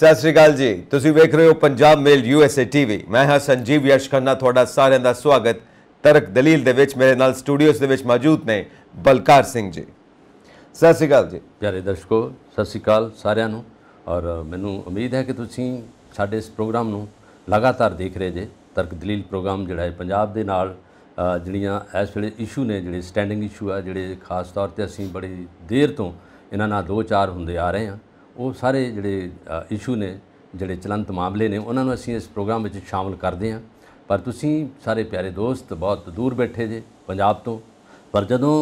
ਸਤਿ ਸ਼੍ਰੀ ਅਕਾਲ ਜੀ ਤੁਸੀਂ ਵੇਖ ਰਹੇ ਹੋ ਪੰਜਾਬ ਮੇਲ ਯੂਐਸਏ ਟੀਵੀ ਮੈਂ ਹਾਂ ਸੰਜੀਵ ਯਸ਼ ਖੰਨਾ ਤੁਹਾਡਾ ਸਾਰਿਆਂ ਦਾ ਸਵਾਗਤ ਤਰਕ ਦਲੀਲ ਦੇ ਵਿੱਚ ਮੇਰੇ ਨਾਲ ਸਟੂਡੀਓਜ਼ ਦੇ ਵਿੱਚ ਮੌਜੂਦ ਨੇ ਬਲਕਾਰ ਸਿੰਘ ਜੀ ਸਤਿ ਸ਼੍ਰੀ ਅਕਾਲ ਜੀ ਪਿਆਰੇ ਦਰਸ਼ਕੋ ਸਤਿ ਸ਼੍ਰੀ ਅਕਾਲ ਸਾਰਿਆਂ ਨੂੰ ਔਰ ਮੈਨੂੰ ਉਮੀਦ ਹੈ ਕਿ ਤੁਸੀਂ ਸਾਡੇ ਇਸ ਪ੍ਰੋਗਰਾਮ ਨੂੰ ਲਗਾਤਾਰ ਦੇਖ ਰਹੇ ਜੇ ਤਰਕ ਦਲੀਲ ਪ੍ਰੋਗਰਾਮ ਜਿਹੜਾ ਹੈ ਪੰਜਾਬ ਦੇ ਨਾਲ ਜਿਹੜੀਆਂ ਇਸ ਵੇਲੇ ਇਸ਼ੂ ਨੇ ਜਿਹੜੇ ਸਟੈਂਡਿੰਗ ਇਸ਼ੂ ਆ ਜਿਹੜੇ ਖਾਸ ਤੌਰ ਤੇ ਅਸੀਂ ਬੜੀ ਦੇਰ ਤੋਂ ਇਹਨਾਂ ਨਾਲ ਦੋ ਚਾਰ ਹੁੰਦੇ ਆ ਰਹੇ ਹਾਂ ਉਹ ਸਾਰੇ ਜਿਹੜੇ ਇਸ਼ੂ ਨੇ ਜਿਹੜੇ ਚਲੰਤ ਮਾਮਲੇ ਨੇ ਉਹਨਾਂ ਨੂੰ ਅਸੀਂ ਇਸ ਪ੍ਰੋਗਰਾਮ ਵਿੱਚ ਸ਼ਾਮਲ ਕਰਦੇ ਹਾਂ ਪਰ ਤੁਸੀਂ ਸਾਰੇ ਪਿਆਰੇ ਦੋਸਤ ਬਹੁਤ ਦੂਰ ਬੈਠੇ ਜੇ ਪੰਜਾਬ ਤੋਂ ਪਰ ਜਦੋਂ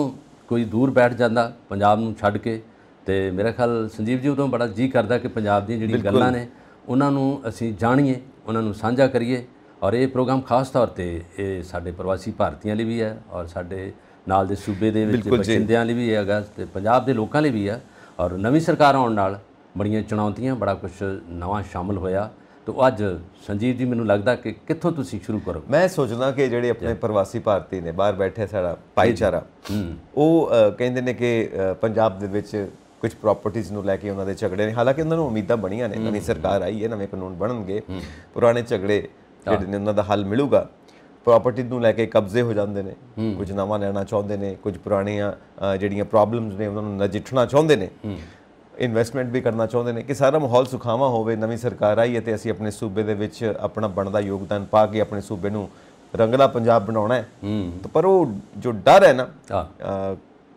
ਕੋਈ ਦੂਰ ਬੈਠ ਜਾਂਦਾ ਪੰਜਾਬ ਨੂੰ ਛੱਡ ਕੇ ਤੇ ਮੇਰਾ ਖਿਆਲ ਸੰਜੀਵ ਜੀ ਉਦੋਂ ਬੜਾ ਜੀ ਕਰਦਾ ਕਿ ਪੰਜਾਬ ਦੀਆਂ ਜਿਹੜੀਆਂ ਗੱਲਾਂ ਨੇ ਉਹਨਾਂ ਨੂੰ ਅਸੀਂ ਜਾਣੀਏ ਉਹਨਾਂ ਨੂੰ ਸਾਂਝਾ ਕਰੀਏ ਔਰ ਇਹ ਪ੍ਰੋਗਰਾਮ ਖਾਸ ਤੌਰ ਤੇ ਇਹ ਸਾਡੇ ਪ੍ਰਵਾਸੀ ਭਾਰਤੀਆਂ ਲਈ ਵੀ ਹੈ ਔਰ ਸਾਡੇ ਨਾਲ ਦੇ ਸੂਬੇ ਦੇ ਵਿੱਚ ਬਸਿੰਦਿਆਂ ਲਈ ਵੀ ਹੈ ਹੈਗਾ ਤੇ ਪੰਜਾਬ ਦੇ ਲੋਕਾਂ ਲਈ ਵੀ ਹੈ ਔਰ ਨਵੀਂ ਸਰਕਾਰ ਆਉਣ ਨਾਲ ਬੜੀਆਂ ਚੁਣੌਤੀਆਂ ਬੜਾ ਕੁਝ ਨਵਾਂ ਸ਼ਾਮਲ ਹੋਇਆ ਤੋ ਅੱਜ ਸੰਜੀਵ ਜੀ ਮੈਨੂੰ ਲੱਗਦਾ ਕਿ ਕਿੱਥੋਂ ਤੁਸੀਂ ਸ਼ੁਰੂ ਕਰੋ ਮੈਂ ਸੋਚਦਾ ਕਿ ਜਿਹੜੇ ਆਪਣੇ ਪ੍ਰਵਾਸੀ ਭਾਰਤੀ ਨੇ ਬਾਹਰ ਬੈਠੇ ਸਾਡਾ ਭਾਈਚਾਰਾ ਉਹ ਕਹਿੰਦੇ ਨੇ ਕਿ ਪੰਜਾਬ ਦੇ ਵਿੱਚ ਕੁਝ ਪ੍ਰਾਪਰਟੀਆਂ ਨੂੰ ਲੈ ਕੇ ਉਹਨਾਂ ਦੇ ਝਗੜੇ ਨੇ ਹਾਲਾਂਕਿ ਉਹਨਾਂ ਨੂੰ ਉਮੀਦਾਂ ਬਣੀਆਂ ਨੇ ਨਵੀਂ ਸਰਕਾਰ ਆਈ ਹੈ ਨਵੇਂ ਕਾਨੂੰਨ ਬਣਨਗੇ ਪੁਰਾਣੇ ਝਗੜੇ ਜਿਹੜੇ ਨੇ ਉਹਨਾਂ ਦਾ ਹੱਲ ਮਿਲੂਗਾ ਪ੍ਰਾਪਰਟੀ ਨੂੰ ਲੈ ਕੇ ਕਬਜ਼ੇ ਹੋ ਜਾਂਦੇ ਨੇ ਕੁਝ ਨਵਾਂ ਲੈਣਾ ਚਾਹੁੰਦੇ ਨੇ ਕੁਝ ਪੁਰਾਣੀਆਂ ਜਿਹੜੀਆਂ ਪ੍ਰੋਬਲਮਸ ਨੇ ਉਹਨਾਂ ਨੂੰ ਨਜਿੱਠਣਾ ਚਾਹੁੰਦੇ ਨੇ ਇਨਵੈਸਟਮੈਂਟ ਵੀ ਕਰਨਾ ਚਾਹੁੰਦੇ ਨੇ ਕਿ ਸਾਰਾ ਮਾਹੌਲ ਸੁਖਾਵਾ ਹੋਵੇ ਨਵੀਂ ਸਰਕਾਰ ਆਈ ਹੈ ਤੇ ਅਸੀਂ ਆਪਣੇ ਸੂਬੇ ਦੇ ਵਿੱਚ ਆਪਣਾ ਬਣਦਾ ਯੋਗਦਾਨ ਪਾ ਕੇ ਆਪਣੇ ਸੂਬੇ ਨੂੰ ਰੰਗਲਾ ਪੰਜਾਬ ਬਣਾਉਣਾ ਹੈ ਤਾਂ ਪਰ ਉਹ ਜੋ ਡਰ ਹੈ ਨਾ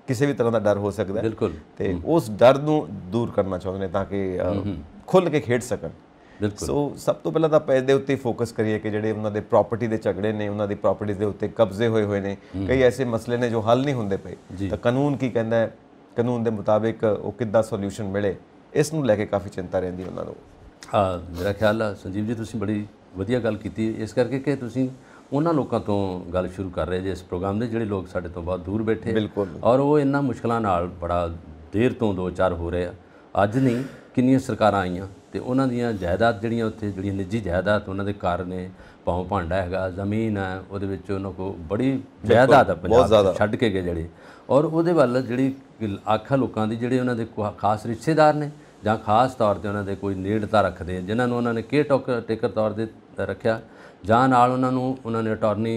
ਕਿਸੇ ਵੀ ਤਰ੍ਹਾਂ ਦਾ ਡਰ ਹੋ ਸਕਦਾ ਹੈ ਤੇ ਉਸ ਡਰ ਨੂੰ ਦੂਰ ਕਰਨਾ ਚਾਹੁੰਦੇ ਨੇ ਤਾਂ ਕਿ ਖੁੱਲ ਕੇ ਖੇਡ ਸਕਣ ਸੋ ਸਭ ਤੋਂ ਪਹਿਲਾਂ ਤਾਂ ਪੈਸੇ ਉੱਤੇ ਫੋਕਸ ਕਰੀਏ ਕਿ ਜਿਹੜੇ ਉਹਨਾਂ ਦੇ ਪ੍ਰਾਪਰਟੀ ਦੇ ਝਗੜੇ ਨੇ ਉਹਨਾਂ ਦੀ ਪ੍ਰਾਪਰਟੀ ਦੇ ਉੱਤੇ ਕਬਜ਼ੇ ਹੋਏ ਹੋਏ ਨੇ ਕਈ ਐਸੇ ਮਸਲੇ ਨੇ ਜੋ ਹੱਲ ਨਹੀਂ ਹੁੰਦੇ ਪਏ ਤਾਂ ਕਾਨੂੰਨ ਕੀ ਕਹਿੰਦਾ ਹੈ ਕਾਨੂੰਨ ਦੇ ਮੁਤਾਬਿਕ ਉਹ ਕਿੱਦਾਂ ਸੋਲੂਸ਼ਨ ਮਿਲੇ ਇਸ ਨੂੰ ਲੈ ਕੇ ਕਾਫੀ ਚਿੰਤਾ ਰਹਿੰਦੀ ਉਹਨਾਂ ਨੂੰ ਹਾਂ ਮੇਰਾ ਖਿਆਲ ਆ ਸੰਜੀਵ ਜੀ ਤੁਸੀਂ ਬੜੀ ਵਧੀਆ ਗੱਲ ਕੀਤੀ ਇਸ ਕਰਕੇ ਕਿ ਤੁਸੀਂ ਉਹਨਾਂ ਲੋਕਾਂ ਤੋਂ ਗੱਲ ਸ਼ੁਰੂ ਕਰ ਰਹੇ ਜੇ ਇਸ ਪ੍ਰੋਗਰਾਮ ਦੇ ਜਿਹੜੇ ਲੋਕ ਸਾਡੇ ਤੋਂ ਬਹੁਤ ਦੂਰ ਬੈਠੇ ਔਰ ਉਹ ਇੰਨਾ ਮੁਸ਼ਕਲਾਂ ਨਾਲ ਬੜਾ ਦੇਰ ਤੋਂ ਦੋ ਚਾਰ ਹੋ ਰਹੇ ਆ ਅੱਜ ਨਹੀਂ ਕਿੰਨੀਆਂ ਸਰਕਾਰਾਂ ਆਈਆਂ ਤੇ ਉਹਨਾਂ ਦੀਆਂ ਜਾਇਦਾਦ ਜਿਹੜੀਆਂ ਉੱਥੇ ਜਿਹੜੀਆਂ ਨਿੱਜੀ ਜਾਇਦਾਦ ਉਹਨਾਂ ਦੇ ਘਰ ਨੇ ਪਾਉ ਭਾਂਡਾ ਹੈਗਾ ਜ਼ਮੀਨ ਹੈ ਉਹਦੇ ਵਿੱਚ ਉਹਨਾਂ ਕੋ ਬੜੀ ਜਾਇਦਾਦ ਆ ਪੰਜਾਬ ਛੱਡ ਕੇ ਗਏ ਜਿਹੜੇ ਔਰ ਉਹਦੇ ਵੱਲ ਜਿਹੜੀ ਆਖਾ ਲੋਕਾਂ ਦੀ ਜਿਹੜੇ ਉਹਨਾਂ ਦੇ ਖਾਸ ਰਿਸ਼ਤੇਦਾਰ ਨੇ ਜਾਂ ਖਾਸ ਤੌਰ ਤੇ ਉਹਨਾਂ ਦੇ ਕੋਈ ਨੇੜਤਾ ਰੱਖਦੇ ਆ ਜਿਨ੍ਹਾਂ ਨੂੰ ਉਹਨਾਂ ਨੇ ਕੇ ਟੋਕ ਟੇਕਰ ਤੌਰ ਤੇ ਰੱਖਿਆ ਜਾਂ ਨਾਲ ਉਹਨਾਂ ਨੂੰ ਉਹਨਾਂ ਨੇ ਅਟਾਰਨੀ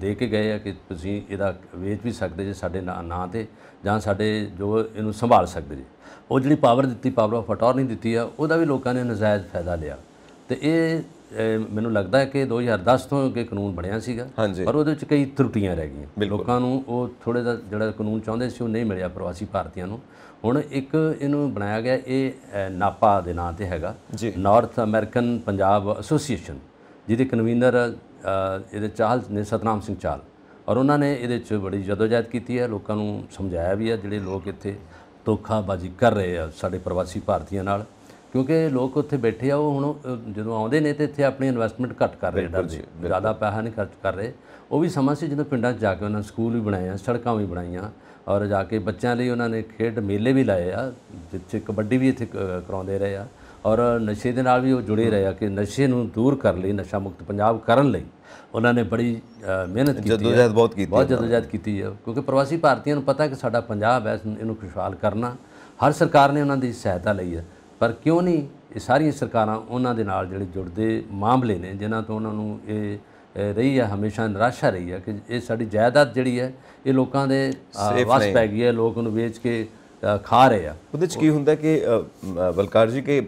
ਦੇ ਕੇ ਗਏ ਆ ਕਿ ਤੁਸੀਂ ਇਹਦਾ ਵੇਚ ਵੀ ਸਕਦੇ ਜੇ ਸਾਡੇ ਨਾਂ ਤੇ ਜਾਂ ਸਾਡੇ ਜੋ ਇਹਨੂੰ ਸੰਭਾਲ ਸਕਦੇ ਜੇ ਉਹ ਜਿਹੜੀ ਪਾਵਰ ਦਿੱਤੀ ਪਾਵਰ ਆਫ ਅਟਾਰਨੀ ਦਿੱਤੀ ਆ ਉਹਦਾ ਵੀ ਲੋਕਾਂ ਨੇ ਨਜਾਇਜ਼ ਫਾਇਦਾ ਲਿਆ ਤੇ ਇਹ ਮੈਨੂੰ ਲੱਗਦਾ ਹੈ ਕਿ 2010 ਤੋਂ ਕਿ ਕਾਨੂੰਨ ਬਣਿਆ ਸੀਗਾ ਪਰ ਉਹਦੇ ਵਿੱਚ ਕਈ ਤਰੁੱਟੀਆਂ ਰਹਿ ਗਈਆਂ ਲੋਕਾਂ ਨੂੰ ਉਹ ਥੋੜੇ ਦਾ ਜਿਹੜਾ ਕਾਨੂੰਨ ਚਾਹੁੰਦੇ ਸੀ ਉਹ ਨਹੀਂ ਮਿਲਿਆ ਪ੍ਰਵਾਸੀ ਭਾਰਤੀਆਂ ਨੂੰ ਹੁਣ ਇੱਕ ਇਹਨੂੰ ਬਣਾਇਆ ਗਿਆ ਇਹ ਨਾਪਾ ਦੇ ਨਾਂ ਤੇ ਹੈਗਾ ਨਾਰਥ ਅਮਰੀਕਨ ਪੰਜਾਬ ਐਸੋਸੀਏਸ਼ਨ ਜਿਹਦੇ ਕਨਵੀਨਰ ਇਹਦੇ ਚਾਲ ਨੇ ਸਤਨਾਮ ਸਿੰਘ ਚਾਲ ਔਰ ਉਹਨਾਂ ਨੇ ਇਹਦੇ ਵਿੱਚ ਬੜੀ ਜਦੋਜਾਇਦ ਕੀਤੀ ਹੈ ਲੋਕਾਂ ਨੂੰ ਸਮਝਾਇਆ ਵੀ ਹੈ ਜਿਹੜੇ ਲੋਕ ਇੱਥੇ ਧੋਖਾਬਾਜ਼ੀ ਕਰ ਰਹੇ ਆ ਸਾਡੇ ਪ੍ਰਵਾਸੀ ਭਾਰਤੀਆਂ ਨਾਲ ਕਿਉਂਕਿ ਲੋਕ ਉੱਥੇ ਬੈਠੇ ਆ ਉਹ ਹੁਣ ਜਦੋਂ ਆਉਂਦੇ ਨੇ ਤੇ ਇੱਥੇ ਆਪਣੀ ਇਨਵੈਸਟਮੈਂਟ ਘੱਟ ਕਰ ਰਹੇ ਡਰਦੇ ਜ਼ਿਆਦਾ ਪੈਸਾ ਨਹੀਂ ਖਰਚ ਕਰ ਰਹੇ ਉਹ ਵੀ ਸਮਾਂ ਸੀ ਜਦੋਂ ਪਿੰਡਾਂ 'ਚ ਜਾ ਕੇ ਉਹਨਾਂ ਸਕੂਲ ਵੀ ਬਣਾਏ ਆ ਸੜਕਾਂ ਵੀ ਬਣਾਈਆਂ ਔਰ ਜਾ ਕੇ ਬੱਚਿਆਂ ਲਈ ਉਹਨਾਂ ਨੇ ਖੇਡ ਮੇਲੇ ਵੀ ਲਾਏ ਆ ਜਿੱਥੇ ਕਬੱਡੀ ਵੀ ਇੱਥੇ ਕਰਾਉਂਦੇ ਰਹੇ ਆ ਔਰ ਨਸ਼ੇ ਦੇ ਨਾਲ ਵੀ ਉਹ ਜੁੜੇ ਰਹੇ ਆ ਕਿ ਨਸ਼ੇ ਨੂੰ ਦੂਰ ਕਰ ਲਈ ਨਸ਼ਾ ਮੁਕਤ ਪੰਜਾਬ ਕਰਨ ਲਈ ਉਹਨਾਂ ਨੇ ਬੜੀ ਮਿਹਨਤ ਕੀਤੀ ਹੈ ਜਦੋਜਹਿਦ ਬਹੁਤ ਕੀਤੀ ਬਹੁਤ ਜਦੋਜਹਿਦ ਕੀਤੀ ਹੈ ਕਿਉਂਕਿ ਪ੍ਰਵਾਸੀ ਭਾਰਤੀਆਂ ਨੂੰ ਪਤਾ ਹੈ ਕਿ ਸਾਡਾ ਪੰਜਾਬ ਹੈ ਇਹਨੂੰ ਖੁਸ਼ਹਾਲ ਕਰਨਾ ਹਰ ਸਰਕਾਰ ਨੇ ਉਹਨਾਂ ਦੀ ਸਹਾਇਤਾ ਲਈ ਹੈ ਪਰ ਕਿਉਂ ਨਹੀਂ ਇਹ ਸਾਰੀਆਂ ਸਰਕਾਰਾਂ ਉਹਨਾਂ ਦੇ ਨਾਲ ਜਿਹੜੇ ਜੁੜਦੇ ਮਾਮਲੇ ਨੇ ਜਿਨ੍ਹਾਂ ਤੋਂ ਉਹਨਾਂ ਨੂੰ ਇਹ ਰਹੀ ਹੈ ਹਮੇਸ਼ਾ ਨਿਰਾਸ਼ਾ ਰਹੀ ਹੈ ਕਿ ਇਹ ਸਾਡੀ ਜਾਇਦਾਦ ਜਿਹੜੀ ਹੈ ਇਹ ਲੋਕਾਂ ਦੇ ਵਾਸ ਪੈ ਗਈ ਹੈ ਲੋਕ ਨੂੰ ਵੇਚ ਕੇ ਖਾ ਰਹੇ ਆ ਉਹਦੇ ਚ ਕੀ ਹੁੰਦਾ ਕਿ ਬਲਕਾਰ ਜੀ ਕਿ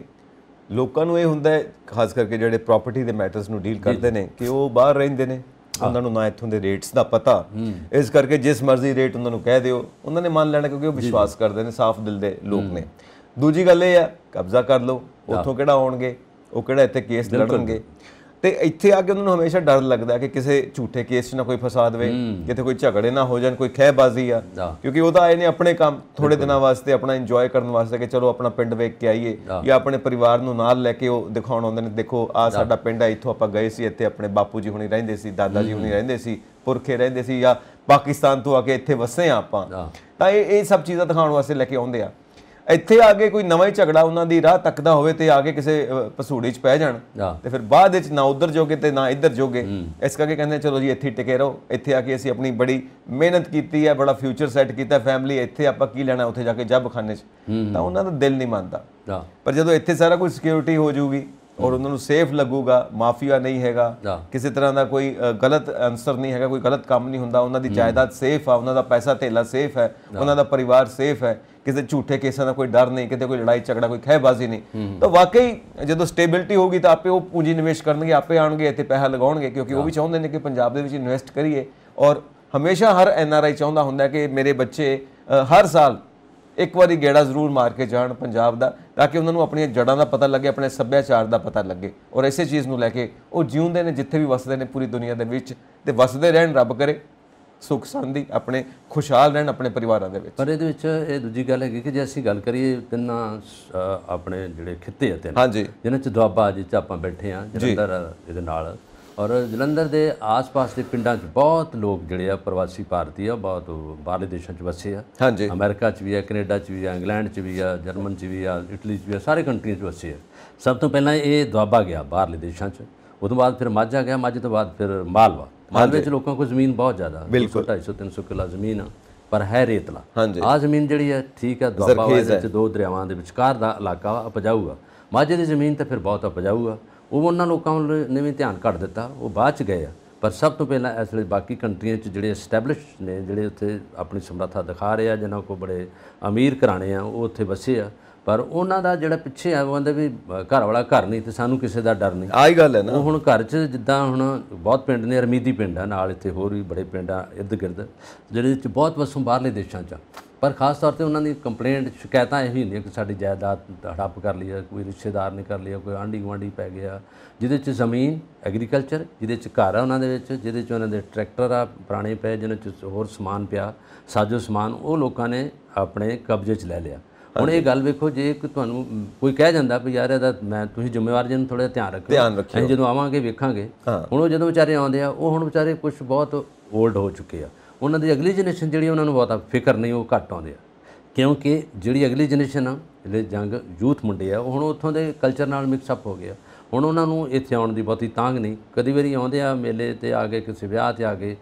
ਲੋਕਾਂ ਨੂੰ ਇਹ ਹੁੰਦਾ ਹੈ ਖਾਸ ਕਰਕੇ ਜਿਹੜੇ ਪ੍ਰਾਪਰਟੀ ਦੇ ਮੈਟਰਸ ਨੂੰ ਡੀਲ ਕਰਦੇ ਨੇ ਕਿ ਉਹ ਬਾਹਰ ਰਹਿੰਦੇ ਨੇ ਉਹਨਾਂ ਨੂੰ ਨਾ ਇੱਥੋਂ ਦੇ ਰੇਟਸ ਦਾ ਪਤਾ ਇਸ ਕਰਕੇ ਜਿਸ ਮਰਜ਼ੀ ਰੇਟ ਉਹਨਾਂ ਨੂੰ ਕਹਿ ਦਿਓ ਉਹਨਾਂ ਨੇ ਮੰਨ ਲੈਣਾ ਕਿਉਂਕਿ ਉਹ ਵਿਸ਼ਵਾਸ ਕਰਦੇ ਨੇ ਸਾਫ਼ ਦਿਲ ਦੇ ਲੋਕ ਨੇ ਦੂਜੀ ਗੱਲ ਇਹ ਆ ਕਬਜ਼ਾ ਕਰ ਲਓ ਉੱਥੋਂ ਕਿਹੜਾ ਆਉਣਗੇ ਉਹ ਕਿਹੜਾ ਇੱਥੇ ਕੇਸ ਲੜਨਗੇ ਤੇ ਇੱਥੇ ਆ ਕੇ ਉਹਨਾਂ ਨੂੰ ਹਮੇਸ਼ਾ ਡਰ ਲੱਗਦਾ ਕਿ ਕਿਸੇ ਝੂਠੇ ਕੇਸ 'ਚ ਨਾ ਕੋਈ ਫਸਾ ਦੇਵੇ ਕਿਤੇ ਕੋਈ ਝਗੜੇ ਨਾ ਹੋ ਜਾਣ ਕੋਈ ਖਹਿਬਾਜ਼ੀ ਆ ਕਿਉਂਕਿ ਉਹ ਤਾਂ ਆਏ ਨੇ ਆਪਣੇ ਕੰਮ ਥੋੜੇ ਦਿਨਾਂ ਵਾਸਤੇ ਆਪਣਾ ਇੰਜੋਏ ਕਰਨ ਵਾਸਤੇ ਕਿ ਚਲੋ ਆਪਣਾ ਪਿੰਡ ਵੇਖ ਕੇ ਆਈਏ ਜਾਂ ਆਪਣੇ ਪਰਿਵਾਰ ਨੂੰ ਨਾਲ ਲੈ ਕੇ ਉਹ ਦਿਖਾਉਣ ਆਉਂਦੇ ਨੇ ਦੇਖੋ ਆ ਸਾਡਾ ਪਿੰਡ ਆ ਇੱਥੋਂ ਆਪਾਂ ਗਏ ਸੀ ਇੱਥੇ ਆਪਣੇ ਬਾਪੂ ਜੀ ਹੁਣੀ ਰਹਿੰਦੇ ਸੀ ਦਾਦਾ ਜੀ ਹੁਣੀ ਰਹਿੰਦੇ ਸੀ ਪੁਰਖੇ ਰਹਿੰਦੇ ਸੀ ਜਾਂ ਪਾਕਿਸਤਾਨ ਤੋਂ ਆ ਕੇ ਇੱਥੇ ਵਸੇ ਆ ਆਪਾਂ ਤਾਂ ਇਹ ਇਹ ਸਭ ਚੀਜ਼ਾਂ ਦਿਖਾਉਣ ਵਾਸਤੇ ਲੈ ਕੇ ਆਉਂਦੇ ਆ ਇੱਥੇ ਆ ਕੇ ਕੋਈ ਨਵਾਂ ਹੀ ਝਗੜਾ ਉਹਨਾਂ ਦੀ ਰਾਹ ਤੱਕਦਾ ਹੋਵੇ ਤੇ ਆ ਕੇ ਕਿਸੇ ਪਸੂੜੀ 'ਚ ਪੈ ਜਾਣ ਤੇ ਫਿਰ ਬਾਅਦ ਵਿੱਚ ਨਾ ਉਧਰ ਜੋਗੇ ਤੇ ਨਾ ਇੱਧਰ ਜੋਗੇ ਇਸ ਕਰਕੇ ਕਹਿੰਦੇ ਚਲੋ ਜੀ ਇੱਥੇ ਟਿਕੇ ਰਹੋ ਇੱਥੇ ਆ ਕੇ ਅਸੀਂ ਆਪਣੀ ਬੜੀ ਮਿਹਨਤ ਕੀਤੀ ਹੈ ਬੜਾ ਫਿਊਚਰ ਸੈੱਟ ਕੀਤਾ ਫੈਮਿਲੀ ਇੱਥੇ ਆਪਾਂ ਕੀ ਲੈਣਾ ਉੱਥੇ ਜਾ ਕੇ ਜੱਬ ਖਾਨੇ 'ਚ ਤਾਂ ਉਹਨਾਂ ਦਾ ਦਿਲ ਨਹੀਂ ਮੰਨਦਾ ਪਰ ਜਦੋਂ ਇੱਥੇ ਸਾਰਾ ਕੁਝ ਸਿਕਿਉਰਿਟੀ ਹੋ ਜਾਊਗੀ ਔਰ ਉਹਨਾਂ ਨੂੰ ਸੇਫ ਲੱਗੂਗਾ ਮਾਫੀਆ ਨਹੀਂ ਹੈਗਾ ਕਿਸੇ ਤਰ੍ਹਾਂ ਦਾ ਕੋਈ ਗਲਤ ਅਨਸਰ ਨਹੀਂ ਹੈਗਾ ਕੋਈ ਗਲਤ ਕੰਮ ਨਹੀਂ ਹੁੰਦਾ ਉਹਨਾਂ ਦੀ ਜਾਇਦਾਦ ਸੇਫ ਆ ਉਹਨਾਂ ਦਾ ਪੈਸਾ ਥੇਲਾ ਸੇਫ ਹੈ ਉਹਨਾਂ ਦਾ ਪਰਿਵਾਰ ਸੇਫ ਹੈ ਕਿਸੇ ਝੂਠੇ ਕੇਸਾਂ ਦਾ ਕੋਈ ਡਰ ਨਹੀਂ ਕਿਤੇ ਕੋਈ ਲੜਾਈ ਝਗੜਾ ਕੋਈ ਖਹਿਬਾਜ਼ੀ ਨਹੀਂ ਤਾਂ ਵਾਕਈ ਜਦੋਂ ਸਟੇਬਿਲਟੀ ਹੋਊਗੀ ਤਾਂ ਆਪੇ ਉਹ ਪੂੰਜੀ ਨਿਵੇਸ਼ ਕਰਨਗੇ ਆਪੇ ਆਣਗੇ ਇੱਥੇ ਪੈਸਾ ਲਗਾਉਣਗੇ ਕਿਉਂਕਿ ਉਹ ਵੀ ਚਾਹੁੰਦੇ ਨੇ ਕਿ ਪੰਜਾਬ ਦੇ ਵਿੱਚ ਇਨਵੈਸਟ ਕਰੀਏ ਔਰ ਹਮੇਸ਼ਾ ਹਰ ਐਨਆਰਆਈ ਚਾਹੁੰਦਾ ਹੁੰਦਾ ਕਿ ਮੇਰੇ ਬੱਚੇ ਹਰ ਸਾਲ ਇੱਕ ਵਾਰੀ ਗੇੜਾ ਜ਼ਰੂਰ ਮਾਰ ਕੇ ਜਾਣ ਪੰਜਾਬ ਦਾ ਤਾਂ ਕਿ ਉਹਨਾਂ ਨੂੰ ਆਪਣੀਆਂ ਜੜਾਂ ਦਾ ਪਤਾ ਲੱਗੇ ਆਪਣੇ ਸੱਭਿਆਚਾਰ ਦਾ ਪਤਾ ਲੱਗੇ ਔਰ ਇਸੇ ਚੀਜ਼ ਨੂੰ ਲੈ ਕੇ ਉਹ ਜਿਉਂਦੇ ਨੇ ਜਿੱਥੇ ਵੀ ਵਸਦੇ ਨੇ ਪੂਰੀ ਦੁਨੀਆ ਦੇ ਵਿੱਚ ਤੇ ਵਸਦੇ ਰਹਿਣ ਰੱਬ ਕਰੇ ਸੁਖ ਸੰਧੀ ਆਪਣੇ ਖੁਸ਼ਹਾਲ ਰਹਿਣ ਆਪਣੇ ਪਰਿਵਾਰਾਂ ਦੇ ਵਿੱਚ ਪਰ ਇਹਦੇ ਵਿੱਚ ਇਹ ਦੂਜੀ ਗੱਲ ਹੈਗੀ ਕਿ ਜੇ ਅਸੀਂ ਗੱਲ ਕਰੀਏ ਤਿੰਨਾਂ ਆਪਣੇ ਜਿਹੜੇ ਖਿੱਤੇ ਆ ਤਿੰਨ ਜਿਹਨਾਂ ਚ ਦੁਆਬਾ ਜਿੱਥੇ ਆਪਾਂ ਬੈਠੇ ਆ ਜਲੰਧਰ ਇਹਦੇ ਨਾਲ ਔਰ ਜਲੰਧਰ ਦੇ ਆਸ-ਪਾਸ ਦੇ ਪਿੰਡਾਂ 'ਚ ਬਹੁਤ ਲੋਕ ਜਿਹੜੇ ਆ ਪ੍ਰਵਾਸੀ ਭਾਰਤੀ ਆ ਬਹੁਤ ਬਾਹਰਲੇ ਦੇਸ਼ਾਂ 'ਚ ਵਸੇ ਆ ਹਾਂਜੀ ਅਮਰੀਕਾ 'ਚ ਵੀ ਆ ਕੈਨੇਡਾ 'ਚ ਵੀ ਆ ਇੰਗਲੈਂਡ 'ਚ ਵੀ ਆ ਜਰਮਨ 'ਚ ਵੀ ਆ ਇਟਲੀ 'ਚ ਵੀ ਆ ਸਾਰੇ ਕੰਟਰੀਜ਼ 'ਚ ਵਸੇ ਆ ਸਭ ਤੋਂ ਪਹਿਲਾਂ ਇਹ ਦੁਆਬਾ ਗਿਆ ਬਾਹਰਲੇ ਦੇਸ਼ਾਂ 'ਚ ਉਸ ਤੋਂ ਬਾਅਦ ਫਿਰ ਮਾਝਾ ਗਿਆ ਮਾਝੇ ਤੋਂ ਬਾਅਦ ਫਿਰ ਮਾਲਵਾ ਮਾਲਵੇ 'ਚ ਲੋਕਾਂ ਕੋਲ ਜ਼ਮੀਨ ਬਹੁਤ ਜ਼ਿਆਦਾ 250 300 ਕਿਲਾ ਜ਼ਮੀਨ ਆ ਪਰ ਹੈ ਰੇਤਲਾ ਆ ਜ਼ਮੀਨ ਜਿਹੜੀ ਆ ਠੀਕ ਆ ਦੁਆਬਾ ਵਿੱਚ ਦੋ ਦਰਿਆਵਾਂ ਦੇ ਵਿਚਕਾਰ ਦਾ ਇਲਾਕਾ ਪਜਾਊਗਾ ਮਾਝੇ ਦੀ ਜ਼ਮੀਨ ਤਾਂ ਫਿਰ ਬਹੁਤ ਉਪਜਾਊਗਾ ਉਹ ਉਹਨਾਂ ਲੋਕਾਂ ਵੱਲ ਨੇ ਧਿਆਨ ਘੜ ਦਿੱਤਾ ਉਹ ਬਾਅਦ ਚ ਗਏ ਆ ਪਰ ਸਭ ਤੋਂ ਪਹਿਲਾਂ ਇਸ ਲਈ ਬਾਕੀ ਕੰਟਰੀਆਂ 'ਚ ਜਿਹੜੇ ਐਸਟੈਬਲਿਸ਼ ਨੇ ਜਿਹੜੇ ਉੱਥੇ ਆਪਣੀ ਸਮਰੱਥਾ ਦਿਖਾ ਰਹੇ ਆ ਜਿਨ੍ਹਾਂ ਕੋ ਬੜੇ ਅਮੀਰ ਘਰਾਣੇ ਆ ਉਹ ਉੱਥੇ ਵਸੇ ਆ ਪਰ ਉਹਨਾਂ ਦਾ ਜਿਹੜਾ ਪਿੱਛੇ ਆ ਉਹ ਕਹਿੰਦੇ ਵੀ ਘਰ ਵਾਲਾ ਘਰ ਨਹੀਂ ਤੇ ਸਾਨੂੰ ਕਿਸੇ ਦਾ ਡਰ ਨਹੀਂ ਆਹੀ ਗੱਲ ਹੈ ਨਾ ਉਹ ਹੁਣ ਘਰ 'ਚ ਜਿੱਦਾਂ ਹੁਣ ਬਹੁਤ ਪਿੰਡ ਨੇ ਅਰਮੀਦੀ ਪਿੰਡ ਆ ਨਾਲ ਇੱਥੇ ਹੋਰ ਵੀ ਬੜੇ ਪਿੰਡ ਆ ird ਗਿਰਦ ਜਿਹੜੇ 'ਚ ਬਹੁਤ ਵਸੋਂ ਬਾਹਰਲੇ ਦੇਸ਼ਾਂ 'ਚ ਪਰ ਖਾਸ ਤੌਰ ਤੇ ਉਹਨਾਂ ਦੀ ਕੰਪਲੇਂਟ ਸ਼ਿਕਾਇਤਾਂ ਇਹ ਹੁੰਦੀਆਂ ਕਿ ਸਾਡੀ ਜਾਇਦਾਦ ਹੜੱਪ ਕਰ ਲਈ ਹੈ ਕੋਈ ਰਿਸ਼ਤੇਦਾਰ ਨੇ ਕਰ ਲਿਆ ਕੋਈ ਆਂਢੀ ਗੁਆਂਢੀ ਪੈ ਗਿਆ ਜਿਹਦੇ 'ਚ ਜ਼ਮੀਨ ਐਗਰੀਕਲਚਰ ਜਿਹਦੇ 'ਚ ਘਰ ਆ ਉਹਨਾਂ ਦੇ ਵਿੱਚ ਜਿਹਦੇ 'ਚ ਉਹਨਾਂ ਦੇ ਟਰੈਕਟਰ ਆ ਪੁਰਾਣੇ ਪਏ ਜਿਹਨਾਂ 'ਚ ਹੋਰ ਸਮਾਨ ਪਿਆ ਸਾਜੋ ਸਮਾਨ ਉਹ ਲੋਕਾਂ ਨੇ ਆਪਣੇ ਕਬਜ਼ੇ 'ਚ ਲੈ ਲਿਆ ਹੁਣ ਇਹ ਗੱਲ ਵੇਖੋ ਜੇ ਤੁਹਾਨੂੰ ਕੋਈ ਕਹਿ ਜਾਂਦਾ ਵੀ ਯਾਰ ਇਹਦਾ ਮੈਂ ਤੁਸੀਂ ਜ਼ਿੰਮੇਵਾਰ ਜਨ ਥੋੜਾ ਧਿਆਨ ਰੱਖਿਓ ਧਿਆਨ ਰੱਖਿਓ ਜਦੋਂ ਆਵਾਂਗੇ ਵੇਖਾਂਗੇ ਹੁਣ ਉਹ ਜਦੋਂ ਵਿਚਾਰੇ ਆਉਂਦੇ ਆ ਉਹ ਹੁਣ ਵਿਚਾਰੇ ਕੁਝ ਬਹੁਤ 올ਡ ਹੋ ਚੁੱਕੇ ਆ ਉਹਨਾਂ ਦੀ ਅਗਲੀ ਜਨਰੇਸ਼ਨ ਜਿਹੜੀ ਉਹਨਾਂ ਨੂੰ ਬਹੁਤਾ ਫਿਕਰ ਨਹੀਂ ਉਹ ਘੱਟ ਆਉਂਦੇ ਆ ਕਿਉਂਕਿ ਜਿਹੜੀ ਅਗਲੀ ਜਨਰੇਸ਼ਨ ਆ ਜਿਹੜੇ ਜੰਗ ਯੂਥ ਮੁੰਡੇ ਆ ਹੁਣ ਉੱਥੋਂ ਦੇ ਕਲਚਰ ਨਾਲ ਮਿਕਸ ਅਪ ਹੋ ਗਿਆ ਹੁਣ ਉਹਨਾਂ ਨੂੰ ਇੱਥੇ ਆਉਣ ਦੀ ਬਹੁਤੀ ਤਾਂਗ ਨਹੀਂ ਕਦੀ ਵਾਰੀ ਆਉਂਦੇ ਆ ਮੇਲੇ ਤੇ ਆ ਕੇ ਕਿਸੇ ਵਿਆਹ ਤੇ ਆ ਕੇ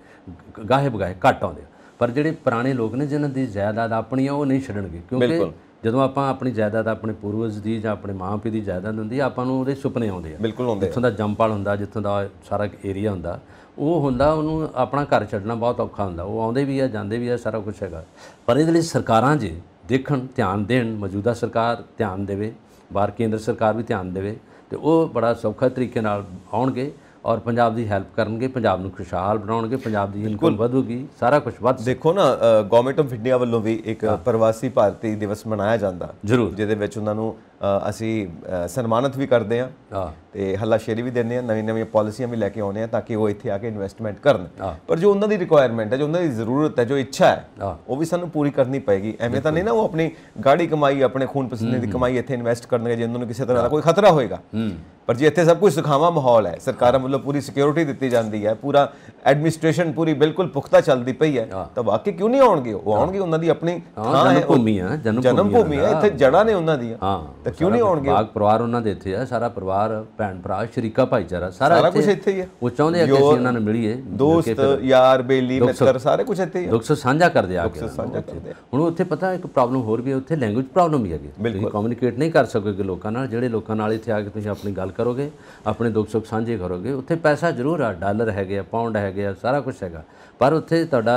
ਗਾਹੇ ਬਗਾਹੇ ਘੱਟ ਆਉਂਦੇ ਪਰ ਜਿਹੜੇ ਪੁਰਾਣੇ ਲੋਕ ਨੇ ਜਿਨ੍ਹਾਂ ਦੀ ਜਾਇਦਾਦ ਆਪਣੀ ਆ ਉਹ ਨਹੀਂ ਛੱਡਣਗੇ ਕਿਉਂਕਿ ਜਦੋਂ ਆਪਾਂ ਆਪਣੀ ਜਾਇਦਾਦ ਆਪਣੇ ਪੂਰਵਜ ਦੀ ਜਾਂ ਆਪਣੇ ਮਾਪੇ ਦੀ ਜਾਇਦਾਦ ਹੁੰਦੀ ਆ ਆਪਾਂ ਨੂੰ ਉਹਦੇ ਸੁਪਨੇ ਆਉਂਦੇ ਆ ਬਿਲਕੁਲ ਆਉਂਦੇ ਜਿੱਥੋਂ ਦਾ ਜੰਪਾਲ ਹੁੰਦਾ ਜਿੱਥੋਂ ਦਾ ਸਾਰਾ ਏਰੀਆ ਹੁੰਦਾ ਉਹ ਹੁੰਦਾ ਉਹਨੂੰ ਆਪਣਾ ਘਰ ਛੱਡਣਾ ਬਹੁਤ ਔਖਾ ਹੁੰਦਾ ਉਹ ਆਉਂਦੇ ਵੀ ਆ ਜਾਂਦੇ ਵੀ ਆ ਸਾਰਾ ਕੁਝ ਹੈਗਾ ਪਰ ਇਹਦੇ ਲਈ ਸਰਕਾਰਾਂ ਜੇ ਦੇਖਣ ਧਿਆਨ ਦੇਣ ਮੌਜੂਦਾ ਸਰਕਾਰ ਧਿਆਨ ਦੇਵੇ ਬਾਹਰ ਕੇਂਦਰ ਸਰਕਾਰ ਵੀ ਧਿਆਨ ਦੇਵੇ ਤੇ ਉਹ ਬੜਾ ਸੌਖਾ ਤਰੀਕੇ ਨਾਲ ਆਉਣਗੇ ਔਰ ਪੰਜਾਬ ਦੀ ਹੈਲਪ ਕਰਨਗੇ ਪੰਜਾਬ ਨੂੰ ਖੁਸ਼ਹਾਲ ਬਣਾਉਣਗੇ ਪੰਜਾਬ ਦੀ ਇਨਕਮ ਵਧੂਗੀ ਸਾਰਾ ਕੁਝ ਵੱਧ ਦੇਖੋ ਨਾ ਗਵਰਨਮੈਂਟ ਆਫ ਇੰਡੀਆ ਵੱਲੋਂ ਵੀ ਇੱਕ ਪ੍ਰਵਾਸੀ ਭਾਰਤੀ ਦਿਵਸ ਮਨਾਇਆ ਜਾਂਦਾ ਜਿਹਦੇ ਵਿੱਚ ਉਹਨਾਂ ਨੂੰ ਅਸੀਂ ਸਨਮਾਨਿਤ ਵੀ ਕਰਦੇ ਆ ਤੇ ਸ਼ੇਰੀ ਵੀ ਦਿੰਦੇ ਆ ਨਵੀਂ ਨਵੀਂ ਪਾਲਿਸੀਆਂ ਵੀ ਲੈ ਕੇ ਆਉਂਦੇ ਆ ਤਾਂ ਕਿ ਉਹ ਇੱਥੇ ਆ ਕੇ ਇਨਵੈਸਟਮੈਂਟ ਕਰਨ ਪਰ ਜੋ ਉਹਨਾਂ ਦੀ ਰਿਕੁਆਇਰਮੈਂਟ ਹੈ ਜੋ ਉਹਨਾਂ ਦੀ ਜ਼ਰੂਰਤ ਹੈ ਜੋ ਇੱਛਾ ਹੈ ਉਹ ਵੀ ਸਾਨੂੰ ਪੂਰੀ ਕਰਨੀ ਪਏਗੀ ਐਵੇਂ ਤਾਂ ਨਹੀਂ ਨਾ ਉਹ ਆਪਣੀ ਗਾੜੀ ਕਮਾਈ ਆਪਣੇ ਖੂਨ ਪਸੀਨੇ ਦੀ ਕਮਾਈ ਇੱਥੇ ਇਨਵੈਸਟ ਕਰਨਗੇ ਜੇ ਉਹਨਾਂ ਨੂੰ ਕਿਸੇ ਤਰ੍ਹਾਂ ਦਾ ਕੋਈ ਖਤਰਾ ਹੋਏਗਾ ਪਰ ਜੇ ਇੱਥੇ ਸਭ ਕੁਝ ਸੁਖਾਵਾ ਮਾਹੌਲ ਹੈ ਸਰਕਾਰਾਂ ਵੱਲੋਂ ਪੂਰੀ ਸਿਕਿਉਰਿਟੀ ਦਿੱਤੀ ਜਾਂਦੀ ਹੈ ਪੂਰਾ ਐਡਮਿਨਿਸਟ੍ਰੇਸ਼ਨ ਪੂਰੀ ਬਿਲਕੁਲ ਪੁਖਤਾ ਚੱਲਦੀ ਪਈ ਹੈ ਤਾਂ ਵਾਕਈ ਕਿਉਂ ਨਹੀਂ ਆਉਣਗੇ ਉਹ ਆਉਣਗੇ ਉਹਨਾਂ ਦੀ ਆਪਣੀ ਥਾਂ ਹੈ ਭੂਮੀ ਆ ਜਨਮ ਭੂਮੀ ਹੈ ਇੱਥੇ ਜੜਾਂ ਨੇ ਉਹਨਾਂ ਦੀਆਂ ਤਾਂ ਕਿਉਂ ਨਹੀਂ ਆਉਣਗੇ ਬਾਗ ਪਰਿਵਾਰ ਉਹਨਾਂ ਦੇ ਇੱਥੇ ਆ ਸਾਰਾ ਪਰਿਵਾਰ ਭੈਣ ਭਰਾ ਸ਼ਰੀਕਾ ਭਾਈਚਾਰਾ ਸਾਰਾ ਕੁਝ ਇੱਥੇ ਹੀ ਹੈ ਉਹ ਚਾਹੁੰਦੇ ਆ ਕਿ ਅਸੀਂ ਉਹਨਾਂ ਨੂੰ ਮਿਲੀਏ ਦੋਸਤ ਯਾਰ ਬੇਲੀ ਮਿੱਤਰ ਸਾਰੇ ਕੁਝ ਇੱਥੇ ਹੀ ਹੈ ਦੁੱਖ ਸਾਂਝਾ ਕਰਦੇ ਆ ਕੇ ਹੁਣ ਉੱਥੇ ਪਤਾ ਇੱਕ ਪ੍ਰੋਬਲਮ ਹੋਰ ਵੀ ਹੈ ਉੱਥੇ ਲੈਂਗੁਏਜ ਪ੍ਰੋਬਲਮ ਵੀ ਹੈਗੀ ਤੁਸੀਂ ਕਮਿਊਨੀਕੇਟ ਨਹੀਂ ਕਰ ਸਕੋਗੇ ਲੋਕਾਂ ਨਾਲ ਜਿਹੜੇ ਲੋਕਾਂ ਨਾਲ ਇੱਥੇ ਆ ਕੇ ਤੁਸੀਂ ਆਪਣੀ ਗੱਲ ਕਰੋਗੇ ਆਪਣੇ ਦੁੱਖ ਸੁੱਖ ਸਾਂਝੇ ਕਰੋਗੇ ਉੱਥੇ ਪੈਸਾ ਜ਼ਰੂਰ ਆ ਡਾਲਰ ਹੈਗੇ ਆ ਪਾਉਂਡ ਹੈ ਹੈਗੇ ਆ ਸਾਰਾ ਕੁਝ ਹੈਗਾ ਪਰ ਉੱਥੇ ਤੁਹਾਡਾ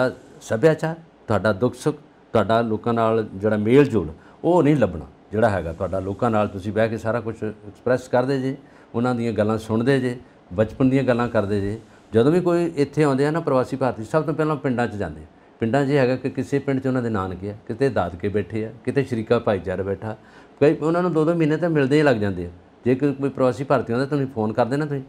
ਸੱਭਿਆਚਾਰ ਤੁਹਾਡਾ ਦੁੱਖ ਸੁੱਖ ਤੁਹਾਡਾ ਲੋਕਾਂ ਨਾਲ ਜਿਹੜਾ ਮੇਲ ਜੋਲ ਉਹ ਨਹੀਂ ਲੱਭਣਾ ਜਿਹੜਾ ਹੈਗਾ ਤੁਹਾਡਾ ਲੋਕਾਂ ਨਾਲ ਤੁਸੀਂ ਬਹਿ ਕੇ ਸਾਰਾ ਕੁਝ ਐਕਸਪ੍ਰੈਸ ਕਰਦੇ ਜੇ ਉਹਨਾਂ ਦੀਆਂ ਗੱਲਾਂ ਸੁਣਦੇ ਜੇ ਬਚਪਨ ਦੀਆਂ ਗੱਲਾਂ ਕਰਦੇ ਜੇ ਜਦੋਂ ਵੀ ਕੋਈ ਇੱਥੇ ਆਉਂਦੇ ਆ ਨਾ ਪ੍ਰਵਾਸੀ ਭਾਰਤੀ ਸਭ ਤੋਂ ਪਹਿਲਾਂ ਪਿੰਡਾਂ 'ਚ ਜਾਂਦੇ ਪਿੰਡਾਂ 'ਚ ਹੈਗਾ ਕਿ ਕਿਸੇ ਪਿੰਡ 'ਚ ਉਹਨਾਂ ਦੇ ਨਾਨਕੇ ਆ ਕਿਤੇ ਦਾਦਕੇ ਬੈਠੇ ਆ ਕਿਤੇ ਸ਼ਰੀਕਾ ਭਾਈਚਾਰਾ ਬੈਠਾ ਕਈ ਉਹਨਾਂ ਨੂੰ ਦੋ ਦੋ ਮਹੀਨੇ ਤਾਂ ਮਿਲਦੇ ਹੀ ਲੱਗ ਜਾਂਦੇ ਆ ਜੇ ਕੋਈ ਪ੍ਰਵਾਸੀ ਭਾਰਤੀ ਆਉਂਦਾ ਤੁਹਾਨੂੰ ਫੋਨ ਕਰ ਦੇਣਾ ਤੁਸੀਂ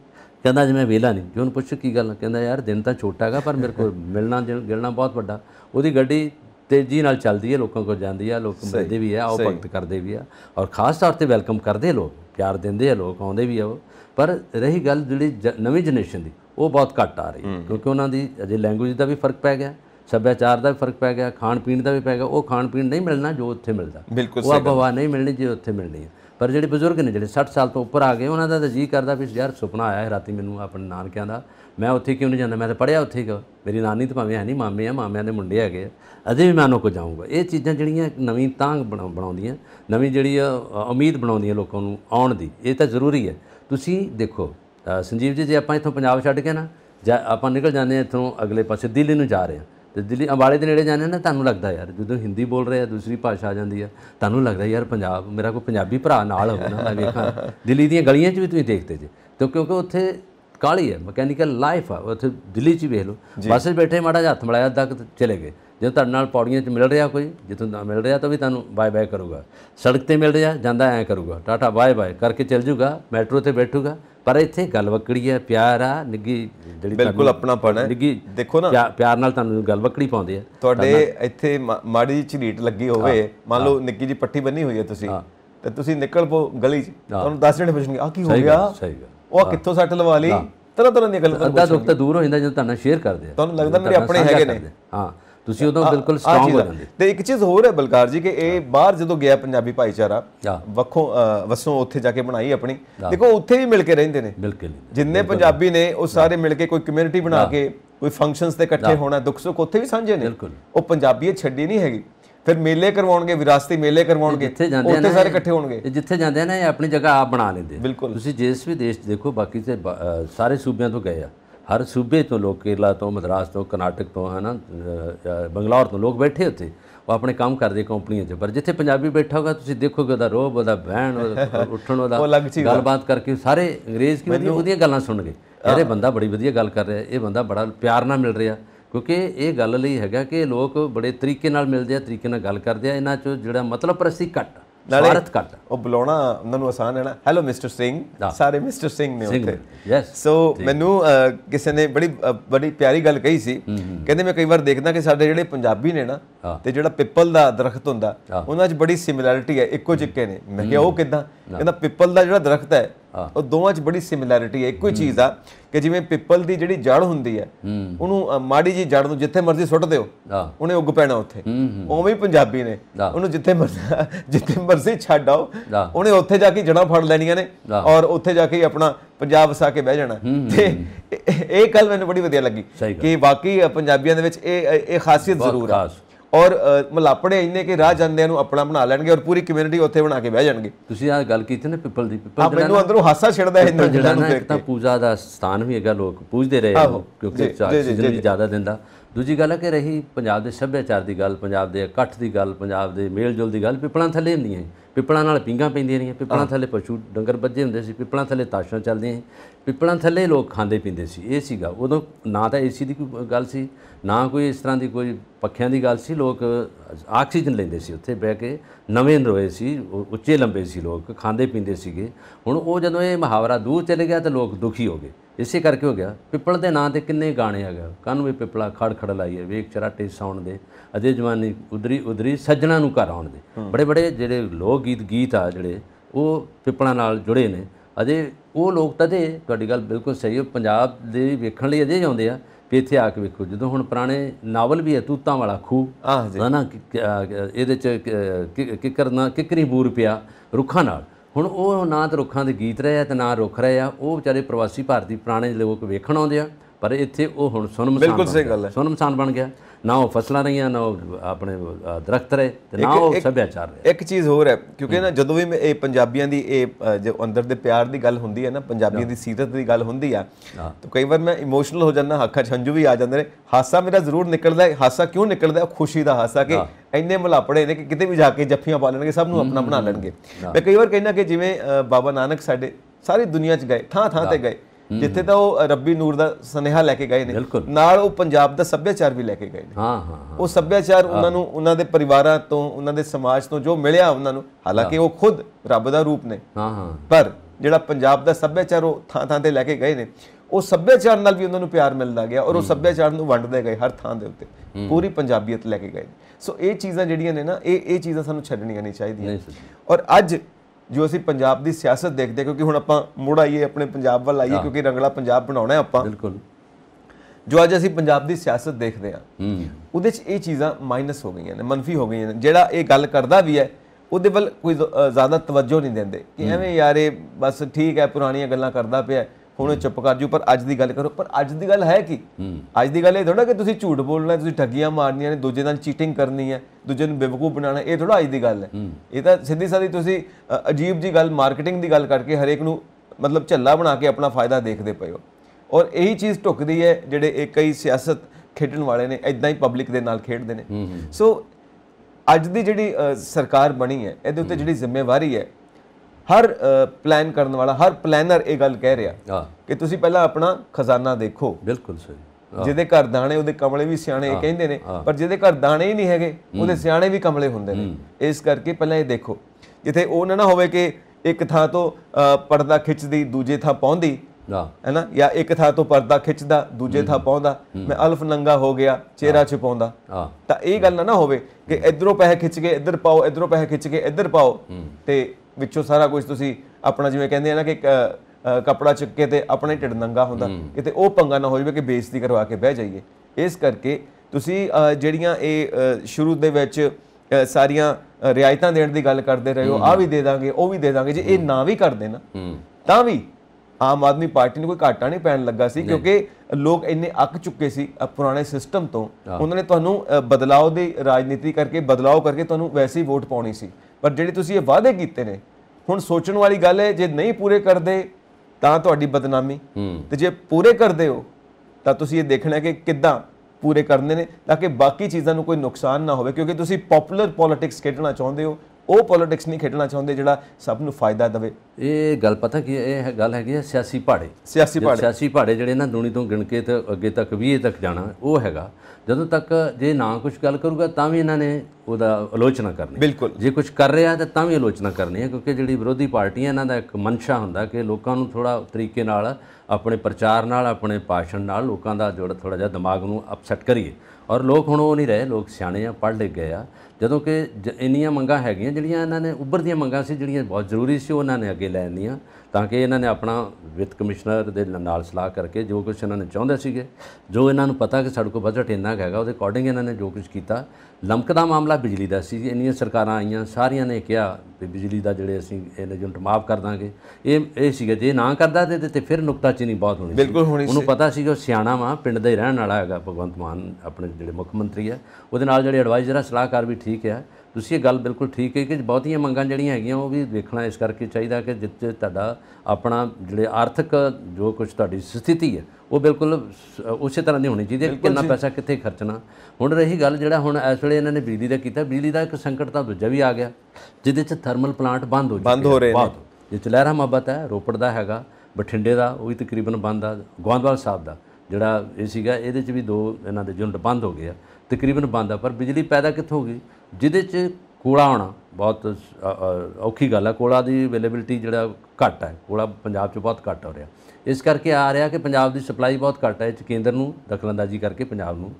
ਕਹਿੰਦਾ ਜਿਵੇਂ ਮੈਂ ਨਹੀਂ ਜੇ ਉਹਨੂੰ ਪੁੱਛ ਕੀ ਗੱਲ ਕਹਿੰਦਾ ਯਾਰ ਦਿਨ ਤਾਂ ਛੋਟਾ ਹੈਗਾ ਪਰ ਮੇਰੇ ਕੋਲ ਮਿਲਣਾ ਗਿਲਣਾ ਬਹੁਤ ਵੱਡਾ ਉਹਦੀ ਗੱਡੀ ਤੇਜ਼ੀ ਨਾਲ ਚੱਲਦੀ ਹੈ ਲੋਕਾਂ ਕੋਲ ਜਾਂਦੀ ਹੈ ਲੋਕ ਮਿਲਦੇ ਵੀ ਹੈ ਆਓ ਭਗਤ ਕਰਦੇ ਵੀ ਆ ਔਰ ਖਾਸ ਤੌਰ ਤੇ ਵੈਲਕਮ ਕਰਦੇ ਲੋਕ ਪਿਆਰ ਦਿੰਦੇ ਆ ਲੋਕ ਆਉਂਦੇ ਵੀ ਆ ਉਹ ਪਰ ਰਹੀ ਗੱਲ ਜਿਹੜੀ ਨਵੀਂ ਜਨਰੇਸ਼ਨ ਦੀ ਉਹ ਬਹੁਤ ਘੱਟ ਆ ਰਹੀ ਕਿਉਂਕਿ ਉਹਨਾਂ ਦੀ ਅਜੇ ਲੈਂਗੁਏਜ ਦਾ ਵੀ ਫਰਕ ਪੈ ਗਿਆ ਸੱਭਿਆਚਾਰ ਦਾ ਵੀ ਫਰਕ ਪੈ ਗਿਆ ਖਾਣ ਪੀਣ ਦਾ ਵੀ ਪੈ ਗਿਆ ਉਹ ਖਾਣ ਪੀਣ ਨਹੀਂ ਮਿਲਣਾ ਜੋ ਉੱਥੇ ਮਿਲਦਾ ਉਹ ਆਬਵਾ ਨਹੀਂ ਮਿਲਣੀ ਜੇ ਉੱਥੇ ਮਿਲਣੀ ਹੈ ਪਰ ਜਿਹੜੇ ਬਜ਼ੁਰਗ ਨੇ ਜਿਹੜੇ 60 ਸਾਲ ਤੋਂ ਉੱਪਰ ਆ ਗਏ ਉਹਨਾਂ ਦਾ ਤਾਂ ਜੀ ਕਰਦਾ ਵੀ ਯਾਰ ਸੁਪਨਾ ਆਇਆ ਹੈ ਰਾਤੀ ਮੈਨੂੰ ਆਪਣੇ ਨਾਨਕਿਆਂ ਦਾ ਮੈਂ ਉੱਥੇ ਕਿਉਂ ਨਹੀਂ ਜਾਂਦਾ ਮੈਂ ਤਾਂ ਪੜਿਆ ਉੱਥੇ ਕਿ ਮੇਰੀ ਨਾਨੀ ਤਾਂ ਭਾਵੇਂ ਹੈ ਨਹੀਂ ਮਾਮੇ ਆ ਮਾਮਿਆਂ ਦੇ ਮੁੰਡੇ ਹੈਗੇ ਅਜੇ ਵੀ ਮੈਂ ਉਹਨਾਂ ਕੋ ਜਾਊਂਗਾ ਇਹ ਚੀਜ਼ਾਂ ਜਿਹੜੀਆਂ ਨਵੀਂ ਤਾਂਗ ਬਣਾਉਂਦੀਆਂ ਨਵੀਂ ਜਿਹੜੀ ਉਮੀਦ ਬਣਾਉਂਦੀਆਂ ਲੋਕਾਂ ਨੂੰ ਆਉਣ ਦੀ ਇਹ ਤਾਂ ਜ਼ਰੂਰੀ ਹੈ ਤੁਸੀਂ ਦੇਖੋ ਸੰਜੀਵ ਜੀ ਜੇ ਆਪਾਂ ਇੱਥੋਂ ਪੰਜਾਬ ਛੱਡ ਕੇ ਨਾ ਜਾਂ ਆਪਾਂ ਨਿਕਲ ਜਾਂਦੇ ਹਾਂ ਇੱਥੋਂ ਅਗਲੇ ਪਾਸੇ ਦਿੱਲੀ ਨੂੰ ਜਾ ਰਹੇ ਹਾਂ ਤੇ ਦਿੱਲੀ ਅੰਬਾਲੇ ਦੇ ਨੇੜੇ ਜਾਂਦੇ ਨਾ ਤੁਹਾਨੂੰ ਲੱਗਦਾ ਯਾਰ ਜਦੋਂ ਹਿੰਦੀ ਬੋਲ ਰਹੇ ਆ ਦੂਸਰੀ ਭਾਸ਼ਾ ਆ ਜਾਂਦੀ ਆ ਤੁਹਾਨੂੰ ਲੱਗਦਾ ਯਾਰ ਪੰਜਾਬ ਮੇਰਾ ਕੋਈ ਪੰਜਾਬੀ ਭਰਾ ਨਾਲ ਹੋਵੇ ਨਾ ਮੈਂ ਵੇਖਾਂ ਦਿੱਲੀ ਦੀਆਂ ਗਲੀਆਂ 'ਚ ਵੀ ਤੁਸੀਂ ਦੇਖਦੇ ਜੇ ਤੇ ਕਿਉਂਕਿ ਉੱਥੇ ਕਾਲੀ ਹੈ ਮਕੈਨੀਕਲ ਲਾਈਫ ਆ ਉੱਥੇ ਦਿੱਲੀ 'ਚ ਵੇਖ ਲਓ ਬਸ 'ਚ ਬੈਠੇ ਮਾੜਾ ਜਿਹਾ ਹੱਥ ਮਲਾਇਆ ਤੱਕ ਚਲੇ ਗਏ ਜੇ ਤੁਹਾਡੇ ਨਾਲ ਪੌੜੀਆਂ 'ਚ ਮਿਲ ਰਿਹਾ ਕੋਈ ਜੇ ਤੁਹਾਨੂੰ ਮਿਲ ਰਿਹਾ ਤਾਂ ਵੀ ਤੁਹਾਨੂੰ ਬਾਏ ਬਾਏ ਕਰੂਗਾ ਸੜਕ ਤੇ ਮਿਲ ਰਿਹਾ ਜਾਂਦਾ ਐ ਕਰੂਗਾ ਟਾਟਾ ਬਾਏ ਬਾਏ ਕਰਕੇ ਚੱਲ ਜੂਗਾ ਮੈਟਰੋ ਤੇ ਬੈਠੂਗਾ ਪਰ ਇੱਥੇ ਵਕੜੀ ਐ ਪਿਆਰ ਆ ਨਿੱਗੀ ਜਿਹੜੀ ਬਿਲਕੁਲ ਆਪਣਾਪਣ ਹੈ ਨਿੱਗੀ ਦੇਖੋ ਨਾ ਪਿਆਰ ਨਾਲ ਤੁਹਾਨੂੰ ਗੱਲ ਵਕੜੀ ਪਾਉਂਦੇ ਆ ਤੁਹਾਡੇ ਇੱਥੇ ਮਾੜੀ ਜੀ ਝਰੀਟ ਲੱਗੀ ਹੋਵੇ ਮੰਨ ਲਓ ਨਿੱਗੀ ਜੀ ਪੱਟੀ ਬੰਨੀ ਹੋਈ ਐ ਤੁਸੀਂ ਤੇ ਤੁਸੀਂ ਨਿਕਲ ਪੋ ਗਲੀ 'ਚ ਤੁਹਾਨੂੰ ਦੱਸ ਜਣੇ ਪੁੱਛਣਗੇ ਆ ਕੀ ਹੋ ਗਿਆ ਉਹ ਕਿੱਥੋਂ ਸੱਟ ਲਵਾ ਲਈ ਤਰ੍ਹਾਂ ਤਰ੍ਹਾਂ ਨਿਕਲ ਗੱਲਾਂ ਅੱਧਾ ਦੁੱਖ ਤਾਂ ਦੂਰ ਹੋ ਜਾਂਦਾ ਜਦੋਂ ਤੁਹਾਨੂੰ ਸ਼ੇਅਰ ਕਰਦੇ ਆ ਤੁਹਾਨੂੰ ਲੱਗਦਾ ਮੇਰੇ ਆਪਣੇ ਹੈਗੇ ਨੇ ਹਾਂ ਤੁਸੀਂ ਉਦੋਂ ਬਿਲਕੁਲ ਸਟਰੋਂਗ ਹੋ ਜਾਂਦੇ ਤੇ ਇੱਕ ਚੀਜ਼ ਹੋਰ ਹੈ ਬਲਕਾਰ ਜੀ ਕਿ ਇਹ ਬਾਹਰ ਜਦੋਂ ਗਿਆ ਪੰਜਾਬੀ ਭਾਈਚਾਰਾ ਵੱਖੋਂ ਵਸੋਂ ਉੱਥੇ ਜਾ ਕੇ ਬਣਾਈ ਆਪਣੀ ਦੇਖੋ ਉੱਥੇ ਵੀ ਮਿਲ ਕੇ ਰਹਿੰਦੇ ਨੇ ਬਿਲਕੁਲ ਜਿੰਨੇ ਪੰਜਾਬੀ ਨੇ ਉਹ ਸਾਰੇ ਮਿਲ ਕੇ ਕੋਈ ਕਮਿਊਨਿਟੀ ਬਣਾ ਕੇ ਕੋਈ ਫੰਕਸ਼ਨਸ ਤੇ ਇਕੱਠੇ ਹੋਣਾ ਦੁੱਖ ਸੁੱਖ ਉੱਥੇ ਵੀ ਸਾਂਝੇ ਨੇ ਉਹ ਪੰਜਾਬੀਏ ਛੱਡੀ ਨਹੀਂ ਹੈਗੀ ਫਿਰ ਮੇਲੇ ਕਰਵਾਉਣਗੇ ਵਿਰਾਸਤੀ ਮੇਲੇ ਕਰਵਾਉਣਗੇ ਜਿੱਥੇ ਜਾਂਦੇ ਨੇ ਉੱਥੇ ਸਾਰੇ ਇਕੱਠੇ ਹੋਣਗੇ ਜਿੱਥੇ ਜਾਂਦੇ ਨੇ ਆਪਣੀ ਜਗ੍ਹਾ ਆਪ ਬਣਾ ਲੈਂਦੇ ਤੁਸੀਂ ਜਿਸ ਵੀ ਦੇਸ਼ ਦੇਖੋ ਬਾਕੀ ਤੇ ਸਾਰੇ ਸੂਬਿਆਂ ਤੋਂ ਗਏ ਆ ਹਰ ਸੂਬੇ ਤੋਂ ਲੋਕ ਕੇਰਲਾ ਤੋਂ ਮਦਰਾਸ ਤੋਂ ਕਰਨਾਟਕ ਤੋਂ ਹਨਾ ਬੰਗਲੌਰ ਤੋਂ ਲੋਕ ਬੈਠੇ ਉੱਥੇ ਉਹ ਆਪਣੇ ਕੰਮ ਕਰਦੇ ਕੰਪਨੀਆਂ 'ਚ ਪਰ ਜਿੱਥੇ ਪੰਜਾਬੀ ਬੈਠਾ ਹੋਗਾ ਤੁਸੀਂ ਦੇਖੋਗੇ ਉਹਦਾ ਰੋਬ ਉਹਦਾ ਬਹਿਣ ਉੱਠਣ ਉਹਦਾ ਗੱਲਬਾਤ ਕਰਕੇ ਸਾਰੇ ਅੰਗਰੇਜ਼ ਕੀ ਉਹਦੀਆਂ ਗੱਲਾਂ ਸੁਣ ਗਏ ਇਹਦੇ ਬੰਦਾ ਬੜੀ ਵਧੀਆ ਗੱਲ ਕਰ ਰਿਹਾ ਇਹ ਬੰਦਾ ਬੜਾ ਪਿਆਰ ਨਾਲ ਮਿਲ ਰਿਹਾ ਕਿਉਂਕਿ ਇਹ ਗੱਲ ਲਈ ਹੈਗਾ ਕਿ ਲੋਕ ਬੜੇ ਤਰੀਕੇ ਨਾਲ ਮਿਲਦੇ ਆ ਤਰੀਕੇ ਨਾਲ ਗੱਲ ਕਰਦੇ ਆ ਇਹਨਾਂ 'ਚ ਜਿਹੜਾ ਮਤਲਬ ਪਰਸਤੀ ਘੱਟ ਸਵਾਰਤ ਕਰਦਾ ਉਹ ਬੁਲਾਉਣਾ ਉਹਨਾਂ ਨੂੰ ਆਸਾਨ ਹੈ ਨਾ ਹੈਲੋ ਮਿਸਟਰ ਸਿੰਘ ਸਾਰੇ ਮਿਸਟਰ ਸਿੰਘ ਨੇ ਉੱਥੇ ਯੈਸ ਸੋ ਮੈਨੂੰ ਕਿਸੇ ਨੇ ਬੜੀ ਬੜੀ ਪਿਆਰੀ ਗੱਲ ਕਹੀ ਸੀ ਕਹਿੰਦੇ ਮੈਂ ਕਈ ਵਾਰ ਦੇਖਦਾ ਕਿ ਸਾਡੇ ਜਿਹੜੇ ਪੰਜਾਬੀ ਨੇ ਨਾ ਤੇ ਜਿਹੜਾ ਪਿੱਪਲ ਦਾ ਦਰਖਤ ਹੁੰਦਾ ਉਹਨਾਂ 'ਚ ਬੜੀ ਸਿਮਿਲੈਰਿਟੀ ਹੈ ਇੱਕੋ ਜਿੱਕੇ ਨੇ ਮੈਂ ਕਿਹਾ ਉਹ ਕਿਦਾਂ ਕਹਿੰਦਾ ਪਿੱਪਲ ਦਾ ਜਿਹੜਾ ਦਰਖਤ ਹੈ ਉਹ ਦੋਵਾਂ 'ਚ ਬੜੀ ਸਿਮਿਲੈਰਿਟੀ ਹੈ ਇੱਕੋ ਹੀ ਚੀਜ਼ ਆ ਕਿ ਜਿਵੇਂ ਪਿੱਪਲ ਦੀ ਜਿਹੜੀ ਜੜ ਹੁੰਦੀ ਹੈ ਉਹਨੂੰ ਮਾੜੀ ਜੀ ਜੜ ਨੂੰ ਜਿੱਥੇ ਮਰਜ਼ੀ ਸੁੱਟ ਦਿਓ ਉਹਨੇ ਉੱਗ ਪੈਣਾ ਉੱਥੇ ਉਵੇਂ ਹੀ ਪੰਜਾਬੀ ਨੇ ਉਹਨੂੰ ਜਿੱਥੇ ਮਰਜ਼ੀ ਜਿੱਥੇ ਮਰਜ਼ੀ ਛੱਡ ਆਓ ਉਹਨੇ ਉੱਥੇ ਜਾ ਕੇ ਜੜਾਂ ਫੜ ਲੈਣੀਆਂ ਨੇ ਔਰ ਉੱਥੇ ਜਾ ਕੇ ਆਪਣਾ ਪੰਜਾਬ ਵਸਾ ਕੇ ਬਹਿ ਜਾਣਾ ਤੇ ਇਹ ਕੱਲ ਮੈਨੂੰ ਬੜੀ ਵਧੀਆ ਲੱਗੀ ਕਿ ਵਾਕਈ ਪੰਜਾਬੀਆਂ ਦੇ ਵਿੱਚ ਇਹ ਇਹ ਖਾਸੀਅਤ ਜ਼ਰੂਰ ਆ ਔਰ ਮਲਾਪੜੇ ਇੰਨੇ ਕਿ ਰਾਹ ਜਾਂਦਿਆਂ ਨੂੰ ਆਪਣਾ ਬਣਾ ਲੈਣਗੇ ਔਰ ਪੂਰੀ ਕਮਿਊਨਿਟੀ ਉੱਥੇ ਬਣਾ ਕੇ ਬਹਿ ਜਾਣਗੇ ਤੁਸੀਂ ਆ ਗੱਲ ਕੀਤੀ ਨਾ ਪਿੱਪਲ ਦੀ ਪਿੱਪਲ ਜਿਹੜਾ ਮੈਨੂੰ ਅੰਦਰੋਂ ਹਾਸਾ ਛਿੜਦਾ ਹੈ ਇਹਨਾਂ ਜਿਹੜਾ ਨਾ ਇੱਕ ਤਾਂ ਪੂਜਾ ਦਾ ਸਥਾਨ ਵੀ ਹੈਗਾ ਲੋਕ ਪੂਜਦੇ ਰਹੇ ਕਿਉਂਕਿ ਚਾਰਜ ਵੀ ਜ਼ਿਆਦਾ ਦਿੰਦਾ ਦੂਜੀ ਗੱਲ ਹੈ ਕਿ ਰਹੀ ਪੰਜਾਬ ਦੇ ਸੱਭਿਆਚਾਰ ਦੀ ਗੱਲ ਪੰਜਾਬ ਦੇ ਇਕੱਠ ਦੀ ਗੱਲ ਪੰਜਾਬ ਦੇ ਮੇਲਜੋਲ ਦੀ ਗੱਲ ਪਿੱਪਲਾਂ ਥੱਲੇ ਹੁੰਦੀਆਂ ਹੈ ਪਿੱਪਲਾਂ ਨਾਲ ਪਿੰਗਾ ਪੈਂਦੀਆਂ ਰਹੀਆਂ ਪਿੱਪਲਾਂ ਥੱਲੇ ਪਸ਼ੂ ਡੰਗਰ ਵੱਜੇ ਹੁੰਦੇ ਸੀ ਪਿੱਪਲਾਂ ਥੱਲੇ ਤਾਸ਼ਾਂ ਚੱਲਦੀਆਂ ਸੀ ਪਿੱਪਲਾਂ ਥੱਲੇ ਲੋਕ ਖਾਂਦੇ ਪੀਂਦੇ ਸੀ ਇਹ ਸੀਗਾ ਉਦੋਂ ਨਾ ਤਾਂ ਏਸੀ ਦੀ ਕੋਈ ਗੱਲ ਸੀ ਨਾ ਕੋਈ ਇਸ ਤਰ੍ਹਾਂ ਦੀ ਕੋਈ ਪੱਖਿਆਂ ਦੀ ਗੱਲ ਸੀ ਲੋਕ ਆਕਸੀਜਨ ਲੈਂਦੇ ਸੀ ਉੱਥੇ ਬਹਿ ਕੇ ਨਵੇਂ ਨਰੋਏ ਸੀ ਉੱਚੇ ਲੰਬੇ ਸੀ ਲੋਕ ਖਾਂਦੇ ਪੀਂਦੇ ਸੀਗੇ ਹੁਣ ਉਹ ਜਦੋਂ ਇਹ ਮਹਾਵਰਾ ਦੂਰ ਚਲੇ ਗਿਆ ਤਾਂ ਲੋਕ ਦੁਖੀ ਹੋ ਗਏ ਇਸੇ ਕਰਕੇ ਹੋ ਗਿਆ ਪਿੱਪਲ ਦੇ ਨਾਂ ਤੇ ਕਿੰਨੇ ਗਾਣੇ ਆ ਗਏ ਕੰਨ ਵੀ ਪਿੱਪਲਾ ਖੜ ਖੜ ਲਾਈਏ ਵੇਖ ਚਰਾਟੇ ਸੌਣ ਦੇ ਅਜੇ ਜਵਾਨੀ ਉਦਰੀ ਉਦਰੀ ਸੱਜਣਾ ਨੂੰ ਘਰ ਆਉਣ ਦੇ ਬੜੇ ਬੜੇ ਜਿਹੜੇ ਲੋਕ ਗੀਤ ਗੀਤ ਆ ਜਿਹੜੇ ਉਹ ਪਿੱਪਲਾਂ ਨਾਲ ਜੁੜੇ ਨੇ ਅਜੇ ਉਹ ਲੋਕ ਤਾਂ ਜੇ ਤੁਹਾਡੀ ਗੱਲ ਬਿਲਕੁਲ ਸਹੀ ਹੈ ਪੰਜਾਬ ਦੇ ਵੇਖਣ ਲਈ ਅਜੇ ਆਉਂਦੇ ਆ ਵੀ ਇੱਥੇ ਆ ਕੇ ਵੇਖੋ ਜਦੋਂ ਹੁਣ ਪੁਰਾਣੇ ਨਾਵਲ ਵੀ ਹੈ ਤੂਤਾਂ ਵਾਲਾ ਖੂ ਹਾਂ ਜੀ ਨਾ ਇਹਦੇ ਚ ਕਿਕਰ ਨਾ ਕਿਕਰੀ ਬੂਰ ਪਿਆ ਰੁੱਖਾਂ ਨਾਲ ਹੁਣ ਉਹ ਨਾ ਤਾਂ ਰੁੱਖਾਂ ਦੇ ਗੀਤ ਰਹੇ ਆ ਤੇ ਨਾ ਰੁੱਖ ਰਹੇ ਆ ਉਹ ਵਿਚਾਰੇ ਪ੍ਰਵਾਸੀ ਭਾਰਤੀ ਪੁਰਾਣੇ ਲੋਕ ਵੇਖਣ ਆਉਂਦੇ ਆ ਪਰ ਇੱਥੇ ਉਹ ਹੁਣ ਸੁਨਮਸਾਨ ਬਿਲਕੁਲ ਸਹੀ ਗੱਲ ਹੈ ਸੁਨਮਸਾਨ ਬਣ ਗਿਆ ਨਾ ਉਹ ਫਸਲਾਂ ਰਹੀਆਂ ਨਾ ਉਹ ਆਪਣੇ ਦਰਖਤ ਰਹੇ ਤੇ ਨਾ ਉਹ ਸੱਭਿਆਚਾਰ ਰਹੇ ਇੱਕ ਚੀਜ਼ ਹੋਰ ਹੈ ਕਿਉਂਕਿ ਨਾ ਜਦੋਂ ਵੀ ਇਹ ਪੰਜਾਬੀਆਂ ਦੀ ਇਹ ਜੋ ਅੰਦਰ ਦੇ ਪਿਆਰ ਦੀ ਗੱਲ ਹੁੰਦੀ ਹੈ ਨਾ ਪੰਜਾਬੀਆਂ ਦੀ ਸੀਰਤ ਦੀ ਗੱਲ ਹੁੰਦੀ ਆ ਤਾਂ ਕਈ ਵਾਰ ਮੈਂ ਇਮੋਸ਼ਨਲ ਹੋ ਜਾਂਦਾ ਅੱਖਾਂ 'ਚ ਹੰਝੂ ਵੀ ਆ ਜਾਂਦੇ ਨੇ ਹਾਸਾ ਮੇਰਾ ਜ਼ਰੂਰ ਨਿਕਲਦਾ ਹੈ ਹਾਸਾ ਕਿਉਂ ਨਿਕਲਦਾ ਹੈ ਖੁਸ਼ੀ ਦਾ ਹਾਸਾ ਕਿ ਇੰਨੇ ਮਲਾਪੜੇ ਨੇ ਕਿ ਕਿਤੇ ਵੀ ਜਾ ਕੇ ਜੱਫੀਆਂ ਪਾ ਲੈਣਗੇ ਸਭ ਨੂੰ ਆਪਣਾ ਬਣਾ ਲੈਣਗੇ ਮੈਂ ਕਈ ਵਾਰ ਕਹਿੰਦਾ ਕਿ ਜਿਵੇਂ ਬਾਬਾ ਨਾਨਕ ਸਾਡੇ ਸਾਰੀ ਦੁਨੀਆ 'ਚ ਗਏ ਥਾਂ ਥਾਂ ਤੇ ਗਏ ਜਿੱਥੇ ਤਾਂ ਉਹ ਰੱਬੀ ਨੂਰ ਦਾ ਸਨੇਹਾ ਲੈ ਕੇ ਗਏ ਨੇ ਨਾਲ ਉਹ ਪੰਜਾਬ ਦਾ ਸੱਭਿਆਚਾਰ ਵੀ ਲੈ ਕੇ ਗਏ ਨੇ ਹਾਂ ਹਾਂ ਉਹ ਸੱਭਿਆਚਾਰ ਉਹਨਾਂ ਨੂੰ ਉਹਨਾਂ ਦੇ ਪਰਿਵਾਰਾਂ ਤੋਂ ਉਹਨਾਂ ਦੇ ਸਮਾਜ ਤੋਂ ਜੋ ਮਿਲਿਆ ਉਹਨਾਂ ਨੂੰ ਹਾਲਾਂਕਿ ਉਹ ਖੁਦ ਰੱਬ ਦਾ ਰੂਪ ਨੇ ਹਾਂ ਹਾਂ ਪਰ ਜਿਹੜਾ ਪੰਜਾਬ ਦਾ ਸੱਭਿਆਚਾਰ ਉਹ ਥਾਂ ਥਾਂ ਤੇ ਲੈ ਕੇ ਗਏ ਨੇ ਉਹ ਸੱਭਿਆਚਾਰ ਨਾਲ ਵੀ ਉਹਨਾਂ ਨੂੰ ਪਿਆਰ ਮਿਲਦਾ ਗਿਆ ਔਰ ਉਹ ਸੱਭਿਆਚਾਰ ਨੂੰ ਵੰਡਦੇ ਗਏ ਹਰ ਥਾਂ ਦੇ ਉੱਤੇ ਪੂਰੀ ਪੰਜਾਬੀਅਤ ਲੈ ਕੇ ਗਏ ਸੋ ਇਹ ਚੀਜ਼ਾਂ ਜਿਹੜੀਆਂ ਨੇ ਨਾ ਇਹ ਇਹ ਚੀਜ਼ਾਂ ਸਾਨੂੰ ਛੱਡਣੀਆਂ ਨਹੀਂ ਚਾਹੀਦੀਆਂ ਔਰ ਅੱਜ ਜੋ ਅਸੀਂ ਪੰਜਾਬ ਦੀ ਸਿਆਸਤ ਦੇਖਦੇ ਕਿਉਂਕਿ ਹੁਣ ਆਪਾਂ ਮੁੜ ਆਈਏ ਆਪਣੇ ਪੰਜਾਬ ਵੱਲ ਆਈਏ ਕਿਉਂਕਿ ਰੰਗਲਾ ਪੰਜਾਬ ਬਣਾਉਣਾ ਹੈ ਆਪਾਂ ਬਿਲਕੁਲ ਜੋ ਅੱਜ ਅਸੀਂ ਪੰਜਾਬ ਦੀ ਸਿਆਸਤ ਦੇਖਦੇ ਆ ਉਹਦੇ 'ਚ ਇਹ ਚੀਜ਼ਾਂ ਮਾਈਨਸ ਹੋ ਗਈਆਂ ਨੇ ਮੰਨਫੀ ਹੋ ਗਈਆਂ ਨੇ ਜਿਹੜਾ ਇਹ ਗੱਲ ਕਰਦਾ ਵੀ ਹੈ ਉਹਦੇ ਵੱਲ ਕੋਈ ਜ਼ਿਆਦਾ ਤਵੱਜੋ ਨਹੀਂ ਦਿੰਦੇ ਕਿ ਐਵੇਂ ਯਾਰੇ ਬਸ ਠੀਕ ਹੈ ਪੁਰਾਣੀਆਂ ਗੱਲਾਂ ਕਰਦਾ ਪਿਆ ਹੁਣ ਚੁੱਪ ਕਰ ਜੂ ਪਰ ਅੱਜ ਦੀ ਗੱਲ ਕਰੋ ਪਰ ਅੱਜ ਦੀ ਗੱਲ ਹੈ ਕਿ ਅੱਜ ਦੀ ਗੱਲ ਇਹ ਥੋੜਾ ਕਿ ਤੁਸੀਂ ਝੂਠ ਬੋਲਣਾ ਤੁਸੀਂ ਠੱਗੀਆਂ ਮਾਰਨੀਆਂ ਨੇ ਦੂਜੇ ਨਾਲ ਚੀਟਿੰਗ ਕਰਨੀ ਹੈ ਦੂਜੇ ਨੂੰ ਬੇਵਕੂਫ ਬਣਾਉਣਾ ਇਹ ਥੋੜਾ ਅੱਜ ਦੀ ਗੱਲ ਹੈ ਇਹ ਤਾਂ ਸਿੱਧੀ ਸਾਦੀ ਤੁਸੀਂ ਅਜੀਬ ਜੀ ਗੱਲ ਮਾਰਕੀਟਿੰਗ ਦੀ ਗੱਲ ਕਰਕੇ ਹਰੇਕ ਨੂੰ ਮਤਲਬ ਝੱਲਾ ਬਣਾ ਕੇ ਆਪਣਾ ਫਾਇਦਾ ਦੇਖਦੇ ਪਏ ਹੋ ਔਰ ਇਹੀ ਚੀਜ਼ ਟੁੱਕਦੀ ਹੈ ਜਿਹੜੇ ਇਹ ਕਈ ਸਿਆਸਤ ਖੇਡਣ ਵਾਲੇ ਨੇ ਇਦਾਂ ਹੀ ਪਬਲਿਕ ਦੇ ਨਾਲ ਖੇਡਦੇ ਨੇ ਸੋ ਅੱਜ ਦੀ ਜਿਹੜੀ ਸਰਕਾਰ ਬਣੀ ਹੈ ਇਹਦੇ ਉੱਤੇ ਜਿਹੜੀ ਜ਼ਿੰਮੇਵਾਰੀ ਹੈ ਹਰ ਪਲਾਨ ਕਰਨ ਵਾਲਾ ਹਰ ਪਲੈਨਰ ਇਹ ਗੱਲ ਕਹਿ ਰਿਹਾ ਕਿ ਤੁਸੀਂ ਪਹਿਲਾਂ ਆਪਣਾ ਖਜ਼ਾਨਾ ਦੇਖੋ ਬਿਲਕੁਲ ਸਹੀ ਜਿਹਦੇ ਘਰ ਦਾਣੇ ਉਹਦੇ ਕਮਲੇ ਵੀ ਸਿਆਣੇ ਕਹਿੰਦੇ ਨੇ ਪਰ ਜਿਹਦੇ ਘਰ ਦਾਣੇ ਹੀ ਨਹੀਂ ਹੈਗੇ ਉਹਦੇ ਸਿਆਣੇ ਵੀ ਕਮਲੇ ਹੁੰਦੇ ਨੇ ਇਸ ਕਰਕੇ ਪਹਿਲਾਂ ਇਹ ਦੇਖੋ ਜਿੱਥੇ ਉਹ ਨਾ ਹੋਵੇ ਕਿ ਇੱਕ ਥਾਂ ਤੋਂ ਪਰਦਾ ਖਿੱਚਦੀ ਦੂਜੇ ਥਾਂ ਪਹੁੰਚਦੀ ਹੈ ਨਾ ਜਾਂ ਇੱਕ ਥਾਂ ਤੋਂ ਪਰਦਾ ਖਿੱਚਦਾ ਦੂਜੇ ਥਾਂ ਪਹੁੰਚਦਾ ਮੈਂ ਅਲਫ ਨੰਗਾ ਹੋ ਗਿਆ ਚਿਹਰਾ ਛੁਪਾਉਂਦਾ ਤਾਂ ਇਹ ਗੱਲ ਨਾ ਹੋਵੇ ਕਿ ਇਧਰੋਂ ਪੈਸੇ ਖਿੱਚ ਕੇ ਇਧਰ ਪਾਓ ਇਧਰੋਂ ਪੈਸੇ ਖਿੱਚ ਕੇ ਇਧਰ ਪਾਓ ਤੇ ਵਿੱਚੋਂ ਸਾਰਾ ਕੁਝ ਤੁਸੀਂ ਆਪਣਾ ਜਿਵੇਂ ਕਹਿੰਦੇ ਆ ਨਾ ਕਿ ਕਪੜਾ ਚੱਕੇ ਕੇ ਤੇ ਆਪਣੇ ਢਿੱਡ ਨੰਗਾ ਹੁੰਦਾ ਕਿਤੇ ਉਹ ਪੰਗਾ ਨਾ ਹੋ ਜਾਵੇ ਕਿ ਬੇਇੱਜ਼ਤੀ ਕਰਵਾ ਕੇ ਬਹਿ ਜਾਈਏ ਇਸ ਕਰਕੇ ਤੁਸੀਂ ਜਿਹੜੀਆਂ ਇਹ ਸ਼ੁਰੂ ਦੇ ਵਿੱਚ ਸਾਰੀਆਂ ਰਿਆਇਤਾਂ ਦੇਣ ਦੀ ਗੱਲ ਕਰਦੇ ਰਹੇ ਹੋ ਆ ਵੀ ਦੇ ਦਾਂਗੇ ਉਹ ਵੀ ਦੇ ਦਾਂਗੇ ਜੇ ਇਹ ਨਾ ਵੀ ਕਰਦੇ ਨਾ ਤਾਂ ਵੀ ਆਮ ਆਦਮੀ ਪਾਰਟੀ ਨੂੰ ਕੋਈ ਘਾਟਾ ਨਹੀਂ ਪੈਣ ਲੱਗਾ ਸੀ ਕਿਉਂਕਿ ਲੋਕ ਇੰਨੇ ਅੱਕ ਚੁੱਕੇ ਸੀ ਪੁਰਾਣੇ ਸਿਸਟਮ ਤੋਂ ਉਹਨਾਂ ਨੇ ਤੁਹਾਨੂੰ ਬਦਲਾਅ ਦੀ ਰਾਜਨੀਤੀ ਕਰਕੇ ਬਦਲਾਅ ਕਰਕੇ ਤੁਹਾਨੂੰ ਵੈਸੀ ਵੋਟ ਪਾਉਣੀ ਸੀ ਪਰ ਜਿਹੜੇ ਤੁਸੀਂ ਇਹ ਵਾਅਦੇ ਕੀਤੇ ਨੇ ਹੁਣ ਸੋਚਣ ਵਾਲੀ ਗੱਲ ਹੈ ਜੇ ਨਹੀਂ ਪੂਰੇ ਕਰਦੇ ਤਾਂ ਤੁਹਾਡੀ ਬਦਨਾਮੀ ਤੇ ਜੇ ਪੂਰੇ ਕਰਦੇ ਹੋ ਤਾਂ ਤੁਸੀਂ ਇਹ ਦੇਖਣਾ ਕਿ ਕਿੱਦਾਂ ਪੂਰੇ ਕਰਨੇ ਨੇ ਤਾਂ ਕਿ ਬਾਕੀ ਚੀਜ਼ਾਂ ਨੂੰ ਕੋਈ ਨੁਕਸਾਨ ਨਾ ਹੋਵੇ ਕਿਉਂਕਿ ਤੁਸੀਂ ਪਪੂਲਰ ਪੋਲਿਟਿਕਸ ਖੇਡਣਾ ਚਾਹੁੰਦੇ ਹੋ ਉਹ ਪੋਲਿਟਿਕਸ ਨਹੀਂ ਖੇਡਣਾ ਚਾਹੁੰਦੇ ਜਿਹੜਾ ਸਭ ਨੂੰ ਫਾਇਦਾ ਦੇਵੇ ਇਹ ਗੱਲ ਪਤਾ ਕੀ ਇਹ ਗੱਲ ਹੈਗੀ ਹੈ ਸਿਆਸੀ ਪਾੜੇ ਸਿਆਸੀ ਪਾੜੇ ਸਿਆਸੀ ਪਾੜੇ ਜਿਹੜੇ ਨਾ ਦੁਨੀ ਤੋਂ ਗਿਣ ਕੇ ਤੇ ਅੱਗੇ ਤੱਕ 20 ਤੱਕ ਜਾਣਾ ਉਹ ਹੈਗਾ ਜਦੋਂ ਤੱਕ ਜੇ ਨਾ ਕੁਝ ਗੱਲ ਕਰੂਗਾ ਤਾਂ ਵੀ ਇਹਨਾਂ ਨੇ ਉਹਦਾ ਆਲੋਚਨਾ ਕਰਨੀ ਬਿਲਕੁਲ ਜੇ ਕੁਝ ਕਰ ਰਿਹਾ ਤਾਂ ਤਾਂ ਵੀ ਆਲੋਚਨਾ ਕਰਨੀ ਹੈ ਕਿਉਂਕਿ ਜਿਹੜੀ ਵਿਰੋਧੀ ਪਾਰਟੀਆਂ ਇਹਨਾਂ ਦਾ ਇੱਕ ਮਨਸ਼ਾ ਹੁੰਦਾ ਕਿ ਲੋਕਾਂ ਨੂੰ ਥੋੜਾ ਤਰੀਕੇ ਨਾਲ ਆਪਣੇ ਪ੍ਰਚਾਰ ਨਾਲ ਆਪਣੇ ਭਾਸ਼ਣ ਨਾਲ ਲੋਕਾਂ ਦਾ ਜੋੜ ਥੋੜਾ ਜਿਹਾ ਦਿਮਾਗ ਨੂੰ ਅਪਸੈਟ ਕਰੀਏ ਔਰ ਲੋਕ ਹੁਣ ਉਹ ਨਹੀਂ ਰਹੇ ਲੋਕ ਸਿਆਣੇ ਆ ਪੜ੍ਹ ਲਿਖ ਗਏ ਆ ਜਦੋਂ ਕਿ ਇੰਨੀਆਂ ਮੰਗਾਂ ਹੈਗੀਆਂ ਜਿਹੜੀਆਂ ਇਹਨਾਂ ਨੇ ਉੱਭਰਦੀਆਂ ਮੰਗਾਂ ਸੀ ਜਿਹੜੀਆਂ ਬਹੁਤ ਜ਼ਰੂਰੀ ਸੀ ਉਹਨਾਂ ਨੇ ਅੱਗੇ ਲੈਣੀਆਂ ਤਾਂ ਕਿ ਇਹਨਾਂ ਨੇ ਆਪਣਾ ਵਿੱਤ ਕਮਿਸ਼ਨਰ ਦੇ ਨਾਲ ਸਲਾਹ ਕਰਕੇ ਜੋ ਕੁਝ ਇਹਨਾਂ ਨੇ ਚਾਹੁੰਦੇ ਸੀਗੇ ਜੋ ਇਹਨਾਂ ਨੂੰ ਪਤਾ ਕਿ ਸਾਡੇ ਕੋਲ ਬਜਟ ਇੰਨਾ ਹੈਗਾ ਉਹਦੇ ਅਕੋਰਡਿੰਗ ਇਹਨਾਂ ਨੇ ਜੋ ਕੁਝ ਕੀਤਾ ਦਾ ਮਾਮਲਾ ਬਿਜਲੀ ਦਾ ਸੀ ਇੰਨੀਆਂ ਸਰਕਾਰਾਂ ਆਈਆਂ ਸਾਰੀਆਂ ਨੇ ਕਿਹਾ ਕਿ ਬਿਜਲੀ ਦਾ ਜਿਹੜੇ ਅਸੀਂ ਇਹ ਜੁਲਟ ਮਾਫ ਕਰ ਦਾਂਗੇ ਇਹ ਇਹ ਸੀਗਾ ਜੇ ਨਾ ਕਰਦਾ ਤੇ ਤੇ ਫਿਰ ਨੁਕਤਾਚੀਨੀ ਬਹੁਤ ਹੋਣੀ ਬਿਲਕੁਲ ਹੋਣੀ ਉਹਨੂੰ ਪਤਾ ਸੀ ਕਿ ਉਹ ਸਿਆਣਾ ਵਾ ਪਿੰਡ ਦੇ ਰਹਿਣ ਵਾਲਾ ਹੈਗਾ ਭਗਵੰਤ ਮਾਨ ਆਪਣੇ ਜਿਹੜੇ ਮੁੱਖ ਮੰਤਰੀ ਹੈ ਉਹਦੇ ਨਾਲ ਜਿਹੜੇ ਐਡਵਾਈਜ਼ਰ ਆ ਸਲਾਹਕਾਰ ਵੀ ਠੀਕ ਹੈ ਤੁਸੀਂ ਇਹ ਗੱਲ ਬਿਲਕੁਲ ਠੀਕ ਹੈ ਕਿ ਬਹੁਤੀਆਂ ਮੰਗਾਂ ਜਿਹੜੀਆਂ ਹੈਗੀਆਂ ਉਹ ਵੀ ਦੇਖਣਾ ਇਸ ਕਰਕੇ ਚਾਹੀਦਾ ਕਿ ਜਿੱਥੇ ਤੁਹਾਡਾ ਆਪਣਾ ਜਿਹੜੇ ਆਰਥਿਕ ਜੋ ਕੁਝ ਤੁਹਾਡੀ ਸਥਿਤੀ ਹੈ ਉਹ ਬਿਲਕੁਲ ਉਸੇ ਤਰ੍ਹਾਂ ਦੀ ਹੋਣੀ ਚਾਹੀਦੀ ਹੈ ਕਿੰਨਾ ਪੈਸਾ ਕਿੱਥੇ ਖਰਚਣਾ ਹੁਣ ਰਹੀ ਗੱਲ ਜਿਹੜਾ ਹੁਣ ਇਸ ਵੇਲੇ ਇਹਨਾਂ ਨੇ ਬਿਜਲੀ ਦਾ ਕੀਤਾ ਬਿਜਲੀ ਦਾ ਇੱਕ ਸੰਕਟ ਤਾਂ ਦੂਜਾ ਵੀ ਆ ਗਿਆ ਜਿਹਦੇ 'ਚ ਥਰਮਲ ਪਲਾਂਟ ਬੰਦ ਹੋ ਚੁੱਕੇ ਬੰਦ ਹੋ ਰਹੇ ਨੇ ਜੇ ਲਹਿਰਾ ਮਾਬਤ ਹੈ ਰੋਪੜ ਦਾ ਹੈਗਾ ਬਠਿੰਡੇ ਦਾ ਉਹ ਵੀ ਤਕਰੀਬਨ ਬੰਦ ਆ ਗਵਾਂਦਵਾਲ ਸਾਹਿਬ ਦਾ ਜਿਹੜਾ ਇਹ ਸੀਗਾ ਇਹਦੇ 'ਚ ਵੀ ਦੋ ਇਹਨਾਂ ਦੇ ਜੁੰਡ ਬੰਦ ਹੋ ਗਏ ਆ ਤਕਰੀਬਨ ਬੰਦ ਆ ਪਰ ਬਿਜਲੀ ਪੈਦਾ ਕਿੱਥੋਂ ਹੋਗੀ ਜਿਹਦੇ 'ਚ ਕੋਲਾ ਆਉਣਾ ਬਹੁਤ ਔਖੀ ਗੱਲ ਆ ਕੋਲਾ ਦੀ ਅਵੇਲੇਬਿਲਟੀ ਜਿਹੜਾ ਘੱਟ ਹੈ ਕੋਲਾ ਪੰਜਾਬ 'ਚ ਬਹੁਤ ਘੱਟ ਹੋ ਰਿਹਾ ਇਸ ਕਰਕੇ ਆ ਰਿਹਾ ਕਿ ਪੰਜਾਬ ਦੀ ਸਪਲਾਈ ਬਹੁਤ ਘੱਟ ਹੈ ਚ ਕੇਂਦਰ ਨੂੰ ਦਖਲਅੰਦਾਜ਼ੀ ਕਰਕੇ ਪੰਜਾਬ ਨੂੰ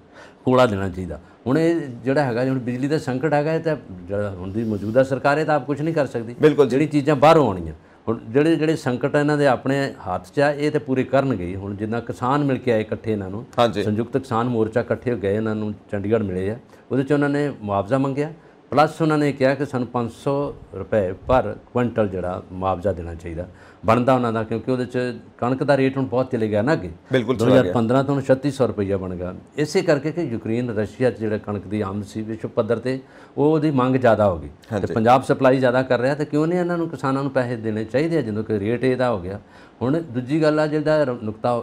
ਕੋਲਾ ਦੇਣਾ ਚਾਹੀਦਾ ਹੁਣ ਇਹ ਜਿਹੜਾ ਹੈਗਾ ਹੁਣ ਬਿਜਲੀ ਦਾ ਸੰਕਟ ਹੈਗਾ ਤੇ ਜਿਹੜਾ ਹੁਣ ਦੀ ਮੌਜੂਦਾ ਸਰਕਾਰ ਹੈ ਤਾਂ ਆਪ ਕੁਝ ਨਹੀਂ ਕਰ ਸਕਦੀ ਜਿਹੜੀ ਚੀਜ਼ਾਂ ਬਾਹਰੋਂ ਆਉਣੀਆਂ ਹੁਣ ਜਿਹੜੇ ਜਿਹੜੇ ਸੰਕਟ ਇਹਨਾਂ ਦੇ ਆਪਣੇ ਹੱਥ 'ਚ ਆ ਇਹ ਤੇ ਪੂਰੇ ਕਰਨਗੇ ਹੁਣ ਜਿੰਨਾ ਕਿਸਾਨ ਮਿਲ ਕੇ ਆਏ ਇਕੱਠੇ ਇਹਨਾਂ ਨੂੰ ਸੰਯੁਕਤ ਕਿਸਾਨ ਮੋਰਚਾ ਇਕੱਠੇ ਗਏ ਇਹਨਾਂ ਨੂੰ ਚੰਡੀਗੜ੍ਹ ਮਿਲੇ ਆ ਉਹਦੇ 'ਚ ਉਹਨਾਂ ਨੇ ਮੁਆਵਜ਼ਾ ਮੰਗਿਆ ਪਲੱਸ ਉਹਨਾਂ ਨੇ ਕਿਹਾ ਕਿ ਸਾਨੂੰ 500 ਰੁਪਏ ਪਰ ਕੁਇੰਟਲ ਜਿਹੜਾ ਮੁਆਵਜ਼ਾ ਦੇਣਾ ਚਾਹੀਦਾ ਬਣਦਾ ਉਹਨਾਂ ਦਾ ਕਿਉਂਕਿ ਉਹਦੇ ਚ ਕਣਕ ਦਾ ਰੇਟ ਹੁਣ ਬਹੁਤ ਚਲੇ ਗਿਆ ਨਾ ਅੱਗੇ 2015 ਤੋਂ 3600 ਰੁਪਈਆ ਬਣ ਗਿਆ ਇਸੇ ਕਰਕੇ ਕਿ ਯੂਕਰੇਨ ਰਸ਼ੀਆ ਚ ਜਿਹੜਾ ਕਣਕ ਦੀ ਆਮਦ ਸੀ ਵਿਸ਼ਵ ਪੱਧਰ ਤੇ ਉਹ ਉਹਦੀ ਮੰਗ ਜ਼ਿਆਦਾ ਹੋ ਗਈ ਤੇ ਪੰਜਾਬ ਸਪਲਾਈ ਜ਼ਿਆਦਾ ਕਰ ਰਿਹਾ ਤੇ ਕਿਉਂ ਨਹੀਂ ਇਹਨਾਂ ਨੂੰ ਕਿਸਾਨਾਂ ਨੂੰ ਪੈਸੇ ਦੇਣੇ ਚਾਹੀਦੇ ਆ ਜਦੋਂ ਕਿ ਰੇਟ ਇਹਦਾ ਹੋ ਗਿਆ ਹੁਣ ਦੂਜੀ ਗੱਲ ਆ ਜਿਹੜਾ ਨੁਕਤਾ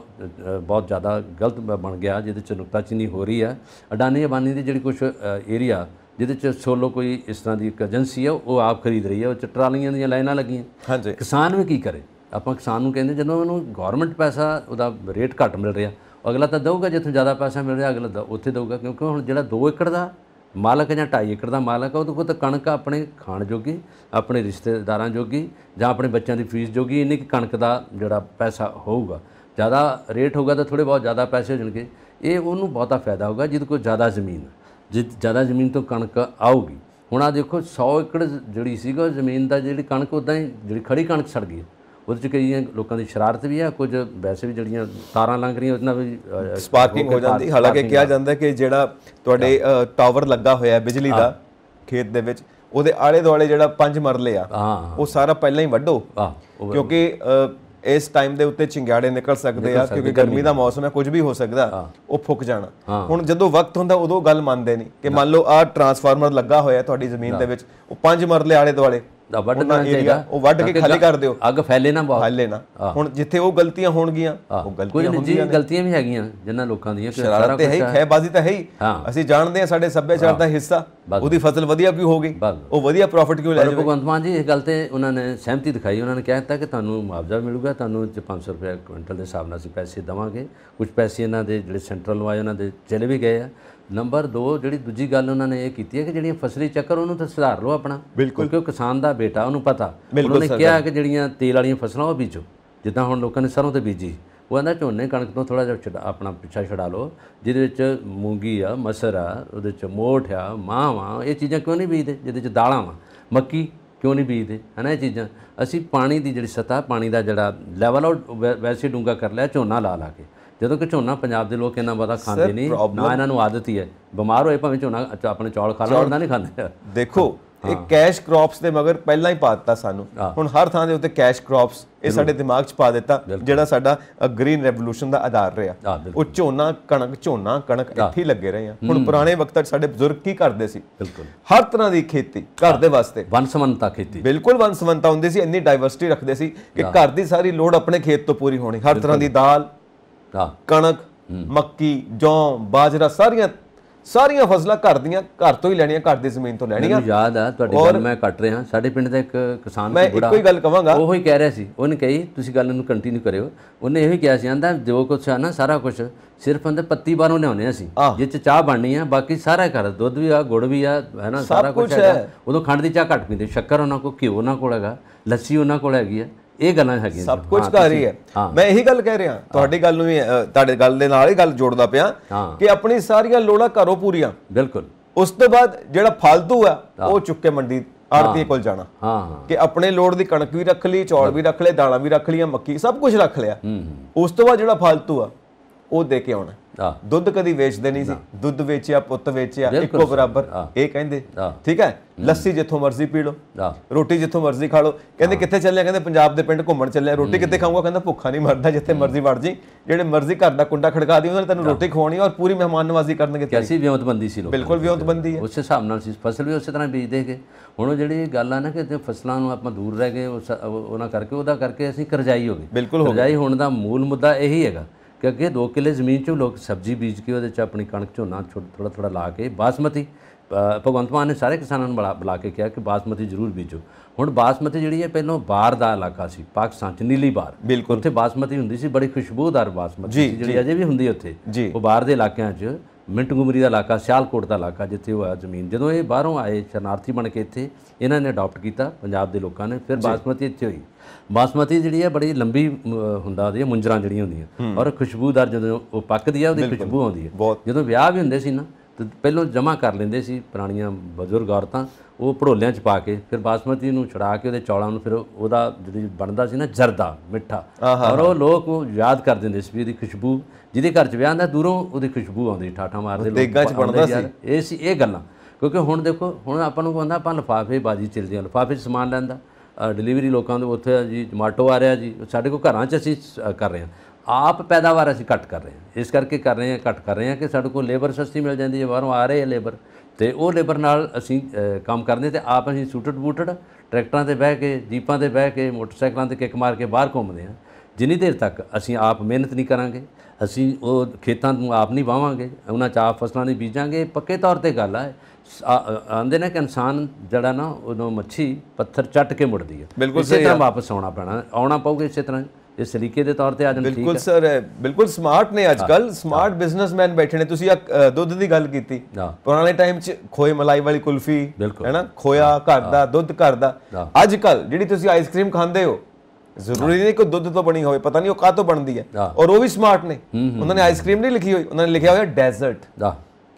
ਬਹੁਤ ਜ਼ਿਆਦਾ ਗਲਤ ਬਣ ਗਿਆ ਜਿਹਦੇ ਚ ਨੁਕਤਾਚੀਨੀ ਹੋ ਰਹੀ ਆ ਅਡਾਨੀ ਅਬਾਨੀ ਦੀ ਜਿਹੜੀ ਕੁਝ ਏਰੀਆ ਜਿਹਦੇ ਚ ਸੋਲੋ ਕੋਈ ਇਸ ਤਰ੍ਹਾਂ ਦੀ ਇੱਕ ਏਜੰਸੀ ਆ ਉਹ ਆਪ ਖਰੀਦ ਰਹੀ ਆ ਉਹ ਚ ਟਰਾਲੀਆਂ ਦੀਆਂ ਲਾਈਨਾਂ ਲੱਗੀਆਂ ਹਾਂਜੀ ਕਿਸਾਨ ਵੀ ਕੀ ਕਰੇ ਆਪਾਂ ਕਿਸਾਨ ਨੂੰ ਕਹਿੰਦੇ ਜਦੋਂ ਉਹਨੂੰ ਗਵਰਨਮੈਂਟ ਪੈਸਾ ਉਹਦਾ ਰੇਟ ਘੱਟ ਮਿਲ ਰਿਹਾ ਅਗਲਾ ਤਾਂ ਦਊਗਾ ਜਿੱਥੇ ਜ਼ਿਆਦਾ ਪੈਸਾ ਮਿਲ ਰਿਹਾ ਅਗਲਾ ਉੱਥੇ ਦਊਗਾ ਕਿਉਂਕਿ ਹੁਣ ਜਿਹੜਾ 2 ਏਕੜ ਦਾ ਮਾਲਕ ਜਾਂ 2.5 ਏਕੜ ਦਾ ਮਾਲਕ ਆ ਉਹਦੇ ਤਾਂ ਕਣਕ ਆਪਣੇ ਖਾਣ ਜੋਗੀ ਆਪਣੇ ਰਿਸ਼ਤੇਦਾਰਾਂ ਜੋਗੀ ਜਾਂ ਆਪਣੇ ਬੱਚਿਆਂ ਦੀ ਫੀਸ ਜੋਗੀ ਇੰਨੀ ਕਿ ਕਣਕ ਦਾ ਜਿਹੜਾ ਪੈਸਾ ਹੋਊਗਾ ਜ਼ਿਆਦਾ ਰੇਟ ਹੋਊਗਾ ਤਾਂ ਥੋੜੇ ਬਹੁਤ ਜ਼ਿਆਦਾ ਪੈਸੇ ਹੋ ਜਾਣਗੇ ਇਹ ਉਹਨੂੰ ਬਹੁਤਾ ਫਾਇਦਾ ਹੋਊਗਾ ਜਿਹਦੇ ਕੋਲ ਜ਼ਿਆਦਾ ਜ਼ਮੀਨ ਹੈ ਜੇ ਜ਼ਿਆਦਾ ਜ਼ਮੀਨ ਤੋਂ ਕਣਕ ਆਊਗੀ ਹੁਣ ਆ ਦੇਖੋ 100 ਏਕੜ ਜਿਹੜੀ ਸੀਗਾ ਜ਼ਮੀਨ ਦਾ ਜਿਹੜੀ ਕਣਕ ਉਦਾਂ ਹੀ ਜਿਹੜੀ ਖੜੀ ਕਣਕ ਸੜ ਗਈ ਉਹਦੇ ਚ ਕਈ ਲੋਕਾਂ ਦੀ ਸ਼ਰਾਰਤ ਵੀ ਆ ਕੁਝ ਵੈਸੇ ਵੀ ਜਿਹੜੀਆਂ ਤਾਰਾਂ ਲੰਘ ਰਹੀਆਂ ਉਹਨਾਂ ਵੀ ਸਪਾਰਕਿੰਗ ਹੋ ਜਾਂਦੀ ਹਾਲਾਂਕਿ ਕਿਹਾ ਜਾਂਦਾ ਕਿ ਜਿਹੜਾ ਤੁਹਾਡੇ ਟਾਵਰ ਲੱਗਾ ਹੋਇਆ ਹੈ ਬਿਜਲੀ ਦਾ ਖੇਤ ਦੇ ਵਿੱਚ ਉਹਦੇ ਆਲੇ ਦੁਆਲੇ ਜਿਹੜਾ ਪੰਜ ਮਰਲੇ ਆ ਉਹ ਸਾਰਾ ਪਹਿਲਾਂ ਹੀ ਵੱਢੋ ਕਿਉਂਕਿ ਇਸ ਟਾਈਮ ਦੇ ਉੱਤੇ ਚਿੰਗਾੜੇ ਨਿਕਲ ਸਕਦੇ ਆ ਕਿਉਂਕਿ ਗਰਮੀ ਦਾ ਮੌਸਮ ਹੈ ਕੁਝ ਵੀ ਹੋ ਸਕਦਾ ਉਹ ਫੁੱਕ ਜਾਣਾ ਹੁਣ ਜਦੋਂ ਵਕਤ ਹੁੰਦਾ ਉਦੋਂ ਗੱਲ ਮੰਨਦੇ ਨਹੀਂ ਕਿ ਮੰਨ ਲਓ ਆ ਟਰਾਂਸਫਾਰਮਰ ਲੱਗਾ ਹੋਇਆ ਤੁਹਾਡੀ ਜ਼ਮੀਨ ਦੇ ਵਿੱਚ ਉਹ ਪੰਜ ਮਰਲੇ ਆਲੇ ਦੁਆਲੇ ਵੱਢ ਦੇਣਾ ਚਾਹੀਦਾ ਉਹ ਵੱਢ ਕੇ ਖਾਲੀ ਕਰ ਦਿਓ ਅੱਗ ਫੈਲੇ ਨਾ ਬਹੁਤ ਫੈਲੇ ਨਾ ਹੁਣ ਜਿੱਥੇ ਉਹ ਗਲਤੀਆਂ ਹੋਣਗੀਆਂ ਉਹ ਗਲਤੀਆਂ ਹੁੰਦੀਆਂ ਨੇ ਗਲਤੀਆਂ ਵੀ ਹੈਗੀਆਂ ਜਿੰਨਾ ਲੋਕਾਂ ਦੀਆਂ ਸਾਰਾ ਤੇ ਹੈ ਖੈਬਾਜ਼ੀ ਤਾਂ ਹੈ ਹੀ ਅਸੀਂ ਜਾਣਦੇ ਹਾਂ ਸਾਡੇ ਸੱਭਿਆਚਾਰ ਦਾ ਹਿੱਸਾ ਉਹਦੀ ਫਸਲ ਵਧੀਆ ਵੀ ਹੋ ਗਈ ਉਹ ਵਧੀਆ ਪ੍ਰੋਫਿਟ ਕਿਉਂ ਲੈ ਜਾਵੇ ਭਗਵੰਤ ਮਾਨ ਜੀ ਇਸ ਗੱਲ ਤੇ ਉਹਨਾਂ ਨੇ ਸਹਿਮਤੀ ਦਿਖਾਈ ਉਹਨਾਂ ਨੇ ਕਿਹਾ ਤਾਂ ਕਿ ਤੁਹਾਨੂੰ ਮੁਆਵਜ਼ਾ ਮਿਲੂਗਾ ਤੁਹਾਨੂੰ 500 ਰੁਪਏ ਕੁਇੰਟਲ ਦੇ ਹਿਸਾਬ ਨਾਲ ਅਸੀਂ ਪੈਸੇ ਦੇਵਾਂਗੇ ਕੁਝ ਪੈਸੇ ਇਹਨਾਂ ਦੇ ਜਿਹੜੇ ਸੈਂਟਰਲ ਵਾਏ ਉਹਨਾਂ ਦੇ ਚਲੇ ਵੀ ਗਏ ਆ ਨੰਬਰ 2 ਜਿਹੜੀ ਦੂਜੀ ਗੱਲ ਉਹਨਾਂ ਨੇ ਇਹ ਕੀਤੀ ਹੈ ਕਿ ਜਿਹੜੀਆਂ ਫਸਲੀ ਚੱਕਰ ਉਹਨੂੰ ਤਾਂ ਸੁਧਾਰ ਲਓ ਆਪਣਾ ਕਿਉਂਕਿ ਉਹ ਕਿਸਾਨ ਦਾ ਬੇਟਾ ਉਹਨੂੰ ਪਤਾ ਉਹਨਾਂ ਨੇ ਕਿਹਾ ਕਿ ਜਿਹੜੀਆਂ ਤੇਲ ਵਾਲੀਆਂ ਫਸਲਾਂ ਉਹ ਬੀਜੋ ਜਿੱਦਾਂ ਹੁਣ ਲੋਕਾਂ ਨੇ ਸਰੋਂ ਤੇ ਬੀਜੀ ਉਹ ਕਹਿੰਦਾ ਝੋਨੇ ਕਣਕ ਤੋਂ ਥੋੜਾ ਜਿਹਾ ਆਪਣਾ ਪਿੱਛਾ ਛਡਾ ਲਓ ਜਿਹਦੇ ਵਿੱਚ ਮੂੰਗੀ ਆ ਮਸਰ ਆ ਉਹਦੇ ਵਿੱਚ ਮੋਠ ਆ ਮਾਵਾ ਇਹ ਚੀਜ਼ਾਂ ਕਿਉਂ ਨਹੀਂ ਬੀਜਦੇ ਜਿਹਦੇ ਵਿੱਚ ਦਾਲਾਂ ਆ ਮੱਕੀ ਕਿਉਂ ਨਹੀਂ ਬੀਜਦੇ ਹਨਾ ਇਹ ਚੀਜ਼ਾਂ ਅਸੀਂ ਪਾਣੀ ਦੀ ਜਿਹੜੀ ਸਤਾ ਪਾਣੀ ਦਾ ਜਿਹੜਾ ਲੈਵਲ ਉਹ ਵੈਸੇ ਡੂੰਗਾ ਕਰ ਲਿਆ ਝੋਨਾ ਲਾ ਲਾ ਕੇ ਜਦੋਂ ਕਿ ਝੋਨਾ ਪੰਜਾਬ ਦੇ ਲੋਕ ਇਹਨਾਂ ਬਾਦਾ ਖਾਂਦੇ ਨਹੀਂ ਨਾ ਇਹਨਾਂ ਨੂੰ ਆਦਤ ਹੀ ਹੈ ਬਿਮਾਰ ਹੋਏ ਭਾਵੇਂ ਝੋਨਾ ਆਪਣੇ ਚੌਲ ਖਾ ਲੈਣ ਉਹਨਾਂ ਨਹੀਂ ਖਾਂਦੇ ਦੇਖੋ ਇਹ ਕੈਸ਼ ਕ੍ਰੌਪਸ ਦੇ ਮਗਰ ਪਹਿਲਾਂ ਹੀ ਪਾ ਦਿੱਤਾ ਸਾਨੂੰ ਹੁਣ ਹਰ ਥਾਂ ਦੇ ਉੱਤੇ ਕੈਸ਼ ਕ੍ਰੌਪਸ ਇਹ ਸਾਡੇ ਦਿਮਾਗ 'ਚ ਪਾ ਦਿੱਤਾ ਜਿਹੜਾ ਸਾਡਾ ਗ੍ਰੀਨ ਰੈਵੋਲੂਸ਼ਨ ਦਾ ਆਧਾਰ ਰਿਹਾ ਉਹ ਝੋਨਾ ਕਣਕ ਝੋਨਾ ਕਣਕ ਇੱਥੇ ਲੱਗੇ ਰਹੇ ਆ ਹੁਣ ਪੁਰਾਣੇ ਵਕਤ 'ਚ ਸਾਡੇ ਬਜ਼ੁਰਗ ਕੀ ਕਰਦੇ ਸੀ ਹਰ ਤਰ੍ਹਾਂ ਦੀ ਖੇਤੀ ਘਰ ਦੇ ਵਾਸਤੇ ਵਨਸਮਨਤਾ ਖੇਤੀ ਬਿਲਕੁਲ ਵਨਸਮਨਤਾ ਹੁੰਦੀ ਸੀ ਇੰਨੀ ਡਾਈਵਰਸਿਟੀ ਰੱਖਦੇ ਸੀ ਕਿ ਘਰ ਦੀ ਸਾਰੀ ਲੋੜ ਆਪਣੇ ਖੇਤ ਤੋਂ ਪੂਰੀ ਹੋਣੀ ਹਰ ਤਰ੍ਹਾਂ ਦੀ ਦਾਲ ਕਣਕ ਮੱਕੀ ਜੌਂ ਬਾਜਰਾ ਸਾਰੀਆਂ ਸਾਰੀਆਂ ਫਸਲਾਂ ਘਰ ਦੀਆਂ ਘਰ ਤੋਂ ਹੀ ਲੈਣੀਆਂ ਘਰ ਦੀ ਜ਼ਮੀਨ ਤੋਂ ਲੈਣੀਆਂ ਮੈਨੂੰ ਯਾਦ ਆ ਤੁਹਾਡੀ ਗੱਲ ਮੈਂ ਕੱਟ ਰਿਹਾ ਸਾਡੇ ਪਿੰਡ ਦਾ ਇੱਕ ਕਿਸਾਨ ਮੈਂ ਇੱਕੋ ਹੀ ਗੱਲ ਕਵਾਂਗਾ ਉਹ ਹੀ ਕਹਿ ਰਿਹਾ ਸੀ ਉਹਨੇ ਕਹੀ ਤੁਸੀਂ ਗੱਲ ਨੂੰ ਕੰਟੀਨਿਊ ਕਰਿਓ ਉਹਨੇ ਇਹ ਹੀ ਕਿਹਾ ਸੀ ਆਂਦਾ ਜੋ ਕੁਛ ਆ ਨਾ ਸਾਰਾ ਕੁਝ ਸਿਰਫ ਅੰਦਰ ਪੱਤੀ ਬਾਰੋਂ ਲਿਆਉਨੇ ਆ ਸੀ ਜਿੱਚ ਚਾਹ ਬਣਨੀ ਆ ਬਾਕੀ ਸਾਰਾ ਘਰ ਦੁੱਧ ਵੀ ਆ ਗੁੜ ਵੀ ਆ ਹੈ ਨਾ ਸਾਰਾ ਕੁਝ ਹੈਗਾ ਉਦੋਂ ਖੰਡ ਦੀ ਚਾਹ ਘੱਟ ਪੀਂਦੇ ਸ਼ੱਕਰ ਉਹਨਾਂ ਕੋਲ ਘਿਓ ਉਹਨਾਂ ਕੋਲ ਹੈਗਾ ਲੱਸੀ ਉਹਨਾਂ ਕੋਲ ਹੈਗੀ ਆ ਇਹ ਗੱਲਾਂ ਹੈਗੀਆਂ ਸਭ ਕੁਝ ਕਰ ਰਹੀ ਹੈ ਮੈਂ ਇਹੀ ਗੱਲ ਕਹਿ ਰਿਹਾ ਤੁਹਾਡੀ ਗੱਲ ਨੂੰ ਵੀ ਤੁਹਾਡੇ ਗੱਲ ਦੇ ਨਾਲ ਹੀ ਗੱਲ ਜੋੜਦਾ ਪਿਆ ਕਿ ਆਪਣੀ ਸਾਰੀਆਂ ਲੋੜਾਂ ਘਰੋਂ ਪੂਰੀਆਂ ਬਿਲਕੁਲ ਉਸ ਤੋਂ ਬਾਅਦ ਜਿਹੜਾ ਫालतू ਆ ਉਹ ਚੁੱਕ ਕੇ ਮੰਡੀ ਆੜਤੀ ਕੋਲ ਜਾਣਾ ਹਾਂ ਹਾਂ ਕਿ ਆਪਣੇ ਲੋੜ ਦੀ ਕਣਕ ਵੀ ਰੱਖ ਲਈ ਚੌਲ ਵੀ ਰੱਖ ਲਏ ਦਾਣਾ ਵੀ ਰੱਖ ਲਿਆ ਮੱਕੀ ਸਭ ਕੁਝ ਰੱਖ ਲਿਆ ਉਸ ਤੋਂ ਬਾਅਦ ਜਿਹੜਾ ਫालतू ਆ ਉਹ ਦੇ ਕੇ ਆਉਣਾ ਦੁੱਧ ਕਦੀ ਵੇਚਦੇ ਨਹੀਂ ਸੀ ਦੁੱਧ ਵੇਚਿਆ ਪੁੱਤ ਵੇਚਿਆ ਇੱਕੋ ਬਰਾਬਰ ਇਹ ਕਹਿੰਦੇ ਠੀਕ ਹੈ ਲੱਸੀ ਜਿੱਥੋਂ ਮਰਜ਼ੀ ਪੀ ਲਓ ਰੋਟੀ ਜਿੱਥੋਂ ਮਰਜ਼ੀ ਖਾ ਲਓ ਕਹਿੰਦੇ ਕਿੱਥੇ ਚੱਲੇ ਕਹਿੰਦੇ ਪੰਜਾਬ ਦੇ ਪਿੰਡ ਘੁੰਮਣ ਚੱਲੇ ਰੋਟੀ ਕਿੱਥੇ ਖਾਊਗਾ ਕਹਿੰਦਾ ਭੁੱਖਾ ਨਹੀਂ ਮਰਦਾ ਜਿੱਥੇ ਮਰਜ਼ੀ ਵੜ ਜੀ ਜਿਹੜੇ ਮਰਜ਼ੀ ਘਰ ਦਾ ਕੁੰਡਾ ਖੜਕਾ ਦੀ ਉਹਨਾਂ ਨੇ ਤੈਨੂੰ ਰੋਟੀ ਖਵਾਉਣੀ ਔਰ ਪੂਰੀ ਮਹਿਮਾਨ ਨਵਾਜ਼ੀ ਕਰਨਗੇ ਕੈਸੀ ਵਿਉਂਤਬੰਦੀ ਸੀ ਲੋਕ ਬਿਲਕੁਲ ਵਿਉਂਤਬੰਦੀ ਹੈ ਉਸੇ ਹਿਸਾਬ ਨਾਲ ਸੀ ਫਸਲ ਵੀ ਉਸੇ ਤਰ੍ਹਾਂ ਬੀਜਦੇ ਕੇ ਹੁਣ ਉਹ ਜਿਹੜੀ ਗੱਲ ਆ ਨਾ ਕਿ ਫਸਲਾਂ ਨੂੰ ਆਪਾਂ ਦੂਰ ਰਹਿ ਗਏ ਉਹਨਾਂ ਕਰਕੇ ਉਹਦਾ ਕਰਕੇ ਅਸੀਂ ਕਰਜ਼ਾਈ ਹੋ ਗਏ ਕਰਜ਼ਾਈ ਹੋਣ ਦਾ ਮੂਲ ਮੁੱਦਾ ਇਹੀ ਹੈਗਾ ਕਿ ਅੱਗੇ 2 ਕਿੱਲੇ ਜ਼ਮੀਨ 'ਚ ਲੋਕ ਸਬਜ਼ੀ ਬੀਜ ਕੇ ਉਹਦੇ 'ਚ ਆਪਣੀ ਕਣਕ ਝੋਨਾ ਥੋੜਾ ਥੋੜਾ ਲਾ ਕੇ ਬਾਸਮਤੀ ਭਗਵੰਤ ਮਾਨ ਨੇ ਸਾਰੇ ਕਿਸਾਨਾਂ ਨੂੰ ਬੁਲਾ ਕੇ ਕਿਹਾ ਕਿ ਬਾਸਮਤੀ ਜ਼ਰੂਰ ਬੀਜੋ ਹੁਣ ਬਾਸਮਤੀ ਜਿਹੜੀ ਹੈ ਪਹਿਲਾਂ ਬਾਹਰ ਦਾ ਇਲਾਕਾ ਸੀ ਪਾਕਿਸਤਾਨ ਚ ਨੀਲੀ ਬਾਹਰ ਉੱਥੇ ਬਾਸਮਤੀ ਹੁੰਦੀ ਸੀ ਬੜੀ ਖੁਸ਼ਬੂਦਾਰ ਬਾਸਮਤੀ ਜਿਹੜੀ ਅਜੇ ਵੀ ਹੁੰਦੀ ਉੱਥੇ ਉਹ ਬਾਹਰ ਦੇ ਇਲਾਕਿਆਂ 'ਚ ਮਿੰਟਗੁਮਰੀ ਦਾ ਇਲਾਕਾ ਸਿਆਲਕੋਟ ਦਾ ਇਲਾਕਾ ਜਿੱਥੇ ਹੋਇਆ ਜ਼ਮੀਨ ਜਦੋਂ ਇਹ ਬਾਹਰੋਂ ਆਏ ਸ਼ਰਨਾਰਥੀ ਬਣ ਕੇ ਇੱਥੇ ਇਹਨਾਂ ਨੇ ਅਡਾਪਟ ਕੀਤਾ ਪੰਜਾਬ ਦੇ ਲੋਕਾਂ ਨੇ ਫਿਰ ਬਾਸਮਤੀ ਇੱਥੇ ਹੋਈ ਬਾਸਮਤੀ ਜਿਹੜੀ ਹੈ ਬੜੀ ਲੰਬੀ ਹੁੰਦਾ ਉਹਦੀ ਮੁੰਜਰਾ ਹੁੰਦੀ ਹੁੰਦੀਆਂ ਔਰ ਖੁਸ਼ਬੂਦਾਰ ਜਦੋਂ ਉਹ ਪੱਕਦੀ ਆ ਉਹਦੀ ਖੁਸ਼ਬੂ ਆਉਂਦੀ ਹੈ ਜਦੋਂ ਵਿਆਹ ਵੀ ਹੁੰਦੇ ਸੀ ਨਾ ਤੇ ਪਹਿਲਾਂ ਜਮਾ ਕਰ ਲੈਂਦੇ ਸੀ ਪੁਰਾਣੀਆਂ ਬਜ਼ੁਰਗ ਔਰਤਾਂ ਉਹ ਭੜੋਲਿਆਂ 'ਚ ਪਾ ਕੇ ਫਿਰ ਬਾਸਮਤੀ ਨੂੰ ਛੜਾ ਕੇ ਉਹਦੇ ਚੌਲਾਂ ਨੂੰ ਫਿਰ ਉਹਦਾ ਜਿਹੜੀ ਬਣਦਾ ਸੀ ਨਾ ਜਰਦਾ ਮਿੱਠਾ ਔਰ ਉਹ ਲੋਕ ਉਹ ਯਾਦ ਕਰਦੇ ਨੇ ਸੀ ਵੀ ਉਹਦੀ ਖੁਸ਼ਬੂ ਜਿਹਦੇ ਘਰ 'ਚ ਵਿਆਹ ਹੁੰਦਾ ਦੂਰੋਂ ਉਹਦੀ ਖੁਸ਼ਬੂ ਆਉਂਦੀ ਠਾਠਾ ਮਾਰਦੇ ਲੋਕ ਦੇਗਾ 'ਚ ਬਣਦਾ ਸੀ ਇਹ ਸੀ ਇਹ ਗੱਲਾਂ ਕਿਉਂਕਿ ਹੁਣ ਦੇਖੋ ਹੁਣ ਆਪਾਂ ਨੂੰ ਕਹਿੰਦਾ ਆਪਾਂ ਲਫਾਫੇ ਬਾਜੀ ਆ ਲਫਾਫੇ 'ਚ ਸਮਾਨ ਲੈਂਦਾ ਡਿਲੀਵਰੀ ਲੋਕਾਂ ਦੇ ਉੱਥੇ ਜੀ ਟਮਾਟੋ ਆ ਰਿਹਾ ਜੀ ਸਾਡੇ ਕੋਲ ਘਰਾਂ 'ਚ ਅਸੀਂ ਕਰ ਰਹੇ ਹਾਂ ਆਪ ਪੈਦਾਵਾਰ ਅਸੀਂ ਕੱਟ ਕਰ ਰਹੇ ਹਾਂ ਇਸ ਕਰਕੇ ਕਰ ਰਹੇ ਹਾਂ ਕੱਟ ਕਰ ਰਹੇ ਹਾਂ ਕਿ ਸਾਡੇ ਕੋਲ ਲੇਬਰ ਸਸਤੀ ਮਿਲ ਜਾਂਦੀ ਹੈ ਬਾਹਰੋਂ ਆ ਰਹੇ ਹੈ ਲੇਬਰ ਤੇ ਉਹ ਲੇਬਰ ਨਾਲ ਅਸੀਂ ਕੰਮ ਕਰਦੇ ਤੇ ਆਪ ਅਸੀਂ ਸੂਟਡ ਬੂਟਡ ਟਰੈਕਟਰਾਂ ਤੇ ਬਹਿ ਕੇ ਜੀਪਾਂ ਤੇ ਬਹਿ ਕੇ ਮੋਟਰਸਾਈਕਲਾਂ ਤੇ ਕਿੱਕ ਮਾਰ ਕੇ ਬਾਹਰ ਘੁੰਮਦੇ ਹਾਂ ਜਿੰਨੀ ਦੇਰ ਤੱਕ ਅਸੀਂ ਆਪ ਮਿਹਨਤ ਨਹੀਂ ਕਰਾਂਗੇ ਅਸੀਂ ਉਹ ਖੇਤਾਂ ਨੂੰ ਆਪ ਨਹੀਂ ਵਾਵਾਂਗੇ ਉਹਨਾਂ ਚ ਆਪ ਫਸਲਾਂ ਨਹੀਂ ਬੀਜਾਂਗੇ ਪੱਕੇ ਤੌਰ ਤੇ ਗੱਲ ਆ ਆਂਦੇ ਨੇ ਕਿ ਇਨਸਾਨ ਜਿਹੜਾ ਨਾ ਉਹਨੂੰ ਮੱਛੀ ਪੱਥਰ ਚੱਟ ਕੇ ਮੁੜਦੀ ਹੈ ਬਿਲਕੁਲ ਇਸੇ ਤਰ੍ਹਾਂ ਵਾਪਸ ਆਉਣਾ ਪੈਣਾ ਆਉਣਾ ਪਊਗਾ ਇਸੇ ਤਰ੍ਹਾਂ ਇਸ ਸਲੀਕੇ ਦੇ ਤੌਰ ਤੇ ਆ ਜਾਣ ਠੀਕ ਹੈ ਬਿਲਕੁਲ ਸਰ ਬਿਲਕੁਲ ਸਮਾਰਟ ਨੇ ਅੱਜ ਕੱਲ ਸਮਾਰਟ ਬਿਜ਼ਨਸਮੈਨ ਬੈਠੇ ਨੇ ਤੁਸੀਂ ਦੁੱਧ ਦੀ ਗੱਲ ਕੀਤੀ ਪੁਰਾਣੇ ਟਾਈਮ 'ਚ ਖੋਏ ਮਲਾਈ ਵਾਲੀ ਕੁਲਫੀ ਹੈਨਾ ਖੋਇਆ ਘਰ ਦਾ ਦੁੱਧ ਘਰ ਦਾ ਅੱਜ ਕੱਲ ਜਿਹੜੀ ਤੁਸੀਂ ਆਈਸਕ੍ਰੀਮ ਖਾਂਦੇ ਹੋ ਜ਼ਰੂਰੀ ਨਹੀਂ ਕਿ ਦੁੱਧ ਤੋਂ ਬਣੀ ਹੋਵੇ ਪਤਾ ਨਹੀਂ ਉਹ ਕਾਹ ਤੋਂ ਬਣਦੀ ਹੈ ਔਰ ਉਹ ਵੀ ਸਮਾਰਟ ਨੇ ਉਹਨਾਂ ਨੇ ਆਈਸਕ੍ਰੀਮ ਨਹੀਂ ਲਿਖੀ ਹੋਈ ਉਹਨਾਂ ਨੇ ਲਿਖਿਆ ਹੋਇਆ ਡੈਜ਼ਰਟ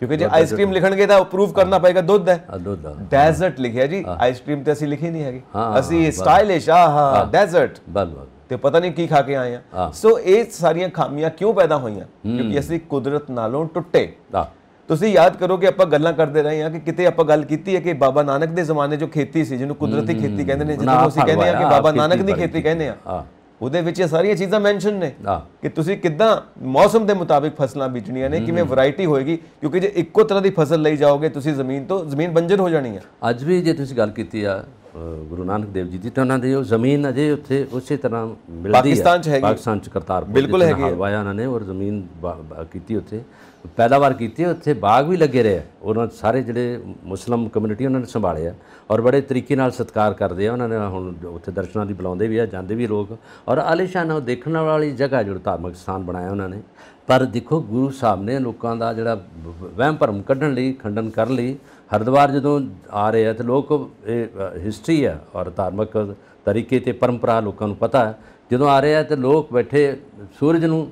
ਕਿਉਂਕਿ ਜੇ ਆਈਸਕ੍ਰੀਮ ਲਿਖਣਗੇ ਤਾਂ ਅਪਰੂਵ ਕਰਨਾ ਪਏਗਾ ਦੁੱਧ ਹੈ ਦੁੱਧ ਡੈਜ਼ਰਟ ਲਿਖਿਆ ਜੀ ਆਈਸਕ੍ਰੀਮ ਤੇ ਅਸੀਂ ਲਿਖੀ ਨਹੀਂ ਹੈਗੀ ਅਸੀਂ ਸਟਾਈਲਿਸ਼ ਆਹਾ ਡੈਜ਼ਰਟ ਬਲ ਤੇ ਪਤਾ ਨਹੀਂ ਕੀ ਖਾ ਕੇ ਆਏ ਆ ਸੋ ਇਹ ਸਾਰੀਆਂ ਖਾਮੀਆਂ ਕਿਉਂ ਪੈਦਾ ਹੋਈਆਂ ਕਿਉਂਕਿ ਅਸੀਂ ਕੁਦਰਤ ਨਾਲੋਂ ਟੁੱਟੇ ਤੁਸੀਂ ਯਾਦ ਕਰੋ ਕਿ ਆਪਾਂ ਗੱਲਾਂ ਕਰਦੇ ਰਹੇ ਹਾਂ ਕਿ ਕਿਤੇ ਆਪਾਂ ਗੱਲ ਕੀਤੀ ਹੈ ਕਿ ਬਾਬਾ ਨਾਨਕ ਦੇ ਜ਼ਮਾਨੇ ਜੋ ਖੇਤੀ ਸੀ ਜਿਹਨੂੰ ਕੁਦਰਤੀ ਖੇਤੀ ਕਹਿੰਦੇ ਨੇ ਜਿਹਨੂੰ ਅਸੀਂ ਕਹਿੰਦੇ ਆ ਕਿ ਬਾਬਾ ਨਾਨਕ ਦੀ ਖੇਤੀ ਕਹਿੰਦੇ ਆ ਉਹਦੇ ਵਿੱਚ ਇਹ ਸਾਰੀਆਂ ਚੀਜ਼ਾਂ ਮੈਂਸ਼ਨ ਨੇ ਕਿ ਤੁਸੀਂ ਕਿੱਦਾਂ ਮੌਸਮ ਦੇ ਮੁਤਾਬਿਕ ਫਸਲਾਂ ਬੀਜਣੀਆਂ ਨੇ ਕਿਵੇਂ ਵੈਰਾਈਟੀ ਹੋਏਗੀ ਕਿਉਂਕਿ ਜੇ ਇੱਕੋ ਤਰ੍ਹਾਂ ਦੀ ਫਸਲ ਲਈ ਜਾਓਗੇ ਤੁਸੀਂ ਜ਼ਮੀਨ ਤੋਂ ਜ਼ਮੀਨ ਬੰਜਰ ਹੋ ਜਾਣੀ ਆ ਅੱਜ ਵੀ ਜੇ ਤੁਸੀਂ ਗੱਲ ਕੀਤੀ ਆ ਗੁਰੂ ਨਾਨਕ ਦੇਵ ਜੀ ਦੀ ਤਾਂ ਉਹਨਾਂ ਦੀ ਉਹ ਜ਼ਮੀਨ ਅਜੇ ਉੱਥੇ ਉਸੇ ਤਰ੍ਹਾਂ ਮਿਲਦੀ ਹੈ ਪਾਕਿਸਤਾਨ ਚ ਹੈਗੀ ਪਾਕਿਸਤਾਨ ਚ ਕਰਤਾਰਪੁਰ ਬਿਲਕੁਲ ਹੈਗੀ ਹਲਵਾਇਆ ਉਹਨਾਂ ਨੇ ਔਰ ਜ਼ਮੀਨ ਕੀਤੀ ਉੱਥੇ ਪੈਦਾਵਾਰ ਕੀਤੀ ਉੱਥੇ ਬਾਗ ਵੀ ਲੱਗੇ ਰਹੇ ਉਹਨਾਂ ਸਾਰੇ ਜਿਹੜੇ ਮੁਸਲਮ ਕਮਿਊਨਿਟੀ ਉਹਨਾਂ ਨੇ ਸੰਭਾਲਿਆ ਔਰ ਬੜੇ ਤਰੀਕੇ ਨਾਲ ਸਤਿਕਾਰ ਕਰਦੇ ਆ ਉਹਨਾਂ ਨੇ ਹੁਣ ਉੱਥੇ ਦਰਸ਼ਨਾਂ ਦੀ ਬੁਲਾਉਂਦੇ ਵੀ ਆ ਜਾਂਦੇ ਵੀ ਲੋਕ ਔਰ ਆਲੇਸ਼ਾਨ ਉਹ ਦੇਖਣ ਵਾਲੀ ਜਗ੍ਹਾ ਜਿਹੜਾ ਧਾਰਮਿਕ ਸਥਾਨ ਬਣਾਇਆ ਉਹਨਾਂ ਨੇ ਪਰ ਦੇਖੋ ਗੁਰੂ ਸਾਹਿਬ ਨੇ ਲੋਕਾਂ ਦਾ ਜਿਹੜਾ ਵਹਿਮ ਭਰਮ ਕੱਢਣ ਲਈ ਖੰਡਨ ਕਰਨ ਲਈ ਹਰਦੁਆਰ ਜਦੋਂ ਆ ਰਹੇ ਆ ਤੇ ਲੋਕ ਇਹ ਹਿਸਟਰੀ ਆ ਔਰ ਧਾਰਮਿਕ ਤਰੀਕੇ ਤੇ ਪਰੰਪਰਾ ਲੋਕਾਂ ਨੂੰ ਪਤਾ ਜਦੋਂ ਆ ਰਹੇ ਆ ਤੇ ਲੋਕ ਬੈਠੇ ਸੂਰਜ ਨੂੰ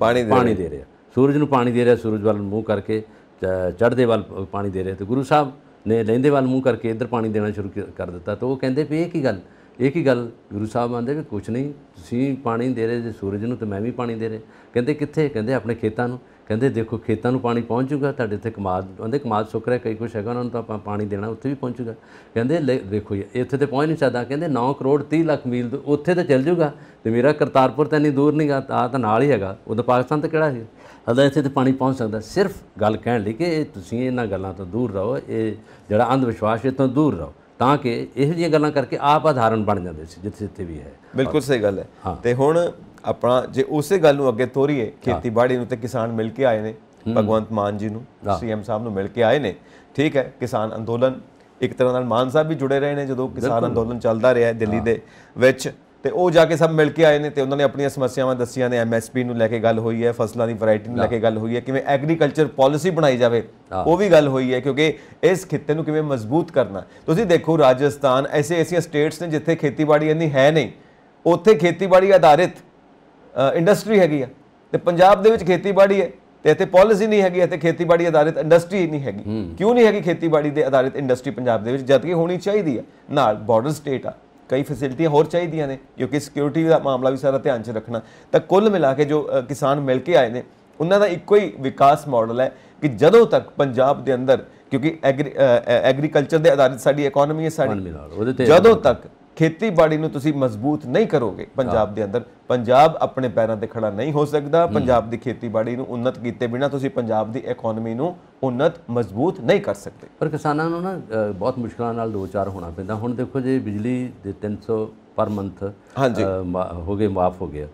ਪਾਣੀ ਦੇ ਰਹੇ ਆ ਸੂਰਜ ਨੂੰ ਪਾਣੀ ਦੇ ਰਿਹਾ ਸੂਰਜ ਵੱਲ ਮੂੰਹ ਕਰਕੇ ਚੜ੍ਹਦੇ ਵੱਲ ਪਾਣੀ ਦੇ ਰਿਹਾ ਤੇ ਗੁਰੂ ਸਾਹਿਬ ਨੇ ਲੈਂਦੇ ਵੱਲ ਮੂੰਹ ਕਰਕੇ ਇੱਧਰ ਪਾਣੀ ਦੇਣਾ ਸ਼ੁਰੂ ਕਰ ਦਿੱਤਾ ਤਾਂ ਉਹ ਕਹਿੰਦੇ ਵੀ ਇਹ ਕੀ ਗੱਲ ਇਹ ਕੀ ਗੱਲ ਗੁਰੂ ਸਾਹਿਬ ਆਂਦੇ ਵੀ ਕੁਛ ਨਹੀਂ ਤੁਸੀਂ ਪਾਣੀ ਦੇ ਰਹੇ ਜੇ ਸੂਰਜ ਨੂੰ ਤੇ ਮੈਂ ਵੀ ਪਾਣੀ ਦੇ ਰਿਹਾ ਕਹਿੰਦੇ ਕਿੱਥੇ ਕਹਿੰਦੇ ਆਪਣੇ ਖੇਤਾਂ ਨੂੰ ਕਹਿੰਦੇ ਦੇਖੋ ਖੇਤਾਂ ਨੂੰ ਪਾਣੀ ਪਹੁੰਚੂਗਾ ਤੁਹਾਡੇ ਇੱਥੇ ਕਮਾਦ ਕਹਿੰਦੇ ਕਮਾਦ ਸੁੱਕ ਰਿਹਾ ਕਈ ਕੁਛ ਹੈਗਾ ਉਹਨਾਂ ਨੂੰ ਤਾਂ ਆਪਾਂ ਪਾਣੀ ਦੇਣਾ ਉੱਥੇ ਵੀ ਪਹੁੰਚੂਗਾ ਕਹਿੰਦੇ ਦੇਖੋ ਇੱਥੇ ਤੇ ਪਹੁੰਚ ਨਹੀਂ ਸਕਦਾ ਕਹਿੰਦੇ 9 ਕਰੋੜ 30 ਲੱਖ ਮੀਲ ਉੱਥੇ ਤਾਂ ਚੱਲ ਜਾਊਗਾ ਤੇ ਮੇਰਾ ਕਰਤਾਰਪੁਰ ਤਾਂ ਨਹੀਂ ਦੂਰ ਨਹੀਂਗਾ ਆ ਤਾਂ ਨਾਲ ਹੀ ਹੈਗਾ ਉਹ ਤਾਂ ਪਾਕਿਸਤਾਨ ਤਾਂ ਕਿਹੜਾ ਹੈ ਹਦਾ ਇੱਥੇ ਤੇ ਪਾਣੀ ਪਹੁੰਚ ਸਕਦਾ ਸਿਰਫ ਗੱਲ ਕਹਿਣ ਲਈ ਕਿ ਤੁਸੀਂ ਇਹਨਾਂ ਗੱਲਾਂ ਤੋਂ ਦੂਰ ਰਹੋ ਇਹ ਜਿਹੜਾ ਅੰਧ ਵਿਸ਼ਵਾਸ ਇਹ ਤੋਂ ਦੂਰ ਰਹੋ ਤਾਂ ਕਿ ਇਹ ਜਿਹੀਆਂ ਗੱਲਾਂ ਕਰਕੇ ਆਪ ਆਧਾਰਨ ਬਣ ਜਾਂਦੇ ਸੀ ਜਿੱਥੇ ਜਿੱਥੇ ਵੀ ਹੈ ਬਿਲਕੁਲ ਸਹੀ ਗੱਲ ਹੈ ਤੇ ਹੁਣ ਆਪਣਾ ਜੇ ਉਸੇ ਗੱਲ ਨੂੰ ਅੱਗੇ ਤੋਰੀਏ ਖੇਤੀਬਾੜੀ ਨੂੰ ਤੇ ਕਿਸਾਨ ਮਿਲ ਕੇ ਆਏ ਨੇ ਭਗਵੰਤ ਮਾਨ ਜੀ ਨੂੰ ਸੀਐਮ ਸਾਹਿਬ ਨੂੰ ਮਿਲ ਕੇ ਆਏ ਨੇ ਠੀਕ ਹੈ ਕਿਸਾਨ ਅੰਦੋਲਨ ਇੱਕ ਤਰ੍ਹਾਂ ਨਾਲ ਮਾਨ ਸਾਹਿਬ ਵੀ ਜੁੜੇ ਰਹੇ ਨੇ ਜਦੋਂ ਕਿਸਾਨ ਅੰਦੋਲਨ ਚੱਲਦਾ ਰਿਹਾ ਹੈ ਦਿੱਲੀ ਦੇ ਵਿੱਚ ਤੇ ਉਹ ਜਾ ਕੇ ਸਭ ਮਿਲ ਕੇ ਆਏ ਨੇ ਤੇ ਉਹਨਾਂ ਨੇ ਆਪਣੀਆਂ ਸਮੱਸਿਆਵਾਂ ਦੱਸੀਆਂ ਨੇ ਐਮਐਸਪੀ ਨੂੰ ਲੈ ਕੇ ਗੱਲ ਹੋਈ ਹੈ ਫਸਲਾਂ ਦੀ ਵੈਰਾਈਟੀ ਨੂੰ ਲੈ ਕੇ ਗੱਲ ਹੋਈ ਹੈ ਕਿਵੇਂ ਐਗਰੀਕਲਚਰ ਪਾਲਿਸੀ ਬਣਾਈ ਜਾਵੇ ਉਹ ਵੀ ਗੱਲ ਹੋਈ ਹੈ ਕਿਉਂਕਿ ਇਸ ਖਿੱਤੇ ਨੂੰ ਕਿਵੇਂ ਮਜ਼ਬੂਤ ਕਰਨਾ ਤੁਸੀਂ ਦੇਖੋ ਰਾਜਸਥਾਨ ਐਸੇ ਐਸੀਆਂ ਸਟੇਟਸ ਨੇ ਜਿੱਥੇ ਖੇਤੀਬਾੜੀ ਇੰਨੀ ਹੈ ਨਹੀਂ ਉੱਥੇ ਖੇਤੀਬਾੜੀ ਆਧਾਰਿਤ ਇੰਡਸਟਰੀ ਹੈਗੀ ਆ ਤੇ ਪੰਜਾਬ ਦੇ ਵਿੱਚ ਖੇਤੀਬਾੜੀ ਹੈ ਤੇ ਇੱਥੇ ਪਾਲਿਸੀ ਨਹੀਂ ਹੈਗੀ ਇੱਥੇ ਖੇਤੀਬਾੜੀ ਆਧਾਰਿਤ ਇੰਡਸਟਰੀ ਨਹੀਂ ਹੈਗੀ ਕਿਉਂ ਨਹੀਂ ਹੈਗੀ ਖੇਤੀਬਾੜੀ ਦੇ ਆਧਾਰਿਤ ਇੰਡਸਟਰੀ ਪੰਜਾਬ ਦੇ ਵਿੱਚ ਜਦ ਕਿ ਹੋਣੀ ਚਾਹੀਦੀ ਹੈ ਨਾਲ ਬਾਰਡਰ ਸਟੇਟ ਆ ਕਈ ਫੈਸਿਲਿਟੀਆਂ ਹੋਰ ਚਾਹੀਦੀਆਂ ਨੇ ਕਿਉਂਕਿ ਸਿਕਿਉਰਿਟੀ ਦਾ ਮਾਮਲਾ ਵੀ ਸਾਰਾ ਧਿਆਨ 'ਚ ਰੱਖਣਾ ਤਾਂ ਕੁੱਲ ਮਿਲਾ ਕੇ ਜੋ ਕਿਸਾਨ ਮਿਲ ਕੇ ਆਏ ਨੇ ਉਹਨਾਂ ਦਾ ਇੱਕੋ ਹੀ ਵਿਕਾਸ ਮਾਡਲ ਹੈ ਕਿ ਜਦੋਂ ਤੱਕ ਪੰਜਾਬ ਦੇ ਅੰਦਰ ਕਿਉਂਕਿ ਐਗਰੀਕਲਚਰ ਦੇ ਆਧਾਰਿਤ ਸਾਡੀ ਇਕਨੋਮੀ ਹੈ ਸਾਡੀ ਜਦੋਂ ਤੱਕ ਖੇਤੀਬਾੜੀ ਨੂੰ ਤੁਸੀਂ ਮਜ਼ਬੂਤ ਨਹੀਂ ਕਰੋਗੇ ਪੰਜਾਬ ਦੇ ਅੰਦਰ ਪੰਜਾਬ ਆਪਣੇ ਪੈਰਾਂ ਤੇ ਖੜਾ ਨਹੀਂ ਹੋ ਸਕਦਾ ਪੰਜਾਬ ਦੀ ਖੇਤੀਬਾੜੀ ਨੂੰ ਉન્નਤ ਕੀਤੇ ਬਿਨਾ ਤੁਸੀਂ ਪੰਜਾਬ ਦੀ ਇਕਨੋਮੀ ਨੂੰ ਉન્નਤ ਮਜ਼ਬੂਤ ਨਹੀਂ ਕਰ ਸਕਦੇ ਪਰ ਕਿਸਾਨਾਂ ਨੂੰ ਨਾ ਬਹੁਤ ਮੁਸ਼ਕਲਾਂ ਨਾਲ ਦੋ ਚਾਰ ਹੋਣਾ ਪੈਂਦਾ ਹੁਣ ਦੇਖੋ ਜੇ ਬਿਜਲੀ ਦੇ 300 ਪਰ ਮੰਥ ਹੋ ਗਏ ਮਾਫ ਹੋ ਗਿਆ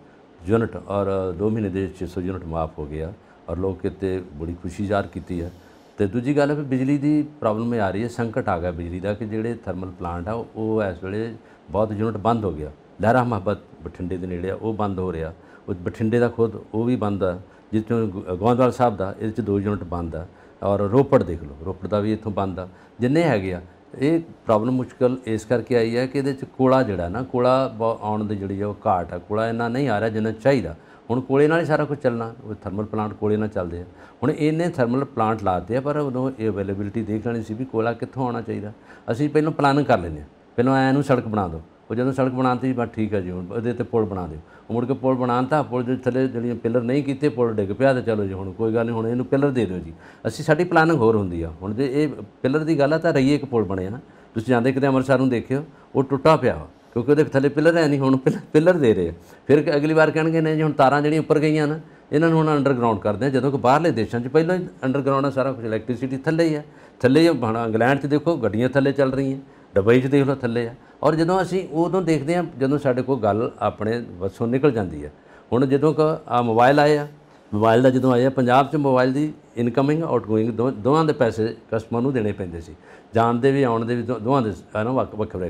ਯੂਨਿਟ ਔਰ 2 ਮਹੀਨੇ ਦੇ 600 ਯੂਨਿਟ ਮਾਫ ਹੋ ਗਿਆ ਔਰ ਲੋਕ ਕਿਤੇ ਬੜੀ ਖੁਸ਼ੀ ਜ਼ਾਹਰ ਕੀਤੀ ਹੈ ਤੇ ਦੂਜੀ ਗੱਲ ਹੈ ਬਿਜਲੀ ਦੀ ਪ੍ਰੋਬਲਮ ਆ ਰਹੀ ਹੈ ਸੰਕਟ ਆ ਗਿਆ ਬਿਜਲੀ ਦਾ ਕਿ ਜਿਹੜੇ ਥਰਮਲ ਪਲਾਂਟ ਆ ਉਹ ਇਸ ਵੇਲੇ ਬਹੁਤ ਯੂਨਿਟ ਬੰਦ ਹੋ ਗਿਆ ਲਹਿਰਾ ਮਹਬਤ ਬਠਿੰਡੇ ਦੇ ਨੇੜੇ ਆ ਉਹ ਬੰਦ ਹੋ ਰਿਹਾ ਉਹ ਬਠਿੰਡੇ ਦਾ ਖੁਦ ਉਹ ਵੀ ਬੰਦ ਆ ਜਿਸ ਤੋਂ ਸਾਹਿਬ ਦਾ ਇਹਦੇ ਚ ਦੋ ਯੂਨਿਟ ਬੰਦ ਆ ਔਰ ਰੋਪੜ ਦੇਖ ਲਓ ਰੋਪੜ ਦਾ ਵੀ ਇੱਥੋਂ ਬੰਦ ਆ ਜਿੰਨੇ ਹੈਗੇ ਆ ਇਹ ਪ੍ਰੋਬਲਮ ਮੁਸ਼ਕਲ ਇਸ ਕਰਕੇ ਆਈ ਹੈ ਕਿ ਇਹਦੇ ਚ ਕੋਲਾ ਜਿਹੜਾ ਨਾ ਕੋਲਾ ਆਉਣ ਦੇ ਜਿਹੜੀ ਉਹ ਘਾਟ ਆ ਕੋਲਾ ਇਹਨਾਂ ਨਹੀਂ ਆ ਰਿਹਾ ਜਿੰਨਾ ਚਾਹੀਦਾ ਹੁਣ ਕੋਲੇ ਨਾਲ ਹੀ ਸਾਰਾ ਕੁਝ ਚੱਲਣਾ ਉਹ ਥਰਮਲ ਪਲਾਂਟ ਕੋਲੇ ਨਾਲ ਚੱਲਦੇ ਆ ਹੁਣ ਇਹਨੇ ਥਰਮਲ ਪਲਾਂਟ ਲਾਤੇ ਆ ਪਰ ਉਹਨੂੰ ਇਹ ਅਵੇਲੇਬਿਲਟੀ ਦੇਖ ਲੈਣੀ ਸੀ ਵੀ ਕੋਲਾ ਕਿੱਥੋਂ ਆਉਣਾ ਚਾਹੀਦਾ ਅਸੀਂ ਪਹਿਲਾਂ ਪਲਾਨ ਕਰ ਲੈਂਦੇ ਆ ਪਹਿਲਾਂ ਐ ਨੂੰ ਸੜਕ ਬਣਾ ਦਿਓ ਉਹ ਜਦੋਂ ਸੜਕ ਬਣਾਉਂਦੀ ਬਸ ਠੀਕ ਹੈ ਜੀ ਹੁਣ ਉਹਦੇ ਤੇ ਪੁਲ ਬਣਾ ਦਿਓ ਉਹ ਮੁੜ ਕੇ ਪੁਲ ਬਣਾਉਂਦਾ ਪੁਲ ਦੇ ਥੱਲੇ ਜਿਹੜੀਆਂ ਪਿਲਰ ਨਹੀਂ ਕੀਤੇ ਪੁਲ ਡਿੱਗ ਪਿਆ ਤੇ ਚਲੋ ਜੀ ਹੁਣ ਕੋਈ ਗੱਲ ਨਹੀਂ ਹੁਣ ਇਹਨੂੰ ਪਿਲਰ ਦੇ ਦਿਓ ਜੀ ਅਸੀਂ ਸਾਡੀ ਪਲਾਨਿੰਗ ਹੋਰ ਹੁੰਦੀ ਆ ਹੁਣ ਜੇ ਇਹ ਪਿਲਰ ਦੀ ਗੱਲ ਆ ਤਾਂ ਰਹੀਏ ਇੱਕ ਪੁਲ ਬਣਿਆ ਤੁਸੀਂ ਜਾਂਦੇ ਕਿਤੇ ਅੰਮ੍ਰਿਤਸਰ ਨੂੰ ਦੇਖਿਓ ਉਹ ਟੁੱਟਾ ਪਿਆ ਕਿਉਂਕਿ ਉਹਦੇ ਥੱਲੇ ਪਿਲਰ ਹੈ ਨਹੀਂ ਹੁਣ ਪਿਲਰ ਦੇ ਰਹੇ ਫਿਰ ਅਗਲੀ ਵਾਰ ਕਹਿਣਗੇ ਨੇ ਜੀ ਹੁਣ ਤਾਰਾਂ ਜਿਹੜੀਆਂ ਉੱਪਰ ਗਈਆਂ ਨਾ ਇਹਨਾਂ ਨੂੰ ਹੁਣ ਅੰਡਰਗਰਾਉਂਡ ਕਰਦੇ ਆ ਜਦੋਂ ਕਿ ਬਾਹਰਲੇ ਦੇਸ਼ਾਂ 'ਚ ਪਹਿਲਾਂ ਹੀ ਅੰਡਰਗਰਾਉਂਡ ਆ ਸਾਰਾ ਕੁਝ ਇਲੈਕਟ੍ਰਿਸਿਟੀ ਥੱਲੇ ਹੀ ਆ ਥੱਲੇ ਹੀ ਬਣਾ ਇੰਗਲੈਂਡ 'ਚ ਦੇਖੋ ਗੱਡੀਆਂ ਥੱਲੇ ਚੱਲ ਰਹੀਆਂ ਡਬਈ 'ਚ ਦੇਖ ਲਓ ਥੱਲੇ ਆ ਔਰ ਜਦੋਂ ਅਸੀਂ ਉਦੋਂ ਦੇਖਦੇ ਆ ਜਦੋਂ ਸਾਡੇ ਕੋਲ ਗੱਲ ਆਪਣੇ ਵਸੋਂ ਨਿਕਲ ਜਾਂਦੀ ਹੈ ਹੁਣ ਜਦੋਂ ਕਿ ਆ ਮੋਬਾਈਲ ਆਏ ਆ ਮੋਬਾਈਲ ਦਾ ਜਦੋਂ ਆਇਆ ਪੰਜਾਬ 'ਚ ਮੋਬਾਈਲ ਦੀ ਇਨਕਮਿੰਗ ਆਊਟਗoing ਦੋਵਾਂ ਦੇ ਪੈਸੇ ਕਸਟਮਰ ਨੂੰ ਦੇਣੇ ਪੈਂਦੇ ਸੀ ਜਾਣ ਦੇ ਵੀ ਆਉਣ ਦੇ ਵੀ ਦੋਵਾਂ ਦੇ ਨਾ ਵੱਖ ਵੱਖਰੇ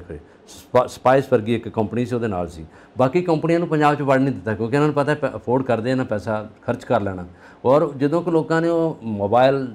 ਸਪਾਈਸ ਵਰਗੀ ਇੱਕ ਕੰਪਨੀ ਸੀ ਉਹਦੇ ਨਾਲ ਸੀ ਬਾਕੀ ਕੰਪਨੀਆਂ ਨੂੰ ਪੰਜਾਬ 'ਚ ਵੜ ਨਹੀਂ ਦਿੱਤਾ ਕਿਉਂਕਿ ਇਹਨਾਂ ਨੂੰ ਪਤਾ ਅਫੋਰਡ ਕਰਦੇ ਨਾ ਪੈਸਾ ਖਰਚ ਕਰ ਲੈਣਾ ਔਰ ਜਦੋਂ ਕਿ ਲੋਕਾਂ ਨੇ ਉਹ ਮੋਬਾਈਲ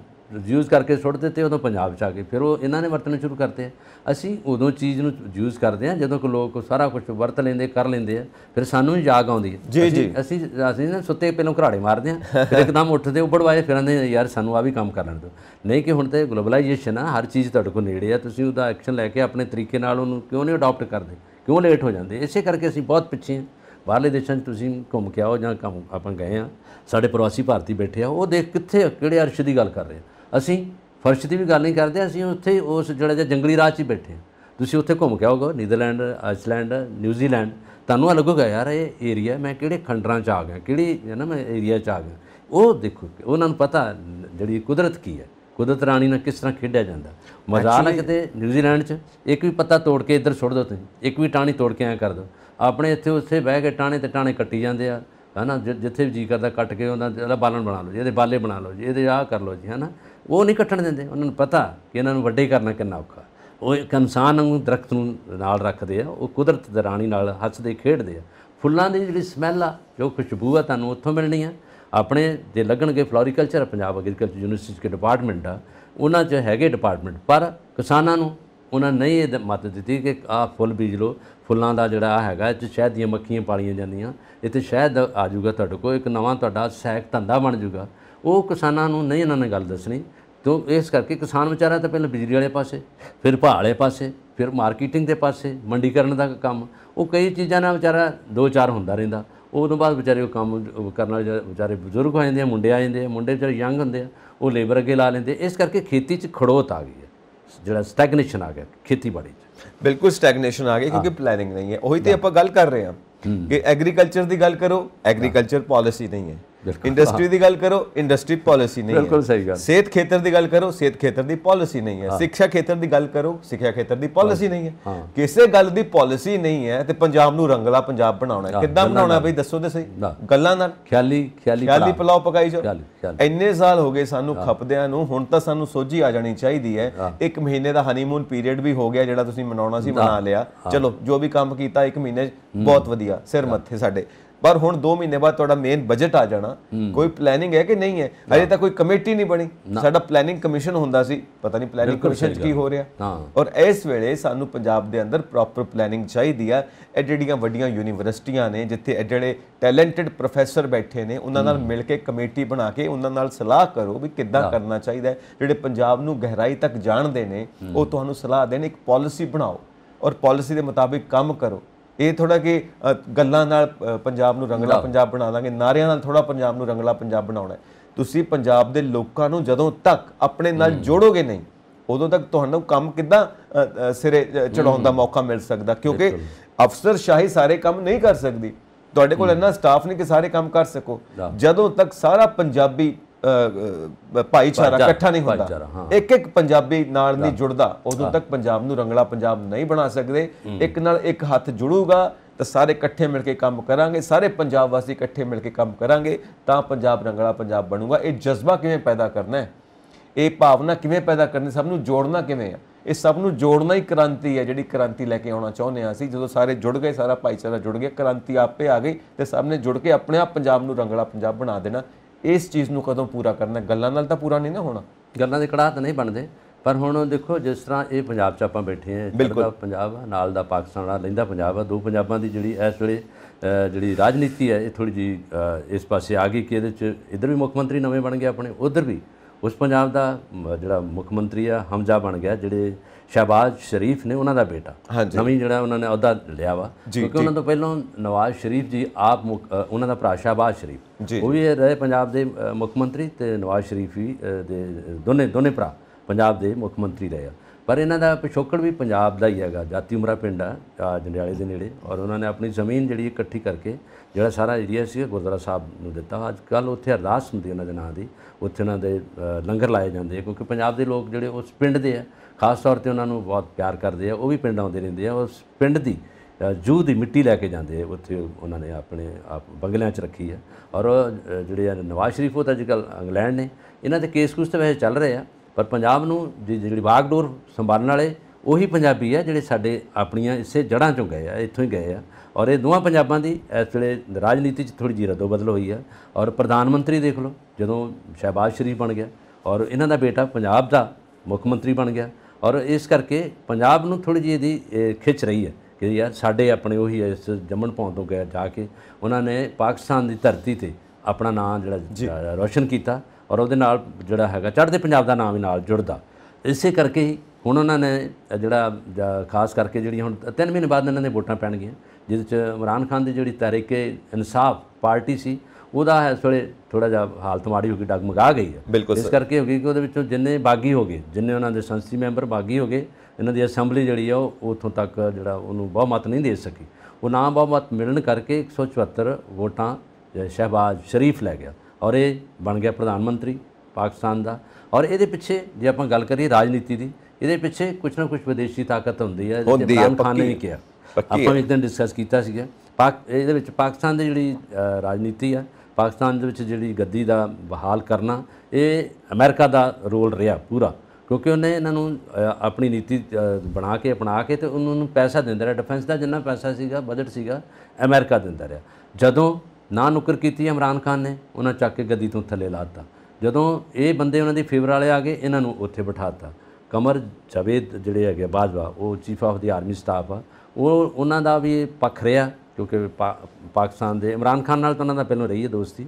ਯੂਜ਼ ਕਰਕੇ ਸੁੱਟ ਦਿੱਤੇ ਉਦੋਂ ਪੰਜਾਬ ਚ ਆ ਗਏ ਫਿਰ ਉਹ ਇਹਨਾਂ ਨੇ ਵਰਤਣਾ ਸ਼ੁਰੂ ਕਰਤੇ ਆ ਅਸੀਂ ਉਦੋਂ ਚੀਜ਼ ਨੂੰ ਯੂਜ਼ ਕਰਦੇ ਆ ਜਦੋਂ ਕੋ ਲੋਕ ਸਾਰਾ ਕੁਝ ਵਰਤ ਲੈਂਦੇ ਕਰ ਲੈਂਦੇ ਆ ਫਿਰ ਸਾਨੂੰ ਹੀ ਜਾਗ ਆਉਂਦੀ ਹੈ ਅਸੀਂ ਅਸੀਂ ਨਾ ਸੁੱਤੇ ਪਹਿਲਾਂ ਘਰਾੜੇ ਮਾਰਦੇ ਆ ਫਿਰ ਇੱਕਦਮ ਉੱਠਦੇ ਫਿਰ ਫਿਰਾਂਦੇ ਯਾਰ ਸਾਨੂੰ ਆ ਵੀ ਕੰਮ ਕਰ ਲੈਣ ਦਿਓ ਨਹੀਂ ਕਿ ਹੁਣ ਤੇ ਗਲੋਬਲਾਈਜੇਸ਼ਨ ਆ ਹਰ ਚੀਜ਼ ਤੁਹਾਡੇ ਕੋ ਨੇੜੇ ਆ ਤੁਸੀਂ ਉਹਦਾ ਐਕਸ਼ਨ ਲੈ ਕੇ ਆਪਣੇ ਤਰੀਕੇ ਨਾਲ ਉਹਨੂੰ ਕਿਉਂ ਨਹੀਂ ਅਡਾਪਟ ਕਰਦੇ ਕਿਉਂ ਲੇਟ ਹੋ ਜਾਂਦੇ ਇਸੇ ਕਰਕੇ ਅਸੀਂ ਬਹੁਤ ਪਿੱਛੇ ਆ ਬਾਹਰਲੇ ਦੇਸ਼ਾਂ 'ਚ ਤੁਸੀਂ ਘੁੰਮ ਕੇ ਆਓ ਜਾਂ ਕੰਮ ਆਪਾਂ ਗਏ ਆ ਸਾਡੇ ਪ੍ਰਵਾਸੀ ਭਾਰਤੀ ਬੈਠੇ ਆ ਉਹ ਦੇਖ ਕਿੱਥੇ ਕਿਹੜੇ ਅਰਸ਼ ਦੀ ਗੱਲ ਕਰ ਰਹੇ ਆ ਅਸੀਂ ਫਰਸ਼ ਦੀ ਵੀ ਗੱਲ ਨਹੀਂ ਕਰਦੇ ਅਸੀਂ ਉੱਥੇ ਉਸ ਜਿਹੜਾ ਜਿਹਾ ਜੰਗਲੀ ਰਾਜ 'ਚ ਬੈਠੇ ਤੁਸੀਂ ਉੱਥੇ ਘੁੰਮ ਕੇ ਆਓਗੇ ਨੀਦਰਲੈਂਡ ਆਈਸਲੈਂਡ ਨਿਊਜ਼ੀਲੈਂਡ ਤੁਹਾਨੂੰ ਲੱਗੂਗਾ ਯਾਰ ਇਹ ਏਰੀਆ ਮੈਂ ਕਿਹੜੇ ਖੰਡਰਾਂ 'ਚ ਆ ਗਿਆ ਕਿਹੜੀ ਨਾ ਮੈਂ ਏਰੀਆ 'ਚ ਆ ਗਿਆ ਉਹ ਦੇਖੋ ਉਹਨਾਂ ਨੂੰ ਪਤਾ ਜਿਹੜੀ ਕੁਦਰਤ ਕੀ ਹੈ ਕੁਦਰਤ ਰਾਣੀ ਨਾਲ ਕਿਸ ਤਰ੍ਹਾਂ ਖੇਡਿਆ ਜਾਂਦਾ ਮਜ਼ਾ ਨਾ ਕਿਤੇ ਨਿਊਜ਼ੀਲੈਂਡ 'ਚ ਇੱਕ ਵੀ ਪੱਤਾ ਤੋੜ ਕੇ ਇੱਧਰ ਛੱਡ ਦੋ ਤੁਸੀਂ ਇੱਕ ਵੀ ਟਾਣੀ ਤੋੜ ਕੇ ਐ ਕਰ ਦੋ ਆਪਣੇ ਇੱਥੇ ਉੱਥੇ ਬਹਿ ਕੇ ਟਾਣੇ ਤੇ ਟਾਣੇ ਕੱਟੀ ਜਾਂਦੇ ਆ ਹਨਾ ਜਿੱਥੇ ਵੀ ਜੀ ਕਰਦਾ ਕੱਟ ਕੇ ਉਹਨਾਂ ਦਾ ਬਾਲਣ ਬਣਾ ਲਓ ਜੀ ਇਹਦੇ ਬਾਲੇ ਬਣਾ ਲਓ ਜੀ ਇਹਦੇ ਆਹ ਕਰ ਲਓ ਜੀ ਹਨਾ ਉਹ ਨਹੀਂ ਕੱਟਣ ਦਿੰਦੇ ਉਹਨਾਂ ਨੂੰ ਪਤਾ ਕਿ ਇਹਨਾਂ ਨੂੰ ਵੱਡੇ ਕਰਨਾ ਕਿੰਨਾ ਔਖਾ ਉਹ ਇੱਕ ਇਨਸਾਨ ਨੂੰ ਦਰਖਤ ਨੂੰ ਨਾਲ ਰੱਖਦੇ ਆ ਉਹ ਕੁਦਰਤ ਦੇ ਰਾਣੀ ਨਾਲ ਹੱਸਦੇ ਖੇਡਦੇ ਆ ਫੁੱਲਾਂ ਦੀ ਜਿਹੜੀ ਸਮੈਲ ਆ ਜੋ ਖੁਸ਼ਬੂ ਆ ਤੁਹਾਨੂੰ ਉੱਥੋਂ ਮਿਲਣੀ ਆ ਆਪਣੇ ਦੇ ਲੱਗਣਗੇ ਫਲੋਰੀਕਲਚਰ ਪੰਜਾਬ ਐਗਰੀਕਲਚਰ ਯੂਨੀਵਰਸਿਟੀ ਦੇ ਡਿਪਾਰਟਮੈਂਟ ਆ ਉਹਨਾਂ 'ਚ ਹੈਗੇ ਡਿਪਾਰਟਮੈਂਟ ਪਰ ਕਿਸਾਨਾਂ ਨੂੰ ਉਹਨਾਂ ਨੇ ਇਹ ਮਤ ਦਿੱਤੀ ਕਿ ਆ ਫੁੱਲ ਬੀਜ ਲਓ ਫੁੱਲਾਂ ਦਾ ਜਿਹੜਾ ਆ ਹੈਗਾ ਇਹ ਸ਼ਹਿਦ ਦੀਆਂ ਮੱਖੀਆਂ ਪਾਲੀਆਂ ਜਾਂਦੀਆਂ ਇੱਥੇ ਸ਼ਹਿਦ ਆ ਜਾਊਗਾ ਤੁਹਾਡੇ ਕੋਲ ਇੱਕ ਨਵਾਂ ਤੁਹਾਡਾ ਸਹਿਕ ਧੰਦਾ ਬਣ ਜਾਊਗਾ ਉਹ ਕਿਸਾਨਾਂ ਨੂੰ ਨਹੀਂ ਇਹਨਾਂ ਨੇ ਗੱਲ ਦੱਸਣੀ ਤੋਂ ਇਸ ਕਰਕੇ ਕਿਸਾਨ ਵਿਚਾਰਾ ਤਾਂ ਪਹਿਲਾਂ ਬਿਜਲੀ ਵਾਲੇ ਪਾਸੇ ਫਿਰ ਭਾਅ ਵਾਲੇ ਪਾਸੇ ਫਿਰ ਮਾਰਕੀਟਿੰਗ ਦੇ ਪਾਸੇ ਮੰਡੀਕਰਨ ਦਾ ਕੰਮ ਉਹ ਕਈ ਚੀਜ਼ਾਂ ਨਾਲ ਵਿਚਾਰਾ ਦੋ ਚਾਰ ਹੁੰਦਾ ਰਹਿੰਦਾ ਉਹ ਤੋਂ ਬਾਅਦ ਵਿਚਾਰੇ ਉਹ ਕੰਮ ਕਰਨ ਵਾਲੇ ਵਿਚਾਰੇ ਬਜ਼ੁਰਗ ਹੋ ਜਾਂਦੇ ਆ ਮੁੰਡੇ ਆ ਜਾਂਦੇ ਆ ਮੁੰਡੇ ਜਿਹੜੇ ਯੰਗ ਹੁੰਦੇ ਆ ਉਹ ਲੇਬਰ ਅੱਗੇ ਲਾ ਲੈਂਦੇ ਇਸ ਕਰਕੇ ਖੇਤੀ 'ਚ ਖੜੋਤ ਆ ਗਈ ਹੈ ਜਿਹੜਾ ਸਟੈਗਨੇਸ਼ਨ ਆ ਗਿਆ ਖੇਤੀਬਾੜੀ 'ਚ ਬਿਲਕੁਲ ਸਟੈਗਨੇਸ਼ਨ ਆ ਗਈ ਕਿਉਂਕਿ ਪਲੈਨਿੰਗ ਨਹੀਂ ਹੈ ਉਹੀ ਤੇ ਆਪਾਂ ਗੱਲ ਕਰ ਰਹੇ ਆ ਕਿ ਐਗਰੀਕਲਚਰ ਦੀ ਗੱਲ ਕਰੋ ਐਗਰੀਕਲਚਰ ਪਾਲਿਸੀ ਨਹੀਂ ਹੈ ਇੰਡਸਟਰੀ ਦੀ ਗੱਲ ਕਰੋ ਇੰਡਸਟਰੀ ਪਾਲਿਸੀ ਨਹੀਂ ਹੈ ਬਿਲਕੁਲ ਸਹੀ ਗੱਲ ਸਿਹਤ ਖੇਤਰ ਦੀ ਗੱਲ ਕਰੋ ਸਿਹਤ ਖੇਤਰ ਦੀ ਪਾਲਿਸੀ ਨਹੀਂ ਹੈ ਸਿੱਖਿਆ ਖੇਤਰ ਦੀ ਗੱਲ ਕਰੋ ਸਿੱਖਿਆ ਖੇਤਰ ਦੀ ਪਾਲਿਸੀ ਨਹੀਂ ਹੈ ਕਿਸੇ ਗੱਲ ਦੀ ਪਾਲਿਸੀ ਨਹੀਂ ਹੈ ਤੇ ਪੰਜਾਬ ਨੂੰ ਰੰਗਲਾ ਪੰਜਾਬ ਬਣਾਉਣਾ ਹੈ ਕਿੱਦਾਂ ਬਣਾਉਣਾ ਬਈ ਦੱਸੋ ਤੇ ਸਹੀ ਗੱਲਾਂ ਨਾਲ ਖਿਆਲੀ ਖਿਆਲੀ ਖਿਆਲੀ ਪਲਾਉ ਪਕਾਈ ਜੋ ਇੰਨੇ ਸਾਲ ਹੋ ਗਏ ਸਾਨੂੰ ਖਪਦਿਆਂ ਨੂੰ ਹੁਣ ਤਾਂ ਸਾਨੂੰ ਸੋਝੀ ਆ ਜਾਣੀ ਚਾਹੀਦੀ ਹੈ ਇੱਕ ਮਹੀਨੇ ਦਾ ਹਨੀਮੂਨ ਪੀਰੀਅਡ ਵੀ ਹੋ ਗਿਆ ਜਿਹੜਾ ਤੁਸੀਂ ਮਨਾਉਣਾ ਸੀ ਮਨਾ ਲਿਆ ਚਲੋ ਜੋ ਵੀ ਕੰਮ ਕੀਤਾ ਇੱਕ ਮਹੀਨੇ ਬਹੁਤ ਵਧੀਆ ਸਿਰ ਮੱਥੇ ਸਾਡੇ ਪਰ ਹੁਣ 2 ਮਹੀਨੇ ਬਾਅਦ ਤੁਹਾਡਾ ਮੇਨ ਬਜਟ ਆ ਜਾਣਾ ਕੋਈ ਪਲੈਨਿੰਗ ਹੈ ਕਿ ਨਹੀਂ ਹੈ ਅਜੇ ਤੱਕ ਕੋਈ ਕਮੇਟੀ ਨਹੀਂ ਬਣੀ ਸਾਡਾ ਪਲੈਨਿੰਗ ਕਮਿਸ਼ਨ ਹੁੰਦਾ ਸੀ ਪਤਾ ਨਹੀਂ ਪਲੈਨਿੰਗ ਕਮਿਸ਼ਨ ਕੀ ਹੋ ਰਿਹਾ ਔਰ ਇਸ ਵੇਲੇ ਸਾਨੂੰ ਪੰਜਾਬ ਦੇ ਅੰਦਰ ਪ੍ਰੋਪਰ ਪਲੈਨਿੰਗ ਚਾਹੀਦੀ ਆ ਇਹ ਜਿਹੜੀਆਂ ਵੱਡੀਆਂ ਯੂਨੀਵਰਸਿਟੀਆਂ ਨੇ ਜਿੱਥੇ ਜਿਹੜੇ ਟੈਲੈਂਟਡ ਪ੍ਰੋਫੈਸਰ ਬੈਠੇ ਨੇ ਉਹਨਾਂ ਨਾਲ ਮਿਲ ਕੇ ਕਮੇਟੀ ਬਣਾ ਕੇ ਉਹਨਾਂ ਨਾਲ ਸਲਾਹ ਕਰੋ ਵੀ ਕਿੱਦਾਂ ਕਰਨਾ ਚਾਹੀਦਾ ਜਿਹੜੇ ਪੰਜਾਬ ਨੂੰ ਗਹਿਰਾਈ ਤੱਕ ਜਾਣਦੇ ਨੇ ਉਹ ਤੁਹਾਨੂੰ ਸਲਾਹ ਦੇਣ ਇੱਕ ਪਾਲਿਸੀ ਬਣਾਓ ਔਰ ਪਾਲਿਸੀ ਦੇ ਮੁਤਾਬਿਕ ਕੰਮ ਕਰੋ ਇਹ ਥੋੜਾ ਕਿ ਗੱਲਾਂ ਨਾਲ ਪੰਜਾਬ ਨੂੰ ਰੰਗਲਾ ਪੰਜਾਬ ਬਣਾ ਲਾਂਗੇ ਨਾਰਿਆਂ ਨਾਲ ਥੋੜਾ ਪੰਜਾਬ ਨੂੰ ਰੰਗਲਾ ਪੰਜਾਬ ਬਣਾਉਣਾ ਤੁਸੀਂ ਪੰਜਾਬ ਦੇ ਲੋਕਾਂ ਨੂੰ ਜਦੋਂ ਤੱਕ ਆਪਣੇ ਨਾਲ ਜੋੜੋਗੇ ਨਹੀਂ ਉਦੋਂ ਤੱਕ ਤੁਹਾਨੂੰ ਕੰਮ ਕਿੱਦਾਂ ਸਿਰੇ ਚੜਾਉਣ ਦਾ ਮੌਕਾ ਮਿਲ ਸਕਦਾ ਕਿਉਂਕਿ ਅਫਸਰ ਸ਼ਾਹੀ ਸਾਰੇ ਕੰਮ ਨਹੀਂ ਕਰ ਸਕਦੀ ਤੁਹਾਡੇ ਕੋਲ ਇੰਨਾ ਸਟਾਫ ਨਹੀਂ ਕਿ ਸਾਰੇ ਕੰਮ ਕਰ ਸਕੋ ਜਦੋਂ ਤੱਕ ਸਾਰਾ ਪੰਜਾਬੀ ਭਾਈਚਾਰਾ ਇਕੱਠਾ ਨਹੀਂ ਹੁੰਦਾ ਇੱਕ ਇੱਕ ਪੰਜਾਬੀ ਨਾਲ ਨਹੀਂ ਜੁੜਦਾ ਉਦੋਂ ਤੱਕ ਪੰਜਾਬ ਨੂੰ ਰੰਗਲਾ ਪੰਜਾਬ ਨਹੀਂ ਬਣਾ ਸਕਦੇ ਇੱਕ ਨਾਲ ਇੱਕ ਹੱਥ ਜੁੜੂਗਾ ਤਾਂ ਸਾਰੇ ਇਕੱਠੇ ਮਿਲ ਕੇ ਕੰਮ ਕਰਾਂਗੇ ਸਾਰੇ ਪੰਜਾਬ ਵਾਸੀ ਇਕੱਠੇ ਮਿਲ ਕੇ ਕੰਮ ਕਰਾਂਗੇ ਤਾਂ ਪੰਜਾਬ ਰੰਗਲਾ ਪੰਜਾਬ ਬਣੂਗਾ ਇਹ ਜਜ਼ਬਾ ਕਿਵੇਂ ਪੈਦਾ ਕਰਨਾ ਹੈ ਇਹ ਭਾਵਨਾ ਕਿਵੇਂ ਪੈਦਾ ਕਰਨੀ ਸਭ ਨੂੰ ਜੋੜਨਾ ਕਿਵੇਂ ਹੈ ਇਹ ਸਭ ਨੂੰ ਜੋੜਨਾ ਹੀ ਕ੍ਰਾਂਤੀ ਹੈ ਜਿਹੜੀ ਕ੍ਰਾਂਤੀ ਲੈ ਕੇ ਆਉਣਾ ਚਾਹੁੰਦੇ ਆ ਅਸੀਂ ਜਦੋਂ ਸਾਰੇ ਜੁੜ ਗਏ ਸਾਰਾ ਭਾਈਚਾਰਾ ਜੁੜ ਗਿਆ ਕ੍ਰਾਂਤੀ ਆਪੇ ਆ ਗਈ ਤੇ ਸਭ ਨੇ ਜੁੜ ਕੇ ਆਪਣੇ ਆਪ ਪੰਜਾਬ ਨੂੰ ਰੰਗਲਾ ਪੰਜਾਬ ਬਣਾ ਦੇਣਾ ਇਸ ਚੀਜ਼ ਨੂੰ ਕਦੋਂ ਪੂਰਾ ਕਰਨਾ ਗੱਲਾਂ ਨਾਲ ਤਾਂ ਪੂਰਾ ਨਹੀਂ ਨਾ ਹੋਣਾ ਗੱਲਾਂ ਦੇ ਕੜਾਹ ਤਾਂ ਨਹੀਂ ਬਣਦੇ ਪਰ ਹੁਣ ਦੇਖੋ ਜਿਸ ਤਰ੍ਹਾਂ ਇਹ ਪੰਜਾਬ 'ਚ ਆਪਾਂ ਬੈਠੇ ਆਂ ਜਿਹੜਾ ਪੰਜਾਬ ਨਾਲ ਦਾ ਪਾਕਿਸਤਾਨ ਨਾਲ ਲੈਂਦਾ ਪੰਜਾਬ ਆ ਦੋ ਪੰਜਾਬਾਂ ਦੀ ਜਿਹੜੀ ਇਸ ਵੇਲੇ ਜਿਹੜੀ ਰਾਜਨੀਤੀ ਹੈ ਇਹ ਥੋੜੀ ਜੀ ਇਸ ਪਾਸੇ ਆ ਗਈ ਕਿ ਇਹਦੇ 'ਚ ਇਧਰ ਵੀ ਮੁੱਖ ਮੰਤਰੀ ਨਵੇਂ ਬਣ ਗਏ ਆਪਣੇ ਉਧਰ ਵੀ ਉਸ ਪੰਜਾਬ ਦਾ ਜਿਹੜਾ ਮੁੱਖ ਮੰਤਰੀ ਆ ਹਮਜ਼ਾ ਬਣ ਗਿਆ ਜਿਹੜੇ ਸ਼ਹਿਬਾਜ਼ ਸ਼ਰੀਫ ਨੇ ਉਹਨਾਂ ਦਾ ਬੇਟਾ ਨਵੀਂ ਜਿਹੜਾ ਉਹਨਾਂ ਨੇ ਅਹੁਦਾ ਲਿਆ ਵਾ ਕਿਉਂਕਿ ਉਹਨਾਂ ਤੋਂ ਪਹਿਲਾਂ ਨਵਾਜ਼ ਸ਼ਰੀਫ ਜੀ ਆਪ ਉਹਨਾਂ ਦਾ ਭਰਾ ਸ਼ਹਿਬਾਜ਼ ਸ਼ਰੀਫ ਉਹ ਵੀ ਰਹੇ ਪੰਜਾਬ ਦੇ ਮੁੱਖ ਮੰਤਰੀ ਤੇ ਨਵਾਜ਼ ਸ਼ਰੀਫ ਵੀ ਦੇ ਦੋਨੇ ਦੋਨੇ ਭਰਾ ਪੰਜਾਬ ਦੇ ਮੁੱਖ ਮੰਤਰੀ ਰਹੇ ਆ ਪਰ ਇਹਨਾਂ ਦਾ ਪਿਛੋਕੜ ਵੀ ਪੰਜਾਬ ਦਾ ਹੀ ਹੈਗਾ ਜਾਤੀ ਉਮਰਾ ਪਿੰਡ ਆ ਜੰਡਿਆਲੇ ਦੇ ਨੇੜੇ ਔਰ ਉਹਨਾਂ ਨੇ ਆਪਣੀ ਜ਼ਮੀਨ ਜਿਹੜੀ ਇਕੱਠੀ ਕਰਕੇ ਜਿਹੜਾ ਸਾਰਾ ਏਰੀਆ ਸੀ ਗੁਰਦੁਆਰਾ ਸਾਹਿਬ ਨੂੰ ਦਿੱਤਾ ਅੱਜ ਕੱਲ ਉੱਥੇ ਅਰਦਾਸ ਹੁੰਦੀ ਉਹਨਾਂ ਦੇ ਨਾਂ ਦੀ ਉੱਥੇ ਉਹਨਾਂ ਦੇ ਲੰਗਰ ਲਾਏ ਜਾਂਦੇ ਕਿਉਂਕਿ ਪੰਜਾਬ ਦੇ ਲੋਕ ਜਿਹੜੇ ਉਸ ਪਿੰਡ ਦੇ ਆ ਖਾਸ ਤੌਰ ਤੇ ਉਹਨਾਂ ਨੂੰ ਬਹੁਤ ਪਿਆਰ ਕਰਦੇ ਆ ਉਹ ਵੀ ਪਿੰਡ ਆਉਂਦੇ ਰਹਿੰਦੇ ਆ ਉਸ ਪਿੰਡ ਦੀ ਜੂ ਦੀ ਮਿੱਟੀ ਲੈ ਕੇ ਜਾਂਦੇ ਆ ਉੱਥੇ ਉਹਨਾਂ ਨੇ ਆਪਣੇ ਆਪ ਬੰਗਲਿਆਂ 'ਚ ਰੱਖੀ ਆ ਔਰ ਜਿਹੜੇ ਨਵਾਜ਼ ਸ਼ਰੀਫ ਉਹ ਤਾਂ ਅੱਜਕੱਲ ਇੰਗਲੈਂਡ ਨੇ ਇਹਨਾਂ ਦੇ ਕੇਸ ਕੁਸ ਤਾਂ ਵੈਸੇ ਚੱਲ ਰਹੇ ਆ ਪਰ ਪੰਜਾਬ ਨੂੰ ਜਿਹੜੀ ਬਾਗਡੋਰ ਸੰਭਾਲਣ ਵਾਲੇ ਉਹੀ ਪੰਜਾਬੀ ਆ ਜਿਹੜੇ ਸਾਡੇ ਆਪਣੀਆਂ ਇਸੇ ਜੜ੍ਹਾਂ ਚੋਂ ਗਏ ਆ ਇੱਥੋਂ ਹੀ ਗਏ ਆ ਔਰ ਇਹ ਦੋਵਾਂ ਪੰਜਾਬਾਂ ਦੀ ਇਸ ਵੇਲੇ ਰਾਜਨੀਤੀ 'ਚ ਥੋੜੀ ਜਿਹੀ ਰਦੋ ਬਦਲ ਹੋਈ ਆ ਔਰ ਪ੍ਰਧਾਨ ਮੰਤਰੀ ਦੇਖ ਲਓ ਜਦੋਂ ਸ਼ਹਿਬਾਜ਼ ਸ਼ਰੀਫ ਬਣ ਗਿਆ ਔਰ ਇਹਨਾਂ ਦਾ ਬੇਟਾ ਪੰਜਾਬ ਦਾ ਮੁੱਖ ਮੰਤਰੀ ਬਣ ਗਿਆ ਔਰ ਇਸ ਕਰਕੇ ਪੰਜਾਬ ਨੂੰ ਥੋੜੀ ਜਿਹੀ ਇਹਦੀ ਖਿੱਚ ਰਹੀ ਹੈ ਕਿ ਯਾਰ ਸਾਡੇ ਆਪਣੇ ਉਹੀ ਇਸ ਜੰਮਣ ਪੌਂ ਤੋਂ ਗਿਆ ਜਾ ਕੇ ਉਹਨਾਂ ਨੇ ਪਾਕਿਸਤਾਨ ਦੀ ਧਰਤੀ ਤੇ ਆਪਣਾ ਨਾਮ ਜਿਹੜਾ ਰੋਸ਼ਨ ਕੀਤਾ ਔਰ ਉਹਦੇ ਨਾਲ ਜਿਹੜਾ ਹੈਗਾ ਚੜ੍ਹਦੇ ਪੰਜਾਬ ਦਾ ਨਾਮ ਵੀ ਨਾਲ ਜੁੜਦਾ ਇਸੇ ਕਰਕੇ ਹੁਣ ਉਹਨਾਂ ਨੇ ਜਿਹੜਾ ਖਾਸ ਕਰਕੇ ਜਿਹੜੀ ਹੁਣ 3 ਮਹੀਨੇ ਬਾਅਦ ਇਹਨਾਂ ਨੇ ਵੋਟਾਂ ਪੈਣਗੀਆਂ ਜਿਸ ਵਿੱਚ ਇਮਰਾਨ ਖਾਨ ਦੀ ਜਿਹੜੀ ਤਹਿਰੀਕੇ ਇਨਸਾਫ ਪਾਰਟੀ ਸੀ ਉਹਦਾ ਇਸ ਵੇਲੇ ਥੋੜਾ ਜਿਹਾ ਹਾਲਤ ਮਾੜੀ ਹੋ ਗਈ ਡਗਮਗਾ ਗਈ ਹੈ ਇਸ ਕਰਕੇ ਹੋ ਗਈ ਕਿ ਉਹਦੇ ਵਿੱਚੋਂ ਜਿੰਨੇ ਬਾਗੀ ਹੋ ਗਏ ਜਿੰਨੇ ਉਹਨਾਂ ਦੇ ਸੰਸਦੀ ਮੈਂਬਰ ਬਾਗੀ ਹੋ ਗਏ ਇਹਨਾਂ ਦੀ ਅਸੈਂਬਲੀ ਜਿਹੜੀ ਆ ਉਹ ਉਥੋਂ ਤੱਕ ਜਿਹੜਾ ਉਹਨੂੰ ਬਹੁਮਤ ਨਹੀਂ ਦੇ ਸਕੀ ਉਹ ਨਾ ਬਹੁਮਤ ਮਿਲਣ ਕਰਕੇ 174 ਵੋਟਾਂ ਸ਼ਹਿਬਾਜ਼ ਸ਼ਰੀਫ ਲੈ ਗਿਆ ਔਰ ਇਹ ਬਣ ਗਿਆ ਪ੍ਰਧਾਨ ਮੰਤਰੀ ਪਾਕਿਸਤਾਨ ਦਾ ਔਰ ਇਹਦੇ ਪਿੱਛੇ ਜੇ ਆਪਾਂ ਗੱਲ ਕਰੀਏ ਰਾਜਨੀਤੀ ਦੀ ਇਹਦੇ ਪਿੱਛੇ ਕੁਝ ਨਾ ਕੁਝ ਵਿਦੇਸ਼ੀ ਤਾਕਤ ਹੁੰਦੀ ਹੈ ਜਿਵੇਂ ਇਮਰਾਨ ਖਾਨ ਨੇ ਵੀ ਕਿਹਾ ਆਪਾਂ ਇੱਕ ਦਿਨ ਡਿਸਕਸ ਕੀਤਾ ਸੀਗਾ ਪਾਕ ਇਹਦੇ ਵਿੱਚ ਪਾਕਿਸਤਾਨ ਦੀ ਜਿਹੜੀ ਰਾਜਨੀਤੀ ਆ ਪਾਕਿਸਤਾਨ ਦੇ ਵਿੱਚ ਜਿਹੜੀ ਗੱਦੀ ਦਾ ਬਹਾਲ ਕਰਨਾ ਇਹ ਅਮਰੀਕਾ ਦਾ ਰੋਲ ਰਿਹਾ ਪੂਰਾ ਕਿਉਂਕਿ ਉਹਨੇ ਇਹਨਾਂ ਨੂੰ ਆਪਣੀ ਨੀਤੀ ਬਣਾ ਕੇ ਅਪਣਾ ਕੇ ਤੇ ਉਹਨਾਂ ਨੂੰ ਪੈਸਾ ਦਿੰਦਾ ਰਿਹਾ ਡਿਫੈਂਸ ਦਾ ਜਿੰਨਾ ਪੈਸਾ ਸੀਗਾ ਬਜਟ ਸੀਗਾ ਅਮਰੀਕਾ ਦਿੰਦਾ ਰਿਹਾ ਜਦੋਂ ਨਾ ਨੁਕਰ ਕੀਤੀ ਇਮਰਾਨ ਖਾਨ ਨੇ ਉਹਨਾਂ ਚੱਕ ਕੇ ਗੱਦੀ ਤੋਂ ਥੱਲੇ ਲਾਤਾ ਜਦੋਂ ਇਹ ਬੰਦੇ ਉਹਨਾਂ ਦੀ ਫੇਵਰ ਵਾਲੇ ਆ ਗਏ ਇਹਨਾਂ ਨੂੰ ਉੱਥੇ ਬਿਠਾਤਾ ਕਮਰ ਜਵੇਦ ਜਿਹੜੇ ਹੈਗੇ ਬਾਜਵਾ ਉਹ chief of the army staff ਆ ਉਹ ਉਹਨਾਂ ਦਾ ਵੀ ਪੱਖ ਰਿਹਾ ਕਿਉਂਕਿ ਪਾਕਿਸਤਾਨ ਦੇ ਇਮਰਾਨ ਖਾਨ ਨਾਲ ਤਾਂ ਉਹਨਾਂ ਦਾ ਪਹਿਲਾਂ ਰਹੀ ਹੈ ਦੋਸਤੀ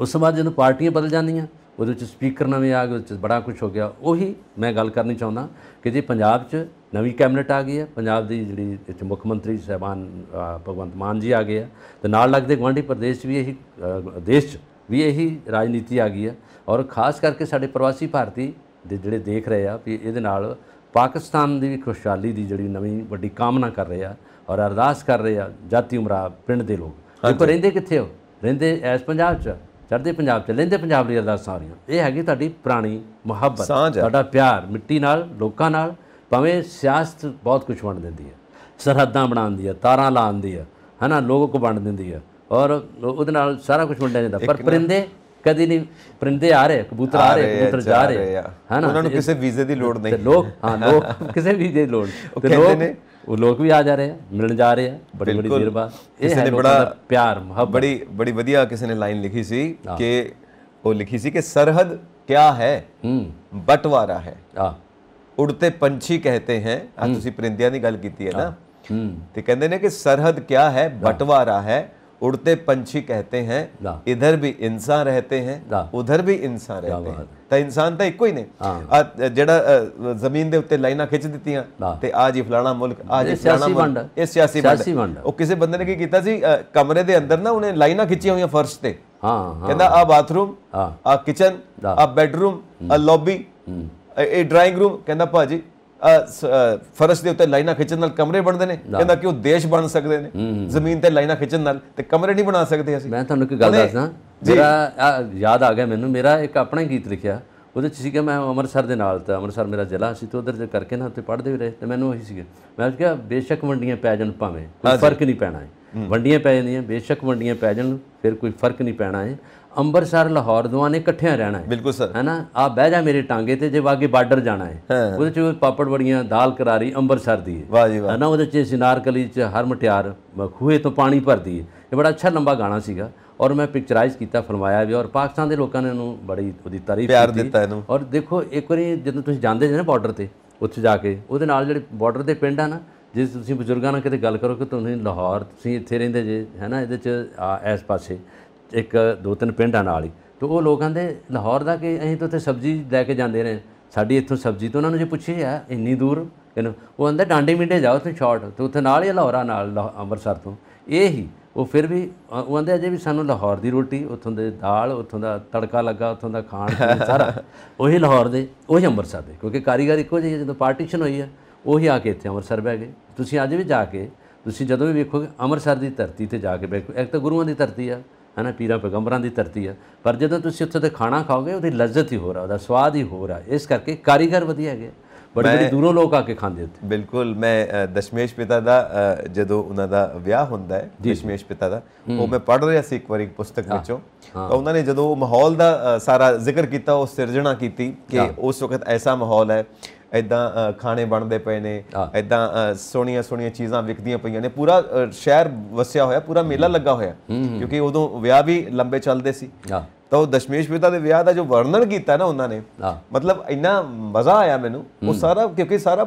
ਉਸ ਤੋਂ ਬਾਅਦ ਜਦੋਂ ਪਾਰਟੀਆਂ ਬਦਲ ਜਾਂਦੀਆਂ ਉਹਦੇ ਵਿੱਚ ਸਪੀਕਰ ਨਵੇਂ ਆ ਗਏ ਉਹਦੇ ਵਿੱਚ ਬੜਾ ਕੁਝ ਹੋ ਗਿਆ ਉਹੀ ਮੈਂ ਗੱਲ ਕਰਨੀ ਚਾਹੁੰਦਾ ਕਿ ਜੀ ਪੰਜਾਬ 'ਚ ਨਵੀਂ ਕੈਬਨਿਟ ਆ ਗਈ ਹੈ ਪੰਜਾਬ ਦੀ ਜਿਹੜੀ ਇੱਥੇ ਮੁੱਖ ਮੰਤਰੀ ਸਹਿਬਾਨ ਭਗਵੰਤ ਮਾਨ ਜੀ ਆ ਗਏ ਆ ਤੇ ਨਾਲ ਲੱਗਦੇ ਗਵਾਂਢੀ ਪ੍ਰਦੇਸ਼ ਵੀ ਇਹੀ ਦੇਸ਼ 'ਚ ਵੀ ਇਹੀ ਰਾਜਨੀਤੀ ਆ ਗਈ ਹੈ ਔਰ ਖਾਸ ਕਰਕੇ ਸਾਡੇ ਪ੍ਰਵਾਸੀ ਭਾਰਤੀ ਦੇ ਜਿਹੜੇ ਦੇਖ ਰਹੇ ਆ ਵੀ ਇਹਦੇ ਨਾਲ ਪਾਕਿਸਤਾਨ ਦੀ ਵੀ ਖੁਸ਼ਹਾਲੀ ਦੀ ਜਿਹੜੀ ਨਵੀਂ ਵੱਡੀ ਕਾਮਨਾ ਕਰ ਰਹੇ ਆ ਔਰ ਅਰਦਾਸ ਕਰ ਰਹੇ ਆ ਜਾਤੀ ਉਮਰਾ ਪਿੰਡ ਦੇ ਲੋਕ ਦੇਖੋ ਰਹਿੰਦੇ ਕਿੱਥੇ ਹੋ ਰਹਿੰਦੇ ਐਸ ਪੰਜਾਬ 'ਚ ਚੜਦੇ ਪੰਜਾਬ 'ਚ ਲੈਂਦੇ ਪੰਜਾਬ ਲਈ ਅਰਦਾਸ ਆ ਰਹੀਆਂ ਇਹ ਹੈਗੀ ਤੁਹਾਡੀ ਪੁਰਾਣੀ ਮੁਹੱਬਤ ਤੁਹਾਡਾ ਪਿਆਰ ਮਿੱਟੀ ਨਾਲ ਲੋਕਾਂ ਨਾਲ ਭਾਵੇਂ ਸਿਆਸਤ ਬਹੁਤ ਕੁਝ ਵੰਡ ਦਿੰਦੀ ਹੈ ਸਰਹੱਦਾਂ ਬਣਾਉਂਦੀ ਹੈ ਤਾਰਾਂ ਲਾਉਂਦੀ ਹੈ ਹਨਾ ਲੋਕ ਵੰਡ ਦਿੰਦੀ ਹੈ ਔਰ ਉਹਦੇ ਨਾਲ ਸਾਰਾ ਕੁਝ ਵੰਡਿਆ ਜਾਂਦਾ ਪਰ ਪਰਿੰਦੇ ਕਦੀ ਨਹੀਂ ਪਰਿੰਦੇ ਆ ਰਹੇ ਕਬੂਤਰ ਆ ਰਹੇ ਕਬੂਤਰ ਜਾ ਰਹੇ ਹਨਾ ਉਹਨਾਂ ਨੂੰ ਕਿਸੇ ਵੀਜ਼ੇ ਦੀ ਲੋੜ ਨਹੀਂ ਲੋਕ ਹਾਂ ਲੋਕ ਕਿਸੇ ਵੀਜ਼ੇ ਦੀ ਲੋੜ ਤੇ ਲੋਕ ਉਹ ਲੋਕ ਵੀ ਆ ਜਾ ਰਹੇ ਆ ਮਿਲਣ ਜਾ ਰਹੇ ਆ ਬੜੀ ਬੜੀ ਦੇਰ ਬਾਅਦ ਇਹ ਨੇ ਬੜਾ ਪਿਆਰ ਮੁਹੱਬਤ ਬੜੀ ਬੜੀ ਵਧੀਆ ਕਿਸੇ ਨੇ ਲਾਈਨ ਲਿਖੀ ਸੀ ਕਿ ਉਹ ਲਿਖੀ ਸੀ ਕਿ ਸਰਹਦ ਕਿਆ ਹੈ ਬਟਵਾਰਾ ਹੈ ਆ ਉੜਤੇ ਪੰਛੀ ਕਹਤੇ ਹੈ ਆ ਤੁਸੀਂ ਪਰਿੰਦਿਆਂ ਦੀ ਗੱਲ ਕੀਤੀ ਹੈ ਨਾ ਤੇ ਕਹਿੰਦੇ ਨੇ ਕਿ ਸਰਹਦ ਕਿਆ ਹੈ ਬਟਵਾਰਾ ਹੈ उड़ते पंछी कहते हैं इधर भी इंसान रहते हैं उधर ਵੀ ਇਨਸਾਨ ਰਹਤੇ ਹੈ ਤਾਂ ਇਨਸਾਨ ਤਾਂ ਇੱਕੋ ਹੀ ਨੇ ਜਿਹੜਾ ਜ਼ਮੀਨ ਦੇ ਉੱਤੇ ਲਾਈਨਾਂ ਖਿੱਚ ਦਿੱਤੀਆਂ ਤੇ ਆ ਜੀ ਫਲਾਣਾ ਮੁਲਕ ਆ ਜੀ ਸਿਆਸੀ ਵੰਡ ਇਹ ਸਿਆਸੀ ਵੰਡ ਉਹ ਕਿਸੇ ਬੰਦੇ ਨੇ ਕੀ ਕੀਤਾ ਸੀ ਕਮਰੇ ਦੇ ਅੰਦਰ ਨਾ ਉਹਨੇ ਲਾਈਨਾਂ ਖਿੱਚੀਆਂ ਹੋਈਆਂ ਫਰਸ਼ ਤੇ ਹਾਂ ਹਾਂ ਕਹਿੰਦਾ ਆ ਬਾਥਰੂਮ ਆ ਕਿਚਨ ਆ ਬੈਡਰੂਮ ਆ ਲੌਬੀ ਇਹ ਡਰਾਇੰਗ ਰੂਮ ਕਹਿੰਦਾ ਭਾਜੀ ਫਰਸ਼ ਦੇ ਉੱਤੇ ਲਾਈਨਾਂ ਖਿੱਚਣ ਨਾਲ ਕਮਰੇ ਬਣਦੇ ਨੇ ਕਹਿੰਦਾ ਕਿ ਉਹ ਦੇਸ਼ ਬਣ ਸਕਦੇ ਨੇ ਜ਼ਮੀਨ ਤੇ ਲਾਈਨਾਂ ਖਿੱਚਣ ਨਾਲ ਤੇ ਕਮਰੇ ਨਹੀਂ ਬਣਾ ਸਕਦੇ ਅਸੀਂ ਮੈਂ ਤੁਹਾਨੂੰ ਇੱਕ ਗੱਲ ਦੱਸਦਾ ਮੇਰਾ ਯਾਦ ਆ ਗਿਆ ਮੈਨੂੰ ਮੇਰਾ ਇੱਕ ਆਪਣਾ ਗੀਤ ਲਿਖਿਆ ਉਹਦੇ ਚ ਕਿ ਮੈਂ ਅੰਮ੍ਰਿਤਸਰ ਦੇ ਨਾਲ ਤਾਂ ਅੰਮ੍ਰਿਤਸਰ ਮੇਰਾ ਜ਼ਿਲ੍ਹਾ ਸੀ ਤੇ ਉਧਰ ਜੇ ਕਰਕੇ ਨਾ ਉੱਤੇ ਪੜ੍ਹਦੇ ਵੀ ਰਹੇ ਤੇ ਮੈਨੂੰ ਉਹੀ ਸੀਗਾ ਮੈਂ ਕਿਹਾ ਬੇਸ਼ੱਕ ਵੰਡੀਆਂ ਪੈ ਜਾਣ ਭਾਵੇਂ ਕੋਈ ਫਰਕ ਨਹੀਂ ਪੈਣਾ ਹੈ ਵੰਡੀਆਂ ਪੈ ਜਾਂਦੀਆਂ ਬੇਸ਼ੱਕ ਵੰਡੀਆਂ ਪੈ ਜਾਣ ਫਿਰ ਕੋਈ ਫਰਕ ਨਹੀਂ ਪੈਣਾ ਹੈ ਅੰਮ੍ਰਿਤਸਰ ਲਾਹੌਰ ਦੋਵਾਂ ਨੇ ਇਕੱਠਿਆਂ ਰਹਿਣਾ ਹੈ ਬਿਲਕੁਲ ਸਰ ਹੈਨਾ ਆ ਬਹਿ ਜਾ ਮੇਰੇ ਟਾਂਗੇ ਤੇ ਜੇ ਵਾਗੇ ਬਾਰਡਰ ਜਾਣਾ ਹੈ ਉਹਦੇ ਚ ਪਾਪੜ ਬੜੀਆਂ ਦਾਲ ਕਰਾਰੀ ਅੰਮ੍ਰਿਤਸਰ ਦੀ ਹੈ ਵਾਹ ਜੀ ਵਾਹ ਹੈਨਾ ਉਹਦੇ ਚ ਸਿਨਾਰ ਕਲੀ ਚ ਹਰ ਮਟਿਆਰ ਖੂਹੇ ਤੋਂ ਪਾਣੀ ਭਰਦੀ ਹੈ ਇਹ ਬੜਾ ਅੱਛਾ ਲੰਬਾ ਗਾਣਾ ਸੀਗਾ ਔਰ ਮੈਂ ਪਿਕਚਰਾਈਜ਼ ਕੀਤਾ ਫਰਮਾਇਆ ਵੀ ਔਰ ਪਾਕਿਸਤਾਨ ਦੇ ਲੋਕਾਂ ਨੇ ਉਹਨੂੰ ਬੜੀ ਉਹਦੀ ਤਾਰੀਫ ਕੀਤੀ ਪਿਆਰ ਦਿੱਤਾ ਇਹਨੂੰ ਔਰ ਦੇਖੋ ਇੱਕ ਵਾਰੀ ਜਦੋਂ ਤੁਸੀਂ ਜਾਂਦੇ ਜੇ ਨਾ ਬਾਰਡਰ ਤੇ ਉੱਥੇ ਜਾ ਕੇ ਉਹਦੇ ਨਾਲ ਜਿਹੜੇ ਬਾਰਡਰ ਦੇ ਪਿੰਡ ਆ ਨਾ ਜੇ ਤੁਸੀਂ ਬਜ਼ੁਰਗਾਂ ਨਾਲ ਕਿਤੇ ਗੱਲ ਕਰੋ ਕਿ ਤੁਸੀਂ ਲਾਹੌਰ ਤੁਸੀਂ ਇੱਥੇ ਰਹਿੰਦੇ ਜੇ ਹੈਨਾ ਇਹਦੇ ਚ ਇਸ ਪਾਸੇ ਇੱਕ ਦੋ ਤਿੰਨ ਪਿੰਡਾਂ ਨਾਲ ਹੀ ਤੇ ਉਹ ਲੋਕਾਂ ਦੇ ਲਾਹੌਰ ਦਾ ਕਿ ਅਸੀਂ ਤਾਂ ਉੱਥੇ ਸਬਜ਼ੀ ਲੈ ਕੇ ਜਾਂਦੇ ਰਹੇ ਸਾਡੀ ਇੱਥੋਂ ਸਬਜ਼ੀ ਤੋਂ ਉਹਨਾਂ ਨੂੰ ਜੇ ਪੁੱਛੇ ਆ ਇੰਨੀ ਦੂਰ ਕਹਿੰਦੇ ਉਹ ਅੰਦਰ ਡਾਂਡੇ ਮਿੰਡੇ ਜਾਓ ਤੇ ਸ਼ਾਰਟ ਤੇ ਉੱਥੇ ਨਾਲ ਹੀ ਲਾਹੌਰਾ ਨਾਲ ਅੰਮ੍ਰਿਤਸਰ ਤੋਂ ਇਹ ਹੀ ਉਹ ਫਿਰ ਵੀ ਉਹ ਆਂਦੇ ਅਜੇ ਵੀ ਸਾਨੂੰ ਲਾਹੌਰ ਦੀ ਰੋਟੀ ਉੱਥੋਂ ਦੇ ਦਾਲ ਉੱਥੋਂ ਦਾ ਤੜਕਾ ਲੱਗਾ ਉੱਥੋਂ ਦਾ ਖਾਣ ਸਾਰਾ ਉਹੀ ਲਾਹੌਰ ਦੇ ਉਹੀ ਅੰਮ੍ਰਿਤਸਰ ਦੇ ਕਿਉਂਕਿ ਕਾਰੀਗਰ ਇੱਕੋ ਜਿਹੇ ਜਦੋਂ ਪਾਰਟੀਸ਼ਨ ਹੋਈ ਹੈ ਉਹੀ ਆ ਕੇ ਇੱਥੇ ਅੰਮ੍ਰਿਤਸਰ ਬਹਿ ਗਏ ਤੁਸੀਂ ਅੱਜ ਵੀ ਜਾ ਕੇ ਤੁਸੀਂ ਜਦੋਂ ਵੀ ਵੇਖੋਗੇ ਅੰਮ੍ਰਿਤਸਰ ਦੀ ਧਰਤੀ ਤੇ ਜਾ ਕੇ ਬੈਠੋ ਇੱਕ ਤਾਂ ਗੁਰੂਆਂ ਦੀ ਧਰਤੀ ਆ ਹੈ ਨਾ ਪੀਰਾਂ ਪੈਗੰਬਰਾਂ ਦੀ ਧਰਤੀ ਆ ਪਰ ਜਦੋਂ ਤੁਸੀਂ ਉੱਥੇ ਤੇ ਖਾਣਾ ਖਾਓਗੇ ਉਹਦੀ ਲਜ਼ਤ ਹੀ ਹੋਰ ਆ ਉਹਦਾ ਸਵਾਦ ਹੀ ਹੋਰ ਆ ਇਸ ਕਰਕੇ ਕਾਰੀਗਰ ਵਧੀਆ ਹੈਗੇ ਬੜੇ ਬੜੇ ਦੂਰੋਂ ਲੋਕ ਆ ਕੇ ਖਾਂਦੇ ਉੱਥੇ ਬਿਲਕੁਲ ਮੈਂ ਦਸ਼ਮੇਸ਼ ਪਿਤਾ ਦਾ ਜਦੋਂ ਉਹਨਾਂ ਦਾ ਵਿਆਹ ਹੁੰਦਾ ਹੈ ਦਸ਼ਮੇਸ਼ ਪਿਤਾ ਦਾ ਉਹ ਮੈਂ ਪੜ੍ਹ ਰਿਹਾ ਸੀ ਇੱਕ ਵਾਰ ਇੱਕ ਪੁਸਤਕ ਵਿੱਚੋਂ ਤਾਂ ਉਹਨਾਂ ਨੇ ਜਦੋਂ ਮਾਹੌਲ ਦਾ ਸਾਰਾ ਜ਼ਿਕਰ ਕੀਤਾ ਉਹ ਸਿਰਜਣਾ ਕੀਤੀ ਕਿ ਉਸ ਵਕਤ ਐਸਾ ਮਾਹੌਲ ਹੈ ਐਦਾਂ ਖਾਣੇ ਬਣਦੇ ਪਏ ਨੇ ਐਦਾਂ ਸੋਹਣੀਆਂ ਸੋਹਣੀਆਂ ਚੀਜ਼ਾਂ ਵਿਕਦੀਆਂ ਪਈਆਂ ਨੇ ਪੂਰਾ ਸ਼ਹਿਰ ਵਸਿਆ ਹੋਇਆ ਪੂਰਾ ਮੇਲਾ ਲੱਗਾ ਹੋਇਆ ਕਿਉਂਕਿ ਉਦੋਂ ਵਿਆਹ ਵੀ ਲੰਬੇ ਚੱਲਦੇ ਸੀ ਤਾਂ ਉਹ ਦਸ਼ਮੇਸ਼ ਪਿਤਾ ਦੇ ਵਿਆਹ ਦਾ ਜੋ ਵਰਣਨ ਕੀਤਾ ਨਾ ਉਹਨਾਂ ਨੇ ਮਤਲਬ ਇੰਨਾ ਮਜ਼ਾ ਆਇਆ ਮੈਨੂੰ ਉਹ ਸਾਰਾ ਕਿਉਂਕਿ ਸਾਰਾ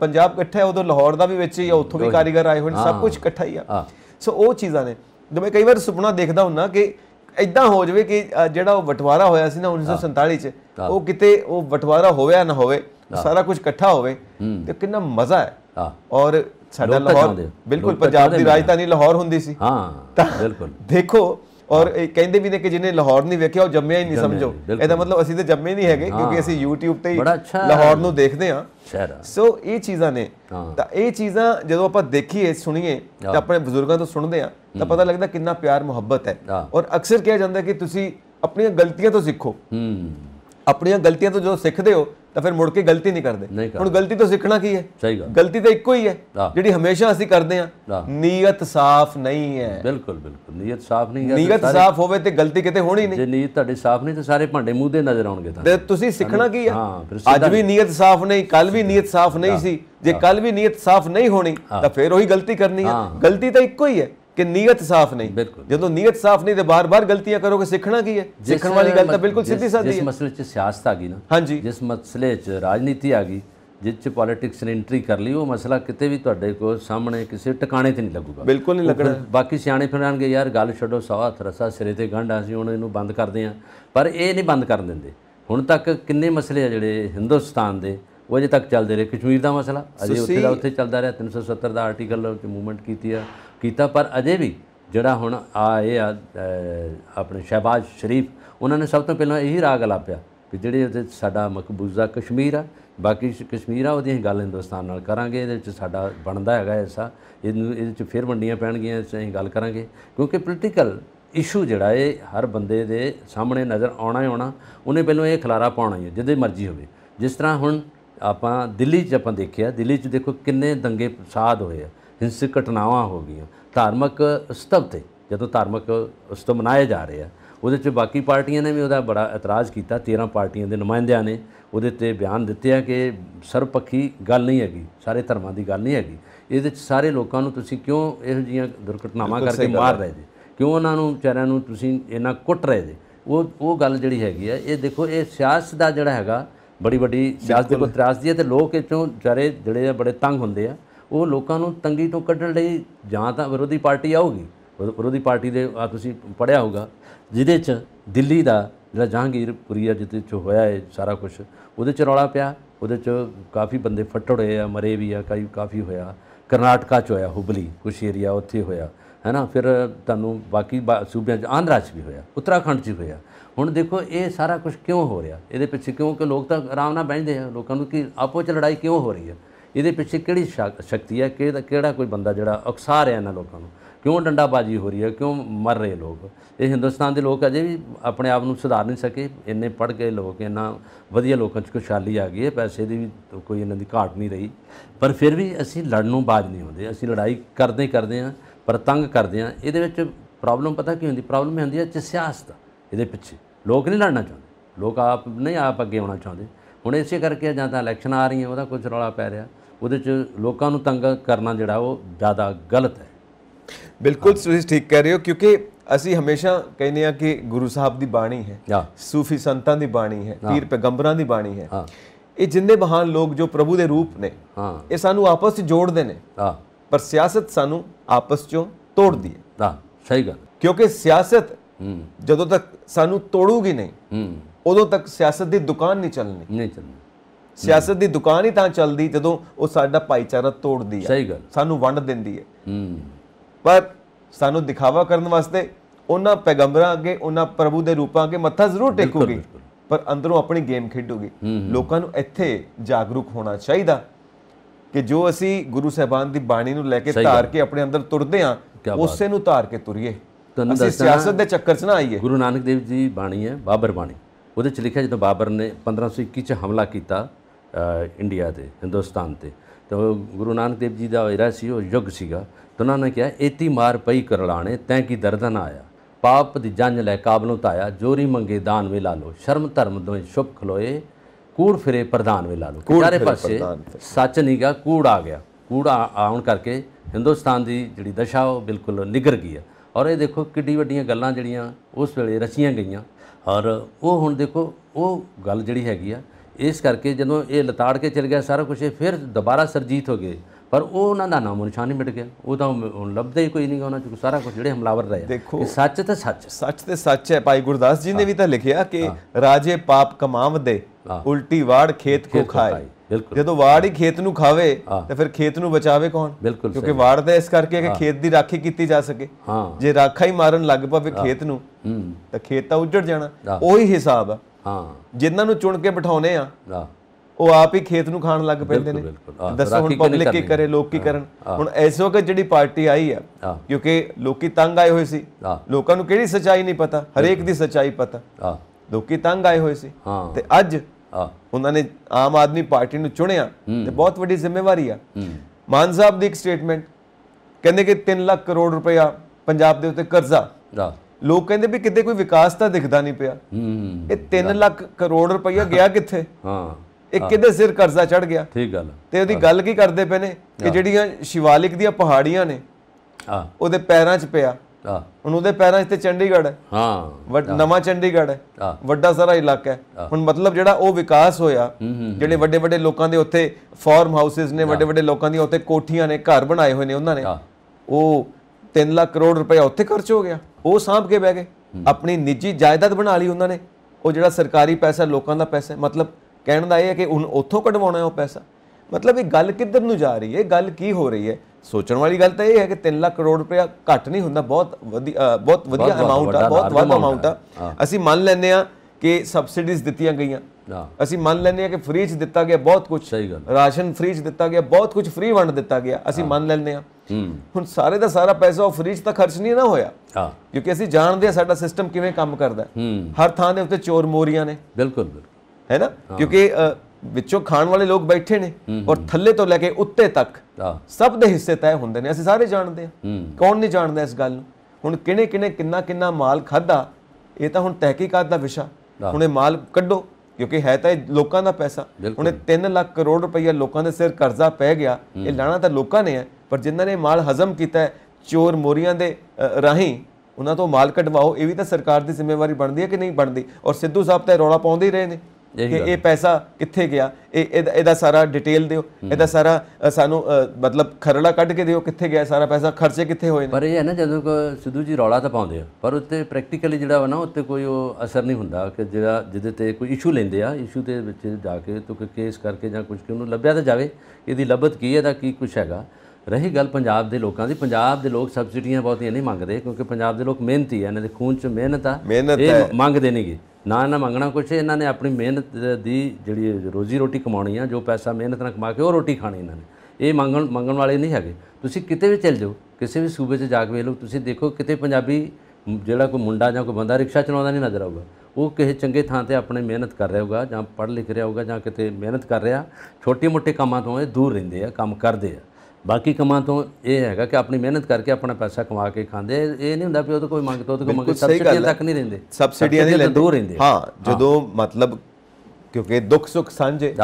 ਪੰਜਾਬ ਇਕੱਠਾ ਹੈ ਉਦੋਂ ਲਾਹੌਰ ਦਾ ਵੀ ਵਿੱਚ ਹੀ ਆ ਉੱਥੋਂ ਵੀ ਕਾਰੀਗਰ ਆਏ ਹੋਣ ਸਭ ਕੁਝ ਇਕੱਠਾ ਹੀ ਆ ਸੋ ਉਹ ਚੀਜ਼ਾਂ ਨੇ ਜਦੋਂ ਮੈਂ ਕਈ ਵਾਰ ਸੁਪਨਾ ਦੇਖਦਾ ਹੁੰਨਾ ਕਿ ਇਦਾਂ ਹੋ ਜਾਵੇ ਕਿ ਜਿਹੜਾ ਉਹ ਬਟਵਾਰਾ ਹੋਇਆ ਸੀ ਨਾ 1947 ਚ ਉਹ ਕਿਤੇ ਉਹ ਬਟਵਾਰਾ ਹੋਇਆ ਨਾ ਹੋਵੇ ਸਾਰਾ ਕੁਝ ਇਕੱਠਾ ਹੋਵੇ ਤੇ ਕਿੰਨਾ ਮਜ਼ਾ ਹੈ ਔਰ ਸਾਡਾ ਲਾਹੌਰ ਬਿਲਕੁਲ ਪੰਜਾਬ ਦੀ ਰਾਜਧਾਨੀ ਲਾਹੌਰ ਹੁੰਦੀ ਸੀ ਹਾਂ ਬਿਲਕੁਲ ਦੇਖੋ ਔਰ ਇਹ ਕਹਿੰਦੇ ਵੀ ਨੇ ਕਿ ਜਿਹਨੇ ਲਾਹੌਰ ਨਹੀਂ ਵੇਖਿਆ ਉਹ ਜੰਮਿਆ ਹੀ ਨਹੀਂ ਸਮਝੋ ਇਹਦਾ ਮਤਲਬ ਅਸੀਂ ਤੇ ਜੰਮੇ ਨਹੀਂ ਹੈਗੇ ਕਿਉਂਕਿ ਅਸੀਂ YouTube ਤੇ ਹੀ ਲਾਹੌਰ ਨੂੰ ਦੇਖਦੇ ਆ ਸੋ ਇਹ ਚੀਜ਼ਾਂ ਨੇ ਤਾਂ ਇਹ ਚੀਜ਼ਾਂ ਜਦੋਂ ਆਪਾਂ ਦੇਖੀਏ ਸੁਣੀਏ ਤੇ ਆਪਣੇ ਬਜ਼ੁਰਗਾਂ ਤੋਂ ਸੁਣਦੇ ਆ ਤਾਂ ਪਤਾ ਲੱਗਦਾ ਕਿੰਨਾ ਪਿਆਰ ਮੁਹੱਬਤ ਹੈ ਔਰ ਅਕਸਰ ਕਿਹਾ ਜਾਂਦਾ ਕਿ ਤੁਸੀਂ ਆਪਣੀਆਂ ਗਲਤੀਆਂ ਤੋਂ ਸਿੱਖੋ ਆਪਣੀਆਂ ਗਲਤੀਆਂ ਤੋਂ ਜਦੋਂ ਸਿੱਖਦੇ ਹੋ ਤਾਂ ਫਿਰ ਮੁੜ ਕੇ ਗਲਤੀ ਨਹੀਂ ਕਰਦੇ ਹੁਣ ਗਲਤੀ ਤੋਂ ਸਿੱਖਣਾ ਕੀ ਹੈ ਸਹੀ ਗੱਲ ਗਲਤੀ ਤਾਂ ਇੱਕੋ ਹੀ ਹੈ ਜਿਹੜੀ ਹਮੇਸ਼ਾ ਅਸੀਂ ਕਰਦੇ ਆ ਨੀਅਤ ਸਾਫ਼ ਨਹੀਂ ਹੈ ਬਿਲਕੁਲ ਬਿਲਕੁਲ ਨੀਅਤ ਸਾਫ਼ ਨਹੀਂ ਹੈ ਨੀਅਤ ਸਾਫ਼ ਹੋਵੇ ਤੇ ਗਲਤੀ ਕਿਤੇ ਹੋਣੀ ਨਹੀਂ ਜੇ ਨੀਅਤ ਤੁਹਾਡੀ ਸਾਫ਼ ਨਹੀਂ ਤੇ ਸਾਰੇ ਭਾਂਡੇ ਮੂੰਹ ਦੇ ਨਜ਼ਰ ਆਉਣਗੇ ਤਾਂ ਤੇ ਤੁਸੀਂ ਸਿੱਖਣਾ ਕੀ ਹੈ ਅੱਜ ਵੀ ਨੀਅਤ ਸਾਫ਼ ਨਹੀਂ ਕੱਲ ਵੀ ਨੀਅਤ ਸਾਫ਼ ਨਹੀਂ ਸੀ ਜੇ ਕੱਲ ਵੀ ਨੀਅਤ ਸਾਫ਼ ਨਹੀਂ ਹੋਣੀ ਤਾਂ ਫਿਰ ਉਹੀ ਗਲਤੀ ਕਰਨੀ ਹੈ ਗਲਤੀ ਤਾਂ ਇੱਕੋ ਹੀ ਹੈ ਕਿ ਨੀਅਤ ਸਾਫ਼ ਨਹੀਂ ਜਦੋਂ ਨੀਅਤ ਸਾਫ਼ ਨਹੀਂ ਤੇ ਬਾਰ-ਬਾਰ ਗਲਤੀਆਂ ਕਰੋਗੇ ਸਿੱਖਣਾ ਕੀ ਹੈ ਸਿੱਖਣ ਵਾਲੀ ਗੱਲ ਤਾਂ ਬਿਲਕੁਲ ਸਿੱਧੀ ਸਾਦੀ ਹੈ ਜਿਸ ਮਸਲੇ 'ਚ ਸਿਆਸਤ ਆ ਗਈ ਨਾ ਹਾਂਜੀ ਜਿਸ ਮਸਲੇ 'ਚ ਰਾਜਨੀਤੀ ਆ ਗਈ ਜਿਸ 'ਚ ਪੋਲਿਟਿਕਸ ਨੇ ਐਂਟਰੀ ਕਰ ਲਈ ਉਹ ਮਸਲਾ ਕਿਤੇ ਵੀ ਤੁਹਾਡੇ ਕੋਲ ਸਾਹਮਣੇ ਕਿਸੇ ਟਿਕਾਣੇ ਤੇ ਨਹੀਂ ਲੱਗੂਗਾ ਬਿਲਕੁਲ ਨਹੀਂ ਲੱਗਣਾ ਬਾਕੀ ਸਿਆਣੇ ਫਿਰਾਂਗੇ ਯਾਰ ਗੱਲ ਛੱਡੋ ਸਵਾ ਰਸਾ ਸਿਰੇ ਤੇ ਗੰਢ ਅਸੀਂ ਹੁਣ ਇਹਨੂੰ ਬੰਦ ਕਰਦੇ ਆ ਪਰ ਇਹ ਨਹੀਂ ਬੰਦ ਕਰਨ ਦਿੰਦੇ ਹੁਣ ਤੱਕ ਕਿੰਨੇ ਮਸਲੇ ਆ ਜਿਹੜੇ ਹਿੰਦੁਸਤਾਨ ਦੇ ਉਹ ਅਜੇ ਤੱਕ ਚੱਲਦੇ ਰਹੇ ਕਸ਼ਮੀਰ ਦਾ ਮਸਲਾ ਅਜੇ ਉੱਥੇ ਦਾ ਉੱਥੇ ਚੱਲਦਾ ਰਿਹਾ 370 ਦਾ ਆਰਟੀਕਲ ਤੇ ਮੂਵਮੈਂਟ ਕੀਤੀ ਆ ਕੀਤਾ ਪਰ ਅਜੇ ਵੀ ਜਿਹੜਾ ਹੁਣ ਆ ਇਹ ਆਪਣੇ ਸ਼ਹਿਬਾਜ਼ ਸ਼ਰੀਫ ਉਹਨਾਂ ਨੇ ਸਭ ਤੋਂ ਪਹਿਲਾਂ ਇਹੀ ਰਾਗ ਲਾਪਿਆ ਕਿ ਜਿਹੜੇ ਸਾਡਾ ਮਕਬੂਜ਼ਾ ਕਸ਼ਮੀਰ ਆ ਬਾਕੀ ਕਸ਼ਮੀਰ ਆ ਉਹਦੀ ਗੱਲ ਹਿੰਦੁਸਤਾਨ ਨਾਲ ਕਰਾਂਗੇ ਇਹਦੇ ਵਿੱਚ ਸਾਡਾ ਬਣਦਾ ਹੈਗਾ ਐਸਾ ਇਹਨੂੰ ਇਹਦੇ ਵਿੱਚ ਫੇਰ ਵੰਡੀਆਂ ਪੈਣਗੀਆਂ ਅਸੀਂ ਗੱਲ ਕਰਾਂਗੇ ਕਿਉਂਕਿ ਪੋਲਿਟੀਕਲ ਇਸ਼ੂ ਜਿਹੜਾ ਇਹ ਹਰ ਬੰਦੇ ਦੇ ਸਾਹਮਣੇ ਨਜ਼ਰ ਆਉਣਾ ਹੀ ਆਉਣਾ ਉਹਨੇ ਪਹਿਲਾਂ ਇਹ ਖਲਾਰਾ ਪਾਉਣਾ ਹੀ ਜਿੱਦੇ ਮਰਜ਼ੀ ਹੋਵੇ ਜਿਸ ਤਰ੍ਹਾਂ ਹੁਣ ਆਪਾਂ ਦਿੱਲੀ 'ਚ ਆਪਾਂ ਦੇਖਿਆ ਦਿੱਲੀ 'ਚ ਦੇਖੋ ਕਿੰਨੇ ਦੰਗੇ ਫਸਾਦ ਹੋਏ ਆ ਹਿੰਸਕ ਘਟਨਾਵਾਂ ਹੋ ਗਈਆਂ ਧਾਰਮਿਕ ਸਤਵ ਤੇ ਜਦੋਂ ਧਾਰਮਿਕ ਉਤਸਵ ਮਨਾਏ ਜਾ ਰਹੇ ਆ ਉਹਦੇ 'ਚ ਬਾਕੀ ਪਾਰਟੀਆਂ ਨੇ ਵੀ ਉਹਦਾ ਬੜਾ ਇਤਰਾਜ਼ ਕੀਤਾ 13 ਪਾਰਟੀਆਂ ਦੇ ਨੁਮਾਇੰਦਿਆਂ ਨੇ ਉਹਦੇ ਤੇ ਬਿਆਨ ਦਿੱਤੇ ਆ ਕਿ ਸਰਪੱਖੀ ਗੱਲ ਨਹੀਂ ਹੈਗੀ ਸਾਰੇ ਧਰਮਾਂ ਦੀ ਗੱਲ ਨਹੀਂ ਹੈਗੀ ਇਹਦੇ 'ਚ ਸਾਰੇ ਲੋਕਾਂ ਨੂੰ ਤੁਸੀਂ ਕਿਉਂ ਇਹੋ ਜੀਆਂ ਦੁਰਘਟਨਾਵਾਂ ਕਰਕੇ ਮਾਰ ਰਹੇ ਜੀ ਕਿਉਂ ਉਹਨਾਂ ਨੂੰ ਵਿਚਾਰਿਆਂ ਨੂੰ ਤੁਸੀਂ ਇੰਨਾ ਕੁੱਟ ਰਹੇ ਜੀ ਉਹ ਉਹ ਗੱਲ ਜਿਹੜੀ ਹੈਗੀ ਆ ਇਹ ਦੇਖੋ ਇਹ ਸਿਆਸਤ ਦਾ ਜਿਹੜਾ ਹੈਗਾ ਬੜੀ ਵੱਡੀ ਸਿਆਸਤ ਦੇ ਕੋਲ ਤਰਾਸਦੀ ਹੈ ਤੇ ਲੋਕ ਇਤੋਂ ਜਰੇ ਜਿਹੜੇ ਬੜੇ ਤੰਗ ਹੁੰਦੇ ਆ ਉਹ ਲੋਕਾਂ ਨੂੰ ਤੰਗੀ ਤੋਂ ਕੱਢਣ ਲਈ ਜਾਂ ਤਾਂ ਵਿਰੋਧੀ ਪਾਰਟੀ ਆਊਗੀ ਵਿਰੋਧੀ ਪਾਰਟੀ ਦੇ ਆ ਤੁਸੀਂ ਪੜਿਆ ਹੋਗਾ ਜਿਹਦੇ 'ਚ ਦਿੱਲੀ ਦਾ ਜਿਹੜਾ ਜਹਾਂਗੀਰਪੁਰੀਆ ਜਿੱਤੇ ਚ ਹੋਇਆ ਹੈ ਸਾਰਾ ਕੁਝ ਉਹਦੇ 'ਚ ਰੌਲਾ ਪਿਆ ਉਹਦੇ 'ਚ ਕਾਫੀ ਬੰਦੇ ਫੱਟੜ ਹੋਏ ਆ ਮਰੇ ਵੀ ਆ ਕਈ ਕਾਫੀ ਹੋਇਆ ਕਰਨਾਟਕਾ 'ਚ ਹੋਇਆ ਹੁਬਲੀ ਕੁਛ ਏਰੀਆ ਉੱਥੇ ਹੋਇਆ ਹੈ ਨਾ ਫਿਰ ਤੁਹਾਨੂੰ ਬਾਕੀ ਸੂਬਿਆਂ 'ਚ ਆਂਧਰਾ 'ਚ ਵੀ ਹੋਇਆ ਉੱਤਰਾਖੰਡ 'ਚ ਹੋਇਆ ਹੁਣ ਦੇਖੋ ਇਹ ਸਾਰਾ ਕੁਝ ਕਿਉਂ ਹੋ ਰਿਹਾ ਇਹਦੇ ਪਿੱਛੇ ਕਿਉਂਕਿ ਲੋਕ ਤਾਂ ਆਰਾਮ ਨਾਲ ਬੈਠਦੇ ਆ ਲੋਕਾਂ ਨੂੰ ਕਿ ਆਪੋ 'ਚ ਲੜਾਈ ਕਿਉਂ ਹੋ ਰਹੀ ਹੈ ਇਹਦੇ ਪਿੱਛੇ ਕਿਹੜੀ ਸ਼ਕਤੀ ਹੈ ਕਿਹੜਾ ਕਿਹੜਾ ਕੋਈ ਬੰਦਾ ਜਿਹੜਾ ਉਕਸਾ ਰਿਹਾ ਇਹਨਾਂ ਲੋਕਾਂ ਨੂੰ ਕਿਉਂ ਡੰਡਾਬਾਜੀ ਹੋ ਰਹੀ ਹੈ ਕਿਉਂ ਮਰ ਰਹੇ ਲੋਕ ਇਹ ਹਿੰਦੁਸਤਾਨ ਦੇ ਲੋਕ ਅਜੇ ਵੀ ਆਪਣੇ ਆਪ ਨੂੰ ਸੁਧਾਰ ਨਹੀਂ ਸਕੇ ਇੰਨੇ ਪੜ ਗਏ ਲੋਕ ਇਹਨਾਂ ਵਧੀਆ ਲੋਕਾਂ 'ਚ ਖੁਸ਼ਹਾਲੀ ਆ ਗਈ ਹੈ ਪੈਸੇ ਦੀ ਵੀ ਕੋਈ ਇਹਨਾਂ ਦੀ ਘਾਟ ਨਹੀਂ ਰਹੀ ਪਰ ਫਿਰ ਵੀ ਅਸੀਂ ਲੜਨ ਨੂੰ ਬਾਜ ਨਹੀਂ ਹੁੰਦੇ ਅਸੀਂ ਲੜਾਈ ਕਰਦੇ ਕਰਦੇ ਆ ਪਰ ਤੰਗ ਕਰਦੇ ਆ ਇਹਦੇ ਵਿੱਚ ਪ੍ਰੋਬਲਮ ਪਤਾ ਕੀ ਹੁੰਦੀ ਪ੍ਰੋਬਲਮ ਇਹ ਹੁੰਦੀ ਹੈ ਚ ਸਿਆਸਤ ਇਹਦੇ ਪਿੱਛੇ ਲੋਕ ਨਹੀਂ ਲੜਨਾ ਚਾਹੁੰਦੇ ਲੋਕ ਆਪ ਨਹੀਂ ਆਪ ਅੱਗੇ ਆਉਣਾ ਚਾਹੁੰਦੇ ਹੁਣ ਇਸੇ ਕਰਕੇ ਜਾਂ ਤਾਂ ਇਲੈਕਸ਼ਨ ਆ ਰਹੀਆਂ ਉਹਦਾ ਕੁਝ ਰੌਲਾ ਪੈ ਰਿਹਾ ਉਹਦੇ 'ਚ ਲੋਕਾਂ ਨੂੰ ਤੰਗ ਕਰਨਾ ਜਿਹੜਾ ਉਹ ਜ਼ਿਆਦਾ ਗਲਤ ਹੈ ਬਿਲਕੁਲ ਤੁਸੀਂ ਠੀਕ ਕਹਿ ਰਹੇ ਹੋ ਕਿਉਂਕਿ ਅਸੀਂ ਹਮੇਸ਼ਾ ਕਹਿੰਦੇ ਆ ਕਿ ਗੁਰੂ ਸਾਹਿਬ ਦੀ ਬਾਣੀ ਹੈ ਸੂਫੀ ਸੰਤਾਂ ਦੀ ਬਾਣੀ ਹੈ ਪੀਰ ਪੈਗੰਬਰਾਂ ਦੀ ਬਾਣੀ ਹੈ ਇਹ ਜਿੰਨੇ ਬਹਾਨ ਲੋਕ ਜੋ ਪ੍ਰਭੂ ਦੇ ਰੂਪ ਨੇ ਹਾਂ ਇਹ ਸਾਨੂੰ ਆਪਸ ਵਿੱਚ ਜੋੜਦੇ ਨੇ ਹਾਂ ਪਰ ਸਿਆਸਤ ਸਾਨੂੰ ਆਪਸ ਚੋਂ ਤੋੜਦੀ ਹੈ ਹਾਂ ਸਹੀ ਗੱਲ ਕਿਉਂਕਿ ਸਿਆਸਤ ਜਦੋਂ ਤੱਕ ਸਾਨੂੰ ਤੋੜੂਗੀ ਨਹੀਂ ਉਦੋਂ ਤੱਕ ਸਿਆਸਤ ਦੀ ਦੁਕਾਨ ਨਹੀਂ ਚੱਲਣੀ ਨਹੀਂ ਚੱਲਣੀ ਸਿਆਸਤ ਦੀ ਦੁਕਾਨ ਹੀ ਤਾਂ ਚੱਲਦੀ ਜਦੋਂ ਉਹ ਸਾਡਾ ਭਾਈਚਾਰਾ ਤੋੜਦੀ ਹੈ ਸਹੀ ਗੱਲ ਸਾਨੂੰ ਵੰਡ ਦਿੰਦੀ ਹੈ ਪਰ ਸਾਨੂੰ ਦਿਖਾਵਾ ਕਰਨ ਵਾਸਤੇ ਉਹਨਾਂ ਪੈਗੰਬਰਾਂ ਅੱਗੇ ਉਹਨਾਂ ਪ੍ਰਭੂ ਦੇ ਰੂਪਾਂ ਅੱਗੇ ਮੱਥਾ ਜ਼ਰੂਰ ਟੇਕੂਗੀ ਪਰ ਅੰਦਰੋਂ ਆਪਣੀ ਗੇਮ ਖੇਡੂਗੀ ਲੋਕਾਂ ਨੂੰ ਇੱਥੇ ਜਾਗਰੂਕ ਹੋਣਾ ਚਾਹੀਦਾ ਕਿ ਜੋ ਅਸੀਂ ਗੁਰੂ ਸਾਹਿਬਾਨ ਦੀ ਬਾਣੀ ਨੂੰ ਲੈ ਕੇ ਧਾਰ ਕੇ ਆਪਣੇ ਅੰਦਰ ਤੁਰਦੇ ਆ ਉਸੇ ਨੂੰ ਧਾਰ ਕੇ ਤੁਰੀਏ ਅਸੀਂ ਸਿਆਸਤ ਦੇ ਚੱਕਰ 'ਚ ਨਾ ਆਈਏ ਗੁਰੂ ਨਾਨਕ ਦੇਵ ਜੀ ਬਾਣੀ ਹੈ ਬਾਬਰ ਬਾਣੀ ਉਹਦੇ 'ਚ ਲਿਖਿਆ ਜਦੋਂ ਬਾਬਰ ਨੇ 1521 'ਚ ਹਮਲਾ ਕੀਤਾ ਇੰਡੀਆ ਤੇ ਹਿੰਦੁਸਤਾਨ ਤੇ ਤਾਂ ਗੁਰੂ ਨਾਨਕ ਦੇਵ ਜੀ ਦਾ ਇਰਾ ਸੀ ਉਹ ਯੁੱਗ ਸੀਗਾ ਤਾਂ ਉਹਨਾਂ ਨੇ ਕਿਹਾ ਏਤੀ ਮਾਰ ਪਈ ਕਰਲਾਣੇ ਤੈ ਕੀ ਦਰਦ ਨਾ ਆਇਆ ਪਾਪ ਦੀ ਜੰਜ ਲੈ ਕਾਬਲੋਂ ਤਾਇਆ ਜੋਰੀ ਮੰਗੇ ਦਾਨ ਵੇ ਲਾ ਲੋ ਸ਼ਰਮ ਧਰਮ ਦੋਏ ਸ਼ੁਭ ਖਲੋਏ ਕੂੜ ਫਿਰੇ ਪ੍ਰਧਾਨ ਵੇ ਲਾ ਲੋ ਸਾਰੇ ਪਾਸੇ ਸੱਚ ਗਾ ਕੂੜ ਆ ਗਿਆ ਕੂੜਾ ਆਉਣ ਕਰਕੇ ਹਿੰਦੁਸਤਾਨ ਦੀ ਜਿਹੜੀ ਦਸ਼ਾ ਉਹ ਬਿਲਕੁਲ ਨਿਗਰ ਗਈ ਹੈ ਔਰ ਇਹ ਦੇਖੋ ਕਿੱਡੀ ਵੱਡੀਆਂ ਗੱਲਾਂ ਜਿਹੜੀਆਂ ਉਸ ਵੇਲੇ ਰਚੀਆਂ ਗਈਆਂ ਔਰ ਉਹ ਹੁਣ ਦੇਖੋ ਉਹ ਗੱਲ ਜਿਹੜੀ ਹੈਗੀ ਆ ਇਸ ਕਰਕੇ ਜਦੋਂ ਇਹ ਲਤਾੜ ਕੇ ਚਲ ਗਿਆ ਸਾਰਾ ਕੁਝ ਫਿਰ ਦੁਬਾਰਾ ਸਰਜੀਤ ਹੋ ਗਏ ਪਰ ਉਹ ਉਹਨਾਂ ਦਾ ਨਾਮ ਨਿਸ਼ਾਨ ਹੀ ਮਿਟ ਗਿਆ ਉਹ ਤਾਂ ਹੁਣ ਲੱਭਦਾ ਹੀ ਕੋਈ ਨਹੀਂ ਉਹਨਾਂ ਚ ਸਾਰਾ ਕੁਝ ਜਿਹੜੇ ਹਮਲਾਵਰ ਰਹੇ ਦੇਖੋ ਸੱਚ ਤੇ ਸੱਚ ਸੱਚ ਤੇ ਸੱਚ ਹੈ ਭਾਈ ਗੁਰਦਾਸ ਜੀ ਨੇ ਵੀ ਤਾਂ ਲਿਖਿਆ ਕਿ ਰਾਜੇ ਪਾਪ ਕਮਾਵਦੇ ਉਲਟੀ ਵਾੜ ਖੇਤ ਕੋ ਖਾਏ ਜਦੋਂ ਵਾੜ ਹੀ ਖੇਤ ਨੂੰ ਖਾਵੇ ਤਾਂ ਫਿਰ ਖੇਤ ਨੂੰ ਬਚਾਵੇ ਕੌਣ ਕਿਉਂਕਿ ਵਾੜ ਤਾਂ ਇਸ ਕਰਕੇ ਕਿ ਖੇਤ ਦੀ ਰਾਖੀ ਕੀਤੀ ਜਾ ਸਕੇ ਜੇ ਰਾਖਾ ਹੀ ਮਾਰਨ ਲੱਗ ਪਵੇ ਖੇਤ ਨੂੰ ਤਾਂ ਖੇਤ ਤਾਂ ਉੱਜੜ ਜਾਣਾ ਉਹੀ ਹਿਸਾਬ ਆ ਹਾਂ ਜਿਨ੍ਹਾਂ ਨੂੰ ਚੁਣ ਕੇ ਬਿਠਾਉਨੇ ਆ ਉਹ ਆਪ ਹੀ ਖੇਤ ਨੂੰ ਖਾਣ ਲੱਗ ਪੈਂਦੇ ਨੇ ਦੱਸੋ ਹੁਣ ਪਬਲਿਕ ਕੀ ਕਰੇ ਲੋਕ ਕੀ ਕਰਨ ਹੁਣ ਐਸੋ ਕਿ ਜਿਹੜੀ ਪਾਰਟੀ ਆਈ ਆ ਕਿਉਂਕਿ ਲੋਕੀ ਤੰਗ ਆਏ ਹੋਏ ਸੀ ਲੋਕਾਂ ਨੂੰ ਕਿਹੜੀ ਸਚਾਈ ਨਹੀਂ ਪਤਾ ਹਰੇਕ ਦੀ ਸਚਾਈ ਪਤਾ ਲੋਕੀ ਤੰਗ ਆਏ ਹੋਏ ਸੀ ਤੇ ਅੱਜ ਉਹਨਾਂ ਨੇ ਆਮ ਆਦਮੀ ਪਾਰਟੀ ਨੂੰ ਚੁਣਿਆ ਤੇ ਬਹੁਤ ਵੱਡੀ ਜ਼ਿੰਮੇਵਾਰੀ ਆ ਮਾਨ ਸਾਹਿਬ ਦੀ ਇੱਕ ਸਟੇਟਮੈਂਟ ਕਹਿੰਦੇ ਕਿ 3 ਲੱਖ ਕਰੋੜ ਰੁਪਇਆ ਪੰਜਾਬ ਦੇ ਉੱਤੇ ਕਰਜ਼ਾ ਲੋਕ ਕਹਿੰਦੇ ਵੀ ਕਿਤੇ ਕੋਈ ਵਿਕਾਸ ਤਾਂ ਦਿਖਦਾ ਨਹੀਂ ਪਿਆ ਇਹ 3 ਲੱਖ ਕਰੋੜ ਰੁਪਈਆ ਗਿਆ ਕਿੱਥੇ ਹਾਂ ਇਹ ਕਿਹਦੇ ਸਿਰ ਕਰਜ਼ਾ ਚੜ ਗਿਆ ਠੀਕ ਗੱਲ ਤੇ ਉਹਦੀ ਗੱਲ ਕੀ ਕਰਦੇ ਪਏ ਨੇ ਕਿ ਜਿਹੜੀਆਂ ਸ਼ਿਵਾਲਿਕ ਦੀਆਂ ਪਹਾੜੀਆਂ ਨੇ ਹਾਂ ਉਹਦੇ ਪੈਰਾਂ 'ਚ ਪਿਆ ਹਾਂ ਹੁਣ ਉਹਦੇ ਪੈਰਾਂ 'ਚ ਤੇ ਚੰਡੀਗੜ੍ਹ ਹੈ ਹਾਂ ਨਵਾਂ ਚੰਡੀਗੜ੍ਹ ਹੈ ਵੱਡਾ ਸਾਰਾ ਇਲਾਕਾ ਹੈ ਹੁਣ ਮਤਲਬ ਜਿਹੜਾ ਉਹ ਵਿਕਾਸ ਹੋਇਆ ਜਿਹੜੇ ਵੱਡੇ ਵੱਡੇ ਲੋਕਾਂ ਦੇ ਉੱਥੇ ਫਾਰਮ ਹਾਊਸਸ ਨੇ ਵੱਡੇ ਵੱਡੇ ਲੋਕਾਂ ਦੀਆਂ ਉੱਥੇ ਕੋਠੀਆਂ ਨੇ ਘਰ ਬਣਾਏ ਹੋਏ ਨੇ ਉਹਨਾਂ ਨੇ ਉਹ 3 ਲੱਖ ਕਰੋੜ ਰੁਪਏ ਉੱਥੇ ਖਰਚ ਹੋ ਗਿਆ ਉਹ ਸਾਂਭ ਕੇ ਬਹਿ ਗਏ ਆਪਣੀ ਨਿੱਜੀ ਜਾਇਦਾਦ ਬਣਾ ਲਈ ਉਹਨਾਂ ਨੇ ਉਹ ਜਿਹੜਾ ਸਰਕਾਰੀ ਪੈਸਾ ਲੋਕਾਂ ਦਾ ਪੈਸਾ ਮਤਲਬ ਕਹਿਣ ਦਾ ਇਹ ਹੈ ਕਿ ਉਹ ਉੱਥੋਂ ਕਢਵਾਉਣਾ ਹੈ ਉਹ ਪੈਸਾ ਮਤਲਬ ਇਹ ਗੱਲ ਕਿੱਧਰ ਨੂੰ ਜਾ ਰਹੀ ਹੈ ਗੱਲ ਕੀ ਹੋ ਰਹੀ ਹੈ ਸੋਚਣ ਵਾਲੀ ਗੱਲ ਤਾਂ ਇਹ ਹੈ ਕਿ 3 ਲੱਖ ਕਰੋੜ ਰੁਪਏ ਘੱਟ ਨਹੀਂ ਹੁੰਦਾ ਬਹੁਤ ਵਧੀਆ ਬਹੁਤ ਵਧੀਆ ਅਮਾਉਂਟ ਆ ਬਹੁਤ ਵੱਧ ਅਮਾਉਂਟ ਆ ਅਸੀਂ ਮੰਨ ਲੈਂਦੇ ਆ ਕਿ ਸਬਸਿਡੀਜ਼ ਦਿੱਤੀਆਂ ਗਈਆਂ ਅਸੀਂ ਮੰਨ ਲੈਂਦੇ ਆ ਕਿ ਫ੍ਰੀ ਚ ਦਿੱਤਾ ਗਿਆ ਬਹੁਤ ਕੁਝ ਸਹੀ ਗੱਲ ਰਾਸ਼ਨ ਫ੍ਰੀ ਚ ਦਿੱਤਾ ਗਿਆ ਬਹੁਤ ਕੁਝ ਫ੍ਰੀ ਵੰਡ ਦਿੱਤਾ ਗਿਆ ਅਸੀਂ ਮੰਨ ਲੈਂਦੇ ਆ ਹੁਣ ਸਾਰੇ ਦਾ ਸਾਰਾ ਪੈਸਾ ਉਹ ਫ੍ਰੀਜ ਤਾਂ ਖਰਚ ਨਹੀਂ ਨਾ ਹੋਇਆ ਹਾਂ ਕਿਉਂਕਿ ਅਸੀਂ ਜਾਣਦੇ ਆ ਸਾਡਾ ਸਿਸਟਮ ਕਿਵੇਂ ਕੰਮ ਕਰਦਾ ਹਰ ਥਾਂ ਦੇ ਉੱਤੇ ਚੋਰ ਮੋਰੀਆਂ ਨੇ ਬਿਲਕੁਲ ਬਿਲਕੁਲ ਹੈ ਨਾ ਕਿਉਂਕਿ ਵਿੱਚੋਂ ਖਾਣ ਵਾਲੇ ਲੋਕ ਬੈਠੇ ਨੇ ਔਰ ਥੱਲੇ ਤੋਂ ਲੈ ਕੇ ਉੱਤੇ ਤੱਕ ਸਭ ਦੇ ਹਿੱਸੇ ਤੈਅ ਹੁੰਦੇ ਨੇ ਅਸੀਂ ਸਾਰੇ ਜਾਣਦੇ ਆ ਕੌਣ ਨਹੀਂ ਜਾਣਦਾ ਇਸ ਗੱਲ ਨੂੰ ਹੁਣ ਕਿਹਨੇ ਕਿਹਨੇ ਕਿੰਨਾ ਕਿੰਨਾ ਮਾਲ ਖਾਦਾ ਇਹ ਤਾਂ ਹੁਣ ਤਹਿਕੀਕਾਤ ਦਾ ਵਿਸ਼ਾ ਹੁਣ ਇਹ ਮਾਲ ਕੱਢੋ ਕਿਉਂਕਿ ਹੈ ਤਾਂ ਇਹ ਲੋਕਾਂ ਦਾ ਪੈਸਾ ਹੁਣ 3 ਲੱਖ ਕਰੋੜ ਰੁਪਈਆ ਲੋਕਾਂ ਦੇ ਸਿਰ ਕਰਜ਼ਾ ਪੈ ਗਿਆ ਇਹ ਲਾਣਾ ਤਾਂ ਲੋਕਾਂ ਨੇ ਹੈ ਪਰ ਜਿਨ੍ਹਾਂ ਨੇ ਮਾਲ ਹਜ਼ਮ ਕੀਤਾ ਹੈ ਚੋਰ ਮੋਰੀਆਂ ਦੇ ਰਾਹੀਂ ਉਹਨਾਂ ਤੋਂ ਮਾਲ ਕਢਵਾਓ ਇਹ ਵੀ ਤਾਂ ਸਰਕਾਰ ਦੀ ਜ਼ਿੰਮੇਵਾਰੀ ਬਣਦੀ ਹੈ ਕਿ ਨਹੀਂ ਬਣਦੀ ਔਰ ਸਿੱਧੂ ਸਾਹਿਬ ਤਾਂ ਰੌਲਾ ਪਾਉਂਦੇ ਹੀ ਰਹੇ ਨੇ ਕਿ ਇਹ ਪੈਸਾ ਕਿੱਥੇ ਗਿਆ ਇਹ ਇਹਦਾ ਸਾਰਾ ਡਿਟੇਲ ਦਿਓ ਇਹਦਾ ਸਾਰਾ ਸਾਨੂੰ ਮਤਲਬ ਖਰੜਾ ਕੱਢ ਕੇ ਦਿਓ ਕਿੱਥੇ ਗਿਆ ਸਾਰਾ ਪੈਸਾ ਖਰਚੇ ਕਿੱਥੇ ਹੋਏ ਨੇ ਪਰ ਇਹ ਹੈ ਨਾ ਜਦੋਂ ਸਿੱਧੂ ਜੀ ਰੌਲਾ ਤਾਂ ਪਾਉਂਦੇ ਆ ਪਰ ਉੱਤੇ ਪ੍ਰੈਕਟੀਕਲੀ ਜਿਹੜਾ ਵਾ ਨਾ ਉੱਤੇ ਕੋਈ ਉਹ ਅਸਰ ਨਹੀਂ ਹੁੰਦਾ ਕਿ ਜਿਹੜਾ ਜਿਹਦੇ ਤੇ ਕੋਈ ਇਸ਼ੂ ਲੈਂਦੇ ਆ ਇਸ਼ੂ ਦੇ ਵਿੱਚ ਜਾ ਕੇ ਤੁਕ ਕੇਸ ਕਰਕੇ ਜਾਂ ਕੁਝ ਕਿ ਉਹਨੂੰ ਲੱਭਿਆ ਤਾਂ ਜਾਵੇ ਇਹਦੀ ਲੱਭਤ ਕੀ ਹੈ ਦਾ ਕੀ ਕੁਝ ਹੈਗਾ ਰਹੀ ਗੱਲ ਪੰਜਾਬ ਦੇ ਲੋਕਾਂ ਦੀ ਪੰਜਾਬ ਦੇ ਲੋਕ ਸਬਸਿਡੀਆਂ ਬਹੁਤੀਆਂ ਨਹੀਂ ਮੰਗਦੇ ਕਿਉਂਕਿ ਪੰਜਾਬ ਦੇ ਲੋਕ ਮਿਹਨਤੀ ਆ ਇਹਨਾਂ ਦੇ ਖੂਨ 'ਚ ਮਿਹਨਤ ਆ ਇਹ ਮੰਗਦੇ ਨਹੀਂਗੇ ਨਾ ਨਾ ਮੰਗਣਾ ਕੁਛ ਇਹਨਾਂ ਨੇ ਆਪਣੀ ਮਿਹਨਤ ਦੀ ਜਿਹੜੀ ਰੋਜ਼ੀ ਰੋਟੀ ਕਮਾਉਣੀ ਆ ਜੋ ਪੈਸਾ ਮਿਹਨਤ ਨਾਲ ਕਮਾ ਕੇ ਉਹ ਰੋਟੀ ਖਾਣੀ ਇਹਨਾਂ ਨੇ ਇਹ ਮੰਗਣ ਮੰਗਣ ਵਾਲੇ ਨਹੀਂ ਹੈਗੇ ਤੁਸੀਂ ਕਿਤੇ ਵੀ ਚੱਲ ਜਾਓ ਕਿਸੇ ਵੀ ਸੂਬੇ 'ਚ ਜਾ ਕੇ ਵੇਖ ਤੁਸੀਂ ਦੇਖੋ ਕਿਤੇ ਪੰਜਾਬੀ ਜਿਹੜਾ ਕੋਈ ਮੁੰਡਾ ਜਾਂ ਕੋਈ ਬੰਦਾ ਰਿਕਸ਼ਾ ਚਲਾਉਂਦਾ ਨਹੀਂ ਨਜ਼ਰ ਆਊਗਾ ਉਹ ਕਿਸੇ ਚੰਗੇ ਥਾਂ ਤੇ ਆਪਣੇ ਮਿਹਨਤ ਕਰ ਰਿਹਾ ਹੋਗਾ ਜਾਂ ਪੜ੍ਹ ਲਿਖ ਰਿਹਾ ਹੋਗਾ ਜਾਂ ਕਿਤੇ ਮਿਹਨਤ ਕਰ ਰਿਹਾ ਛੋਟੇ-ਮੋਟੇ ਕੰਮਾਂ ਤੋਂ ਇਹ ਦੂਰ ਰਹਿੰਦੇ ਆ ਕੰਮ ਕਰਦੇ ਆ ਬਾਕੀ ਕੰਮਾਂ ਤੋਂ ਇਹ ਹੈਗਾ ਕਿ ਆਪਣੀ ਮਿਹਨਤ ਕਰਕੇ ਆਪਣਾ ਪੈਸਾ ਕਮਾ ਕੇ ਖਾਂਦੇ ਇਹ ਨਹੀਂ ਹੁੰਦਾ ਕਿ ਉਹ ਤਾਂ ਕੋਈ ਮੰਗ ਉਹ ਤੋਂ ਮੰਗ ਸਬਸਿਡੀਆਂ ਤੱਕ ਨਹੀਂ ਰਹਿੰਦੇ ਸਬਸਿਡੀਆਂ ਨਹੀਂ ਲੈਂਦੇ ਦੂਰ ਰਹਿੰਦੇ ਹਾਂ ਜਦੋਂ ਮਤਲਬ ਕਿਉਂਕਿ ਦੁੱਖ ਸੁੱਖ ਸਾਂਝੇ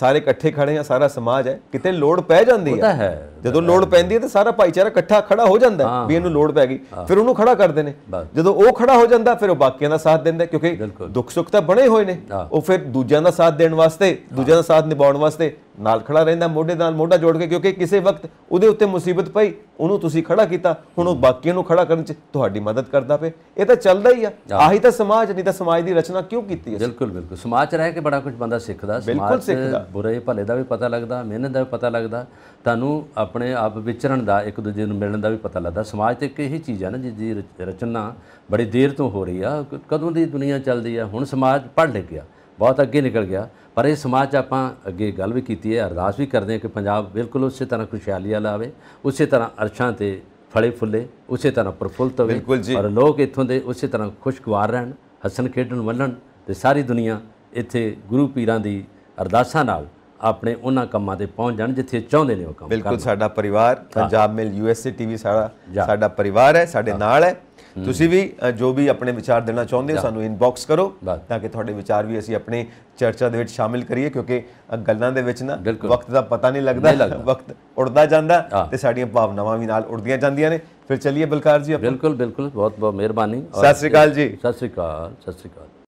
ਸਾਰੇ ਇਕੱਠੇ ਖੜੇ ਆ ਸਾਰਾ ਸਮਾਜ ਹੈ ਕਿਤੇ ਲੋੜ ਪੈ ਜਾਂਦੀ ਹੈ ਜਦੋਂ ਲੋੜ ਪੈਂਦੀ ਹੈ ਤਾਂ ਸਾਰਾ ਭਾਈਚਾਰਾ ਇਕੱਠਾ ਖੜਾ ਹੋ ਜਾਂਦਾ ਵੀ ਇਹਨੂੰ ਲੋੜ ਪੈ ਗਈ ਫਿਰ ਉਹਨੂੰ ਖੜਾ ਕਰਦੇ ਨੇ ਜਦੋਂ ਉਹ ਖੜਾ ਹੋ ਜਾਂਦਾ ਫਿਰ ਉਹ ਬਾਕੀਆਂ ਦਾ ਸਾਥ ਦਿੰਦਾ ਕਿਉਂਕਿ ਦੁੱਖ ਸੁੱਖ ਤਾਂ ਬਣੇ ਹੋਏ ਨੇ ਉਹ ਫਿਰ ਦੂਜਿਆਂ ਦਾ ਸਾਥ ਦੇਣ ਵਾਸਤੇ ਦੂਜਿਆਂ ਦਾ ਸਾਥ ਨਿਭਾਉਣ ਵਾਸਤੇ ਨਾਲ ਖੜਾ ਰਹਿੰਦਾ ਮੋਢੇ ਨਾਲ ਮੋਢਾ ਜੋੜ ਕੇ ਕਿਉਂਕਿ ਕਿਸੇ ਵਕਤ ਉਹਦੇ ਉੱਤੇ ਮੁਸੀਬਤ ਪਈ ਉਹਨੂੰ ਤੁਸੀਂ ਖੜਾ ਕੀਤਾ ਹੁਣ ਉਹ ਬਾਕੀਆਂ ਨੂੰ ਖੜਾ ਕਰਨ 'ਚ ਤੁਹਾਡੀ ਮਦਦ ਕਰਦਾ ਪਏ ਇਹ ਤਾਂ ਚੱਲਦਾ ਹੀ ਆ ਆਹੀ ਤਾਂ ਸਮਾਜ ਨਹੀਂ ਤਾਂ ਸਮਾਜ ਦੀ ਰਚਨਾ ਕਿਉਂ ਕੀਤੀ ਹੈ ਬਿਲਕੁਲ ਬਿਲਕੁਲ ਸਮਾਜ ਰਹਿ ਕੇ ਬੜਾ ਕੁਝ ਬੰਦਾ ਸਿੱਖਦਾ ਸਮਾਜ ਬੁਰੇ ਭਲੇ ਦਾ ਵੀ ਪਤਾ ਲੱਗਦਾ ਮਿਹਨਤ ਦਾ ਵੀ ਪਤਾ ਲੱਗਦਾ ਤੁਹਾਨੂੰ ਆਪਣੇ ਆਪ ਵਿਚਰਨ ਦਾ ਇੱਕ ਦੂਜੇ ਨੂੰ ਮਿਲਣ ਦਾ ਵੀ ਪਤਾ ਲੱਗਦਾ ਸਮਾਜ ਤੇ ਇੱਕ ਇਹੀ ਚੀਜ਼ ਆ ਨਾ ਜਿਹਦੀ ਰਚਨਾ ਬੜੀ ਦੇਰ ਤੋਂ ਹੋ ਰਹੀ ਆ ਕਦੋਂ ਦੀ ਦੁਨੀਆ ਚੱਲਦੀ ਆ ਹੁਣ ਸਮਾਜ ਪੜ ਲੱਗਿਆ ਗਿਆ ਬਹੁਤ ਅੱਗੇ ਨਿਕਲ ਗਿਆ ਪਰ ਇਹ ਸਮਾਜ ਆਪਾਂ ਅੱਗੇ ਗੱਲ ਵੀ ਕੀਤੀ ਹੈ ਅਰਦਾਸ ਵੀ ਕਰਦੇ ਹਾਂ ਕਿ ਪੰਜਾਬ ਬਿਲਕੁਲ ਉਸੇ ਤਰ੍ਹਾਂ ਖੁਸ਼ਹਾਲੀ ਵਾਲਾ ਆਵੇ ਉਸੇ ਤਰ੍ਹਾਂ ਅਰਸ਼ਾਂ ਤੇ ਫਲੇ ਫੁੱਲੇ ਉਸੇ ਤਰ੍ਹਾਂ ਪ੍ਰਫੁੱਲਤ ਹੋਵੇ ਪਰ ਲੋਕ ਇੱਥੋਂ ਦੇ ਉਸੇ ਤਰ੍ਹਾਂ ਖੁਸ਼ਗਵਾਰ ਰਹਿਣ ਹਸਨ ਖੇਡਣ ਵੱਲਣ ਤੇ ਸਾਰੀ ਦੁਨੀਆ ਇੱਥੇ ਗੁਰੂ ਪੀਰਾਂ ਦੀ ਅਰਦਾਸਾਂ ਨਾਲ ਆਪਣੇ ਉਹਨਾਂ ਕੰਮਾਂ ਤੇ ਪਹੁੰਚ ਜਾਣ ਜਿੱਥੇ ਚਾਹੁੰਦੇ ਨੇ ਉਹ ਕੰਮ ਬਿਲਕੁਲ ਸਾਡਾ ਪਰਿਵਾਰ ਪੰਜਾਬ ਮਿਲ ਯੂਐਸਏ ਟੀਵੀ ਸਾਡਾ ਸਾਡਾ ਪਰਿਵਾਰ ਹੈ ਸਾਡੇ ਨਾਲ ਹੈ ਤੁਸੀਂ ਵੀ ਜੋ ਵੀ ਆਪਣੇ ਵਿਚਾਰ ਦੇਣਾ ਚਾਹੁੰਦੇ ਹੋ ਸਾਨੂੰ ਇਨਬਾਕਸ ਕਰੋ ਤਾਂ ਕਿ ਤੁਹਾਡੇ ਵਿਚਾਰ ਵੀ ਅਸੀਂ ਆਪਣੇ ਚਰਚਾ ਦੇ ਵਿੱਚ ਸ਼ਾਮਿਲ ਕਰੀਏ ਕਿਉਂਕਿ ਗੱਲਾਂ ਦੇ ਵਿੱਚ ਨਾ ਵਕਤ ਦਾ ਪਤਾ ਨਹੀਂ ਲੱਗਦਾ ਵਕਤ ਉੜਦਾ ਜਾਂਦਾ ਤੇ ਸਾਡੀਆਂ ਭਾਵਨਾਵਾਂ ਵੀ ਨਾਲ ਉੜਦੀਆਂ ਜਾਂਦੀਆਂ ਨੇ ਫਿਰ ਚਲਿਏ ਬਲਕਾਰ ਜੀ ਬਿਲਕੁਲ ਬਿਲਕੁਲ ਬਹੁਤ ਬਹੁਤ ਮਿਹਰਬਾਨੀ ਸਤਿ ਸ੍ਰੀ ਅਕਾਲ ਜੀ ਸਤਿ ਸ੍ਰੀ ਅਕਾਲ ਸਤਿ ਸ੍ਰੀ ਅਕਾਲ